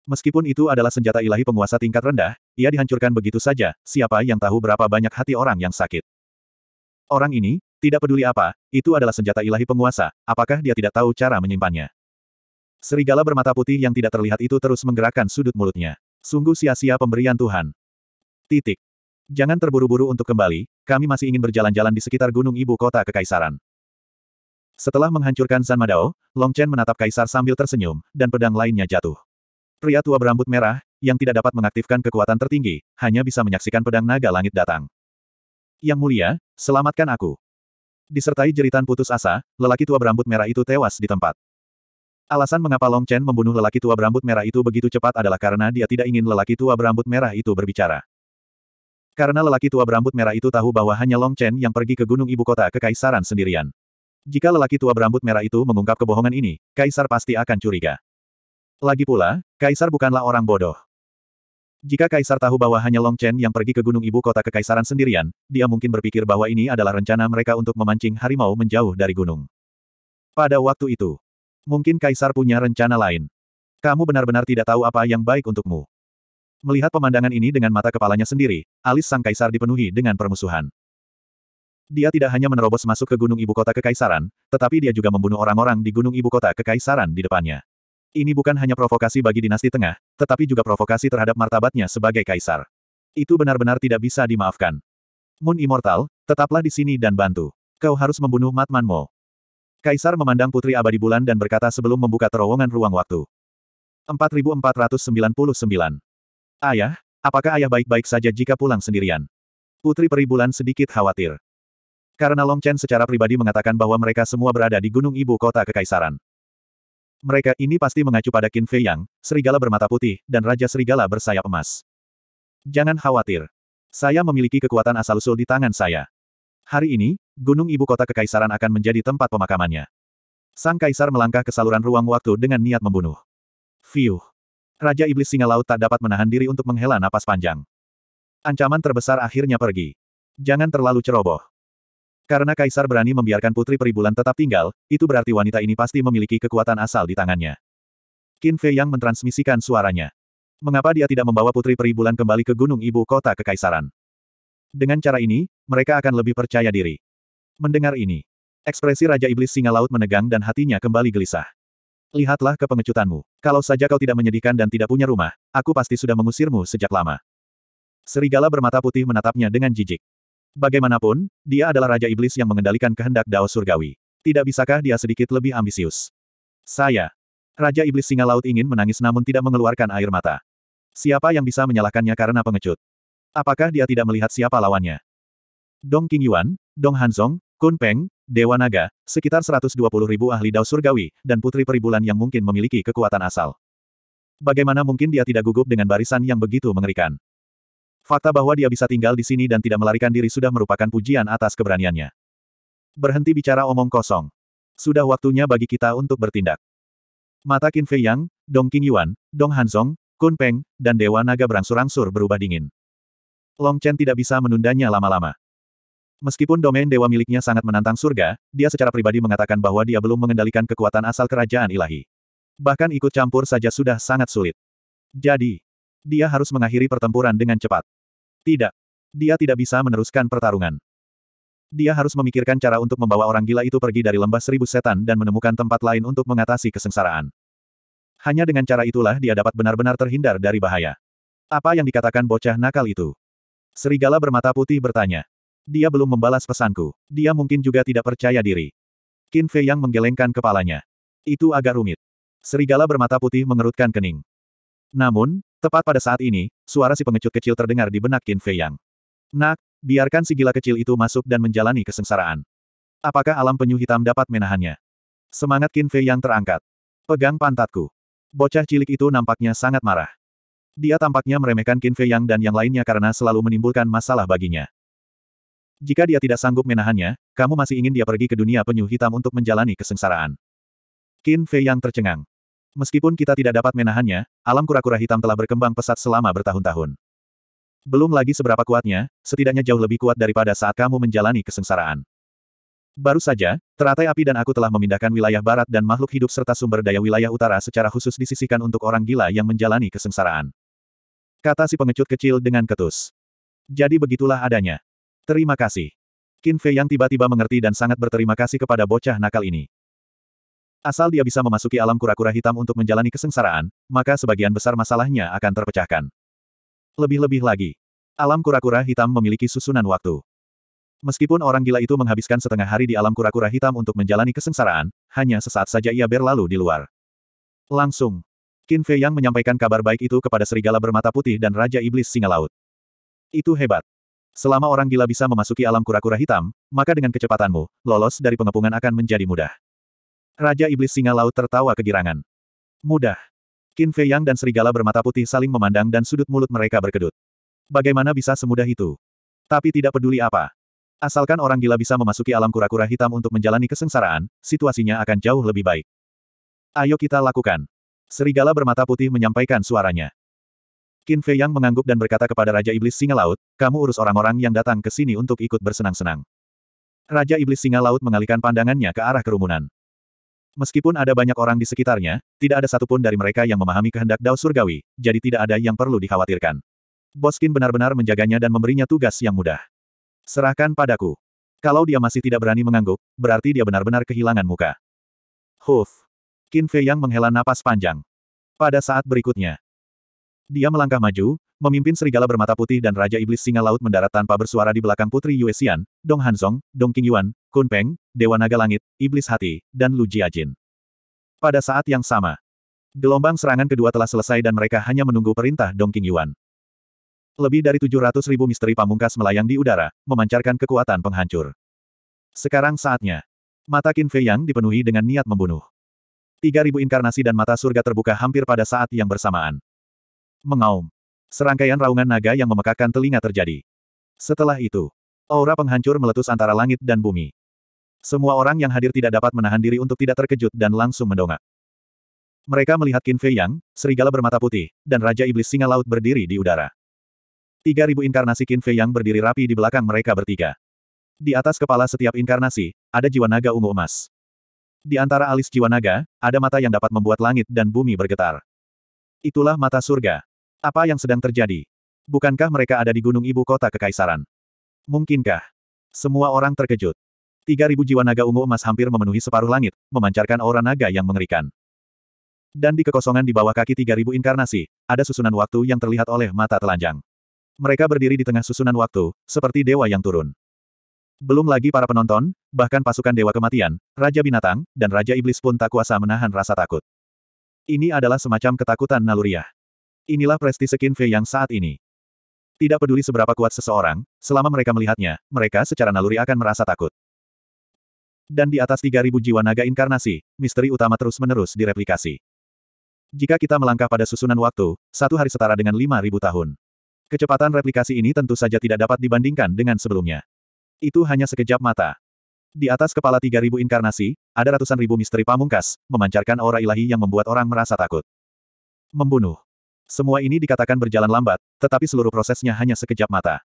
Meskipun itu adalah senjata ilahi penguasa tingkat rendah, ia dihancurkan begitu saja, siapa yang tahu berapa banyak hati orang yang sakit. Orang ini, tidak peduli apa, itu adalah senjata ilahi penguasa, apakah dia tidak tahu cara menyimpannya? Serigala bermata putih yang tidak terlihat itu terus menggerakkan sudut mulutnya. Sungguh sia-sia pemberian Tuhan. Titik. Jangan terburu-buru untuk kembali, kami masih ingin berjalan-jalan di sekitar gunung ibu kota kekaisaran. Setelah menghancurkan San Madao, Long Chen menatap kaisar sambil tersenyum, dan pedang lainnya jatuh. Pria tua berambut merah, yang tidak dapat mengaktifkan kekuatan tertinggi, hanya bisa menyaksikan pedang naga langit datang. Yang mulia, selamatkan aku. Disertai jeritan putus asa, lelaki tua berambut merah itu tewas di tempat. Alasan mengapa Long Chen membunuh lelaki tua berambut merah itu begitu cepat adalah karena dia tidak ingin lelaki tua berambut merah itu berbicara. Karena lelaki tua berambut merah itu tahu bahwa hanya Long Chen yang pergi ke gunung ibu kota kekaisaran sendirian. Jika lelaki tua berambut merah itu mengungkap kebohongan ini, kaisar pasti akan curiga. Lagi pula, kaisar bukanlah orang bodoh. Jika Kaisar tahu bahwa hanya Long Chen yang pergi ke gunung ibu kota kekaisaran sendirian, dia mungkin berpikir bahwa ini adalah rencana mereka untuk memancing harimau menjauh dari gunung. Pada waktu itu, mungkin Kaisar punya rencana lain. Kamu benar-benar tidak tahu apa yang baik untukmu. Melihat pemandangan ini dengan mata kepalanya sendiri, alis sang Kaisar dipenuhi dengan permusuhan. Dia tidak hanya menerobos masuk ke gunung ibu kota kekaisaran, tetapi dia juga membunuh orang-orang di gunung ibu kota kekaisaran di depannya. Ini bukan hanya provokasi bagi dinasti tengah, tetapi juga provokasi terhadap martabatnya sebagai kaisar. Itu benar-benar tidak bisa dimaafkan. Moon Immortal, tetaplah di sini dan bantu. Kau harus membunuh Matman Mo. Kaisar memandang Putri Abadi Bulan dan berkata sebelum membuka terowongan ruang waktu. 4499. Ayah, apakah ayah baik-baik saja jika pulang sendirian? Putri Peri Bulan sedikit khawatir. Karena Long Chen secara pribadi mengatakan bahwa mereka semua berada di Gunung Ibu Kota Kekaisaran. Mereka ini pasti mengacu pada Qin Fei Yang, serigala bermata putih, dan Raja Serigala bersayap emas. Jangan khawatir. Saya memiliki kekuatan asal-usul di tangan saya. Hari ini, Gunung Ibu Kota Kekaisaran akan menjadi tempat pemakamannya. Sang Kaisar melangkah ke saluran ruang waktu dengan niat membunuh. Fiuh. Raja Iblis Singa Laut tak dapat menahan diri untuk menghela napas panjang. Ancaman terbesar akhirnya pergi. Jangan terlalu ceroboh. Karena kaisar berani membiarkan putri peribulan tetap tinggal, itu berarti wanita ini pasti memiliki kekuatan asal di tangannya. Qin Fei yang mentransmisikan suaranya. Mengapa dia tidak membawa putri peribulan kembali ke gunung ibu kota kekaisaran? Dengan cara ini, mereka akan lebih percaya diri. Mendengar ini, ekspresi Raja Iblis Singa Laut menegang dan hatinya kembali gelisah. Lihatlah ke pengecutanmu. Kalau saja kau tidak menyedihkan dan tidak punya rumah, aku pasti sudah mengusirmu sejak lama. Serigala bermata putih menatapnya dengan jijik. Bagaimanapun, dia adalah Raja Iblis yang mengendalikan kehendak Dao Surgawi. Tidak bisakah dia sedikit lebih ambisius? Saya. Raja Iblis Singa Laut ingin menangis namun tidak mengeluarkan air mata. Siapa yang bisa menyalahkannya karena pengecut? Apakah dia tidak melihat siapa lawannya? Dong King Yuan, Dong Hanzong, Kun Peng, Dewa Naga, sekitar 120 ribu ahli Dao Surgawi, dan Putri Peribulan yang mungkin memiliki kekuatan asal. Bagaimana mungkin dia tidak gugup dengan barisan yang begitu mengerikan? Fakta bahwa dia bisa tinggal di sini dan tidak melarikan diri sudah merupakan pujian atas keberaniannya. Berhenti bicara omong kosong. Sudah waktunya bagi kita untuk bertindak. Mata Qin Fei Yang, Dong King Yuan, Dong Hanzong, Kun Peng, dan Dewa Naga berangsur-angsur berubah dingin. Long Chen tidak bisa menundanya lama-lama. Meskipun domain dewa miliknya sangat menantang surga, dia secara pribadi mengatakan bahwa dia belum mengendalikan kekuatan asal kerajaan ilahi. Bahkan ikut campur saja sudah sangat sulit. Jadi, dia harus mengakhiri pertempuran dengan cepat. Tidak. Dia tidak bisa meneruskan pertarungan. Dia harus memikirkan cara untuk membawa orang gila itu pergi dari lembah seribu setan dan menemukan tempat lain untuk mengatasi kesengsaraan. Hanya dengan cara itulah dia dapat benar-benar terhindar dari bahaya. Apa yang dikatakan bocah nakal itu? Serigala bermata putih bertanya. Dia belum membalas pesanku. Dia mungkin juga tidak percaya diri. Qin Fei yang menggelengkan kepalanya. Itu agak rumit. Serigala bermata putih mengerutkan kening. Namun, Tepat pada saat ini, suara si pengecut kecil terdengar di benak Qin Fei Yang. Nak, biarkan si gila kecil itu masuk dan menjalani kesengsaraan. Apakah alam penyu hitam dapat menahannya? Semangat Qin Fei Yang terangkat. Pegang pantatku. Bocah cilik itu nampaknya sangat marah. Dia tampaknya meremehkan Qin Fei Yang dan yang lainnya karena selalu menimbulkan masalah baginya. Jika dia tidak sanggup menahannya, kamu masih ingin dia pergi ke dunia penyu hitam untuk menjalani kesengsaraan. Qin Fei Yang tercengang. Meskipun kita tidak dapat menahannya, alam kura-kura hitam telah berkembang pesat selama bertahun-tahun. Belum lagi seberapa kuatnya, setidaknya jauh lebih kuat daripada saat kamu menjalani kesengsaraan. Baru saja, teratai api dan aku telah memindahkan wilayah barat dan makhluk hidup serta sumber daya wilayah utara secara khusus disisikan untuk orang gila yang menjalani kesengsaraan. Kata si pengecut kecil dengan ketus. Jadi begitulah adanya. Terima kasih. Kinfe yang tiba-tiba mengerti dan sangat berterima kasih kepada bocah nakal ini. Asal dia bisa memasuki alam kura-kura hitam untuk menjalani kesengsaraan, maka sebagian besar masalahnya akan terpecahkan. Lebih-lebih lagi, alam kura-kura hitam memiliki susunan waktu. Meskipun orang gila itu menghabiskan setengah hari di alam kura-kura hitam untuk menjalani kesengsaraan, hanya sesaat saja ia berlalu di luar. Langsung, Qin Fei Yang menyampaikan kabar baik itu kepada serigala bermata putih dan Raja Iblis Singa Laut. Itu hebat. Selama orang gila bisa memasuki alam kura-kura hitam, maka dengan kecepatanmu, lolos dari pengepungan akan menjadi mudah. Raja Iblis Singa Laut tertawa kegirangan. Mudah. Qin Fei Yang dan serigala bermata putih saling memandang dan sudut mulut mereka berkedut. Bagaimana bisa semudah itu? Tapi tidak peduli apa. Asalkan orang gila bisa memasuki alam kura-kura hitam untuk menjalani kesengsaraan, situasinya akan jauh lebih baik. Ayo kita lakukan. Serigala bermata putih menyampaikan suaranya. Qin Fei Yang mengangguk dan berkata kepada Raja Iblis Singa Laut, kamu urus orang-orang yang datang ke sini untuk ikut bersenang-senang. Raja Iblis Singa Laut mengalihkan pandangannya ke arah kerumunan. Meskipun ada banyak orang di sekitarnya, tidak ada satupun dari mereka yang memahami kehendak Dao Surgawi, jadi tidak ada yang perlu dikhawatirkan. Boskin benar-benar menjaganya dan memberinya tugas yang mudah. Serahkan padaku. Kalau dia masih tidak berani mengangguk, berarti dia benar-benar kehilangan muka. Huf. Qin Fei yang menghela napas panjang. Pada saat berikutnya, dia melangkah maju, Memimpin serigala bermata putih dan Raja Iblis Singa Laut mendarat tanpa bersuara di belakang Putri Yue Xian, Dong Hanzong, Dong King Yuan, Kun Peng, Dewa Naga Langit, Iblis Hati, dan Lu Jiajin. Pada saat yang sama, gelombang serangan kedua telah selesai dan mereka hanya menunggu perintah Dong King Yuan. Lebih dari 700 ribu misteri pamungkas melayang di udara, memancarkan kekuatan penghancur. Sekarang saatnya. Mata Qin Fei Yang dipenuhi dengan niat membunuh. 3000 inkarnasi dan mata surga terbuka hampir pada saat yang bersamaan. Mengaum. Serangkaian raungan naga yang memekakan telinga terjadi. Setelah itu, aura penghancur meletus antara langit dan bumi. Semua orang yang hadir tidak dapat menahan diri untuk tidak terkejut dan langsung mendongak. Mereka melihat Qin Fei Yang, serigala bermata putih, dan Raja Iblis Singa Laut berdiri di udara. Tiga ribu inkarnasi Qin Fei Yang berdiri rapi di belakang mereka bertiga. Di atas kepala setiap inkarnasi, ada jiwa naga ungu emas. Di antara alis jiwa naga, ada mata yang dapat membuat langit dan bumi bergetar. Itulah mata surga. Apa yang sedang terjadi? Bukankah mereka ada di gunung ibu kota kekaisaran? Mungkinkah? Semua orang terkejut. 3.000 jiwa naga ungu emas hampir memenuhi separuh langit, memancarkan aura naga yang mengerikan. Dan di kekosongan di bawah kaki 3.000 inkarnasi, ada susunan waktu yang terlihat oleh mata telanjang. Mereka berdiri di tengah susunan waktu, seperti dewa yang turun. Belum lagi para penonton, bahkan pasukan Dewa Kematian, Raja Binatang, dan Raja Iblis pun tak kuasa menahan rasa takut. Ini adalah semacam ketakutan naluriah. Inilah prestise Qin Fei yang saat ini. Tidak peduli seberapa kuat seseorang, selama mereka melihatnya, mereka secara naluri akan merasa takut. Dan di atas 3.000 jiwa naga inkarnasi, misteri utama terus-menerus direplikasi. Jika kita melangkah pada susunan waktu, satu hari setara dengan 5.000 tahun. Kecepatan replikasi ini tentu saja tidak dapat dibandingkan dengan sebelumnya. Itu hanya sekejap mata. Di atas kepala 3.000 inkarnasi, ada ratusan ribu misteri pamungkas, memancarkan aura ilahi yang membuat orang merasa takut. Membunuh. Semua ini dikatakan berjalan lambat, tetapi seluruh prosesnya hanya sekejap mata.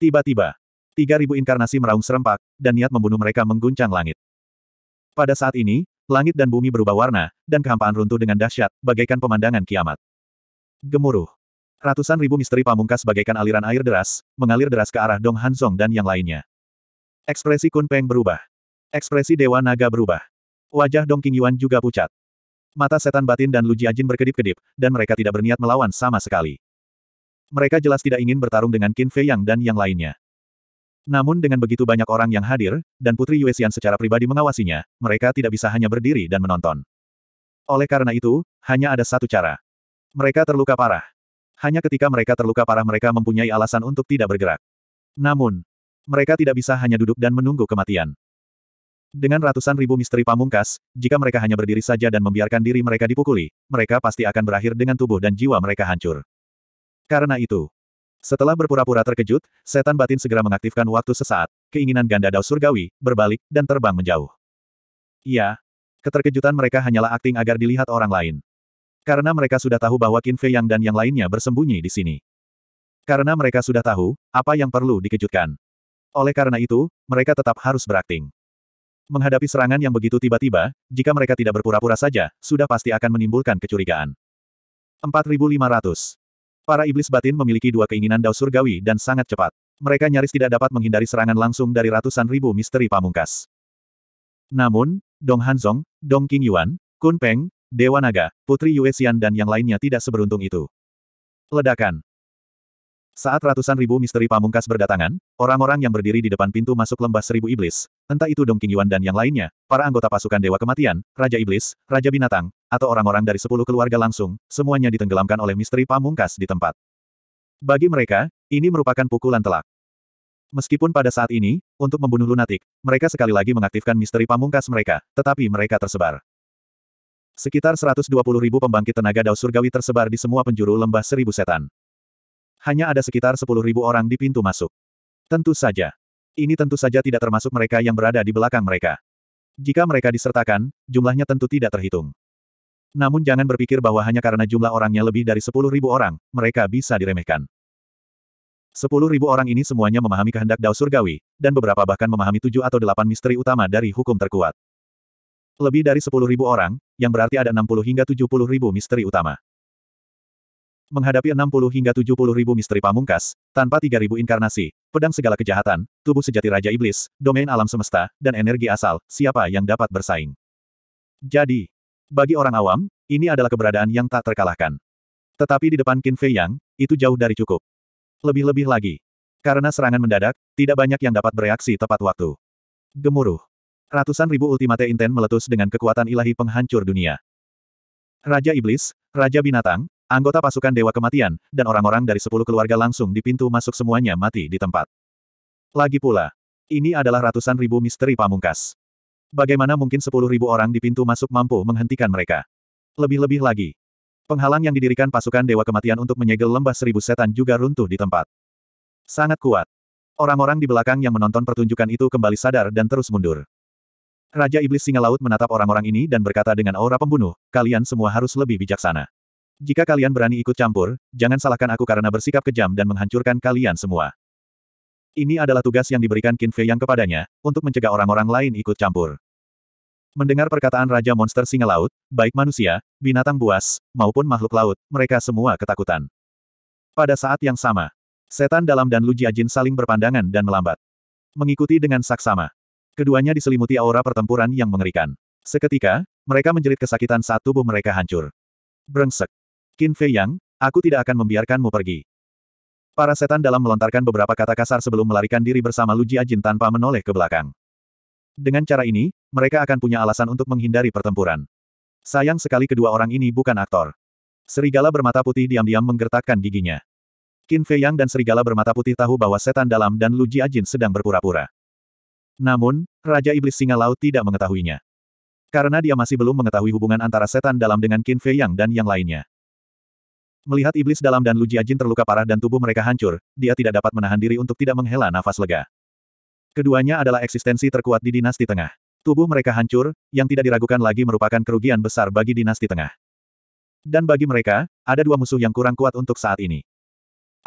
Tiba-tiba, 3.000 inkarnasi meraung serempak, dan niat membunuh mereka mengguncang langit. Pada saat ini, langit dan bumi berubah warna, dan kehampaan runtuh dengan dahsyat, bagaikan pemandangan kiamat. Gemuruh. Ratusan ribu misteri pamungkas bagaikan aliran air deras, mengalir deras ke arah Dong Hanzong dan yang lainnya. Ekspresi Kun Peng berubah. Ekspresi Dewa Naga berubah. Wajah Dong Qingyuan juga pucat. Mata setan batin dan Lu Jiajin berkedip-kedip, dan mereka tidak berniat melawan sama sekali. Mereka jelas tidak ingin bertarung dengan Qin Fei Yang dan yang lainnya. Namun dengan begitu banyak orang yang hadir, dan Putri Yue Xian secara pribadi mengawasinya, mereka tidak bisa hanya berdiri dan menonton. Oleh karena itu, hanya ada satu cara. Mereka terluka parah. Hanya ketika mereka terluka parah mereka mempunyai alasan untuk tidak bergerak. Namun, mereka tidak bisa hanya duduk dan menunggu kematian. Dengan ratusan ribu misteri pamungkas, jika mereka hanya berdiri saja dan membiarkan diri mereka dipukuli, mereka pasti akan berakhir dengan tubuh dan jiwa mereka hancur. Karena itu, setelah berpura-pura terkejut, setan batin segera mengaktifkan waktu sesaat, keinginan ganda dao surgawi, berbalik, dan terbang menjauh. Iya, keterkejutan mereka hanyalah akting agar dilihat orang lain. Karena mereka sudah tahu bahwa Qin Fei Yang dan yang lainnya bersembunyi di sini. Karena mereka sudah tahu, apa yang perlu dikejutkan. Oleh karena itu, mereka tetap harus berakting. Menghadapi serangan yang begitu tiba-tiba, jika mereka tidak berpura-pura saja, sudah pasti akan menimbulkan kecurigaan. 4500. Para iblis batin memiliki dua keinginan dao surgawi dan sangat cepat. Mereka nyaris tidak dapat menghindari serangan langsung dari ratusan ribu misteri pamungkas. Namun, Dong Hanzong, Dong King Yuan, Kun Peng, Dewa Naga, Putri Yue Xian dan yang lainnya tidak seberuntung itu. Ledakan. Saat ratusan ribu misteri pamungkas berdatangan, orang-orang yang berdiri di depan pintu masuk lembah seribu iblis, Entah itu Dong Qingyuan dan yang lainnya, para anggota pasukan Dewa Kematian, Raja Iblis, Raja Binatang, atau orang-orang dari sepuluh keluarga langsung, semuanya ditenggelamkan oleh misteri pamungkas di tempat. Bagi mereka, ini merupakan pukulan telak. Meskipun pada saat ini, untuk membunuh lunatik, mereka sekali lagi mengaktifkan misteri pamungkas mereka, tetapi mereka tersebar. Sekitar 120 ribu pembangkit tenaga Dao Surgawi tersebar di semua penjuru lembah seribu setan. Hanya ada sekitar 10 ribu orang di pintu masuk. Tentu saja, ini tentu saja tidak termasuk mereka yang berada di belakang mereka. Jika mereka disertakan, jumlahnya tentu tidak terhitung. Namun jangan berpikir bahwa hanya karena jumlah orangnya lebih dari 10.000 orang, mereka bisa diremehkan. 10.000 orang ini semuanya memahami kehendak Dao Surgawi, dan beberapa bahkan memahami tujuh atau delapan misteri utama dari hukum terkuat. Lebih dari 10.000 orang, yang berarti ada 60 hingga 70.000 misteri utama. Menghadapi 60 hingga 70 ribu misteri pamungkas, tanpa ribu inkarnasi, pedang segala kejahatan, tubuh sejati Raja Iblis, domain alam semesta, dan energi asal, siapa yang dapat bersaing? Jadi, bagi orang awam, ini adalah keberadaan yang tak terkalahkan. Tetapi di depan Qin Fei Yang, itu jauh dari cukup. Lebih-lebih lagi. Karena serangan mendadak, tidak banyak yang dapat bereaksi tepat waktu. Gemuruh. Ratusan ribu ultimate inten meletus dengan kekuatan ilahi penghancur dunia. Raja Iblis, Raja Binatang, Anggota pasukan Dewa Kematian, dan orang-orang dari sepuluh keluarga langsung di pintu masuk semuanya mati di tempat. Lagi pula, ini adalah ratusan ribu misteri pamungkas. Bagaimana mungkin sepuluh ribu orang di pintu masuk mampu menghentikan mereka? Lebih-lebih lagi. Penghalang yang didirikan pasukan Dewa Kematian untuk menyegel lembah seribu setan juga runtuh di tempat. Sangat kuat. Orang-orang di belakang yang menonton pertunjukan itu kembali sadar dan terus mundur. Raja Iblis Singa Laut menatap orang-orang ini dan berkata dengan aura pembunuh, kalian semua harus lebih bijaksana. Jika kalian berani ikut campur, jangan salahkan aku karena bersikap kejam dan menghancurkan kalian semua. Ini adalah tugas yang diberikan Qin Fei yang kepadanya, untuk mencegah orang-orang lain ikut campur. Mendengar perkataan Raja Monster Singa Laut, baik manusia, binatang buas, maupun makhluk laut, mereka semua ketakutan. Pada saat yang sama, setan dalam dan Lu Jiajin saling berpandangan dan melambat. Mengikuti dengan saksama. Keduanya diselimuti aura pertempuran yang mengerikan. Seketika, mereka menjerit kesakitan saat tubuh mereka hancur. Brengsek. Qin Fei Yang, aku tidak akan membiarkanmu pergi. Para setan dalam melontarkan beberapa kata kasar sebelum melarikan diri bersama Lu Jiajin tanpa menoleh ke belakang. Dengan cara ini, mereka akan punya alasan untuk menghindari pertempuran. Sayang sekali kedua orang ini bukan aktor. Serigala bermata putih diam-diam menggertakkan giginya. Qin Fei Yang dan serigala bermata putih tahu bahwa setan dalam dan Lu Jiajin sedang berpura-pura. Namun, Raja Iblis Singa Laut tidak mengetahuinya. Karena dia masih belum mengetahui hubungan antara setan dalam dengan Qin Fei Yang dan yang lainnya. Melihat iblis dalam dan Lu Jiajin terluka parah dan tubuh mereka hancur, dia tidak dapat menahan diri untuk tidak menghela nafas lega. Keduanya adalah eksistensi terkuat di dinasti tengah. Tubuh mereka hancur, yang tidak diragukan lagi merupakan kerugian besar bagi dinasti tengah. Dan bagi mereka, ada dua musuh yang kurang kuat untuk saat ini.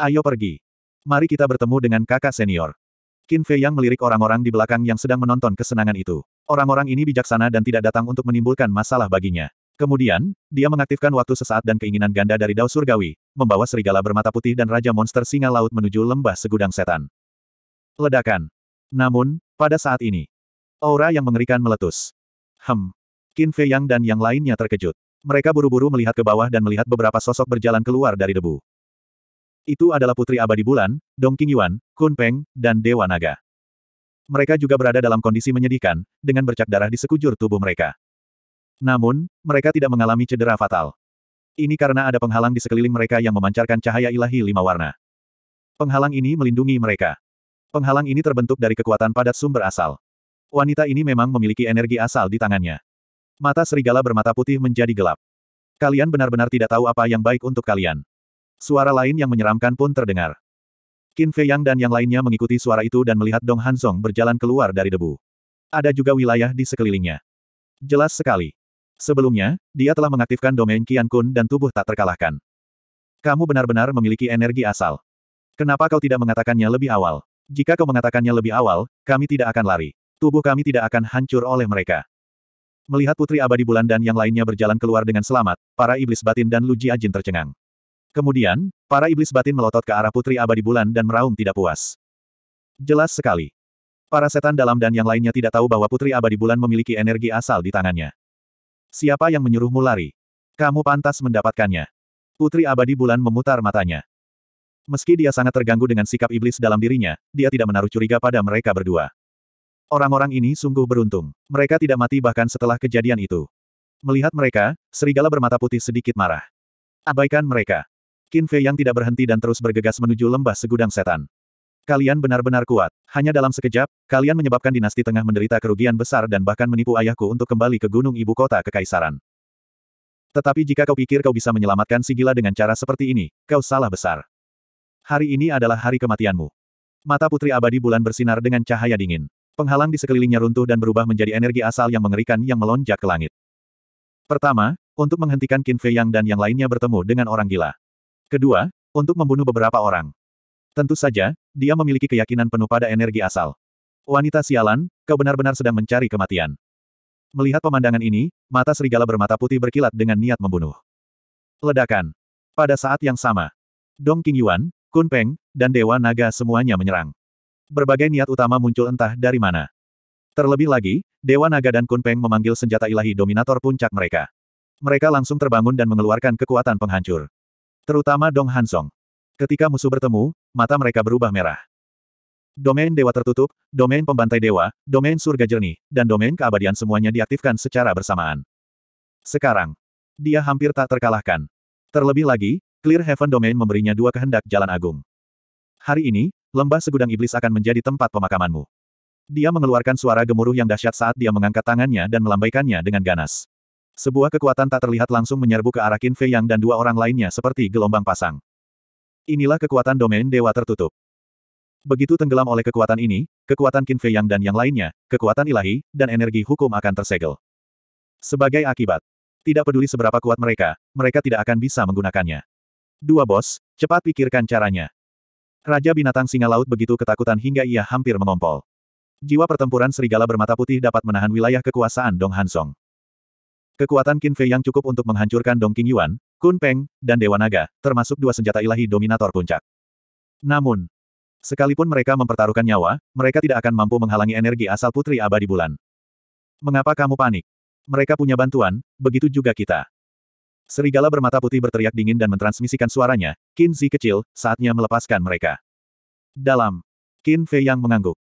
Ayo pergi. Mari kita bertemu dengan kakak senior. Qin Fei yang melirik orang-orang di belakang yang sedang menonton kesenangan itu. Orang-orang ini bijaksana dan tidak datang untuk menimbulkan masalah baginya. Kemudian, dia mengaktifkan waktu sesaat dan keinginan ganda dari Dao Surgawi, membawa serigala bermata putih dan Raja Monster Singa Laut menuju lembah segudang setan. Ledakan. Namun, pada saat ini, aura yang mengerikan meletus. Hem. Qin Fei Yang dan yang lainnya terkejut. Mereka buru-buru melihat ke bawah dan melihat beberapa sosok berjalan keluar dari debu. Itu adalah Putri Abadi Bulan, Dong Qingyuan, Kun Peng, dan Dewa Naga. Mereka juga berada dalam kondisi menyedihkan, dengan bercak darah di sekujur tubuh mereka. Namun, mereka tidak mengalami cedera fatal. Ini karena ada penghalang di sekeliling mereka yang memancarkan cahaya ilahi lima warna. Penghalang ini melindungi mereka. Penghalang ini terbentuk dari kekuatan padat sumber asal. Wanita ini memang memiliki energi asal di tangannya. Mata serigala bermata putih menjadi gelap. Kalian benar-benar tidak tahu apa yang baik untuk kalian. Suara lain yang menyeramkan pun terdengar. Qin Fei Yang dan yang lainnya mengikuti suara itu dan melihat Dong Hansong berjalan keluar dari debu. Ada juga wilayah di sekelilingnya. Jelas sekali. Sebelumnya, dia telah mengaktifkan domain Kian Kun dan tubuh tak terkalahkan. Kamu benar-benar memiliki energi asal. Kenapa kau tidak mengatakannya lebih awal? Jika kau mengatakannya lebih awal, kami tidak akan lari. Tubuh kami tidak akan hancur oleh mereka. Melihat Putri Abadi Bulan dan yang lainnya berjalan keluar dengan selamat, para iblis batin dan Lu Ajin tercengang. Kemudian, para iblis batin melotot ke arah Putri Abadi Bulan dan meraung tidak puas. Jelas sekali. Para setan dalam dan yang lainnya tidak tahu bahwa Putri Abadi Bulan memiliki energi asal di tangannya. Siapa yang menyuruhmu lari? Kamu pantas mendapatkannya. Putri abadi bulan memutar matanya. Meski dia sangat terganggu dengan sikap iblis dalam dirinya, dia tidak menaruh curiga pada mereka berdua. Orang-orang ini sungguh beruntung. Mereka tidak mati bahkan setelah kejadian itu. Melihat mereka, serigala bermata putih sedikit marah. Abaikan mereka. Qin Fei yang tidak berhenti dan terus bergegas menuju lembah segudang setan. Kalian benar-benar kuat. Hanya dalam sekejap, kalian menyebabkan dinasti tengah menderita kerugian besar dan bahkan menipu ayahku untuk kembali ke gunung ibu kota kekaisaran. Tetapi jika kau pikir kau bisa menyelamatkan si gila dengan cara seperti ini, kau salah besar. Hari ini adalah hari kematianmu. Mata putri abadi bulan bersinar dengan cahaya dingin. Penghalang di sekelilingnya runtuh dan berubah menjadi energi asal yang mengerikan yang melonjak ke langit. Pertama, untuk menghentikan Qin Fei Yang dan yang lainnya bertemu dengan orang gila. Kedua, untuk membunuh beberapa orang. Tentu saja, dia memiliki keyakinan penuh pada energi asal. Wanita sialan, kau benar-benar sedang mencari kematian. Melihat pemandangan ini, mata serigala bermata putih berkilat dengan niat membunuh. Ledakan. Pada saat yang sama, Dong King Yuan, Kun Peng, dan Dewa Naga semuanya menyerang. Berbagai niat utama muncul entah dari mana. Terlebih lagi, Dewa Naga dan Kun Peng memanggil senjata ilahi dominator puncak mereka. Mereka langsung terbangun dan mengeluarkan kekuatan penghancur. Terutama Dong Hansong. Ketika musuh bertemu, mata mereka berubah merah. Domain dewa tertutup, domain pembantai dewa, domain surga jernih, dan domain keabadian semuanya diaktifkan secara bersamaan. Sekarang, dia hampir tak terkalahkan. Terlebih lagi, Clear Heaven Domain memberinya dua kehendak jalan agung. Hari ini, lembah segudang iblis akan menjadi tempat pemakamanmu. Dia mengeluarkan suara gemuruh yang dahsyat saat dia mengangkat tangannya dan melambaikannya dengan ganas. Sebuah kekuatan tak terlihat langsung menyerbu ke arah Qin Fei Yang dan dua orang lainnya seperti gelombang pasang. Inilah kekuatan domain dewa tertutup. Begitu tenggelam oleh kekuatan ini, kekuatan Qin Fei Yang dan yang lainnya, kekuatan ilahi, dan energi hukum akan tersegel. Sebagai akibat, tidak peduli seberapa kuat mereka, mereka tidak akan bisa menggunakannya. Dua bos, cepat pikirkan caranya. Raja binatang singa laut begitu ketakutan hingga ia hampir mengompol. Jiwa pertempuran serigala bermata putih dapat menahan wilayah kekuasaan Dong Hansong. Kekuatan Qin Fei yang cukup untuk menghancurkan Dong King Yuan, Kunpeng dan Dewa Naga, termasuk dua senjata ilahi dominator puncak. Namun, sekalipun mereka mempertaruhkan nyawa, mereka tidak akan mampu menghalangi energi asal Putri Abadi Bulan. Mengapa kamu panik? Mereka punya bantuan, begitu juga kita. Serigala bermata putih berteriak dingin dan mentransmisikan suaranya, Qin Zi kecil, saatnya melepaskan mereka. Dalam, Qin Fei yang mengangguk.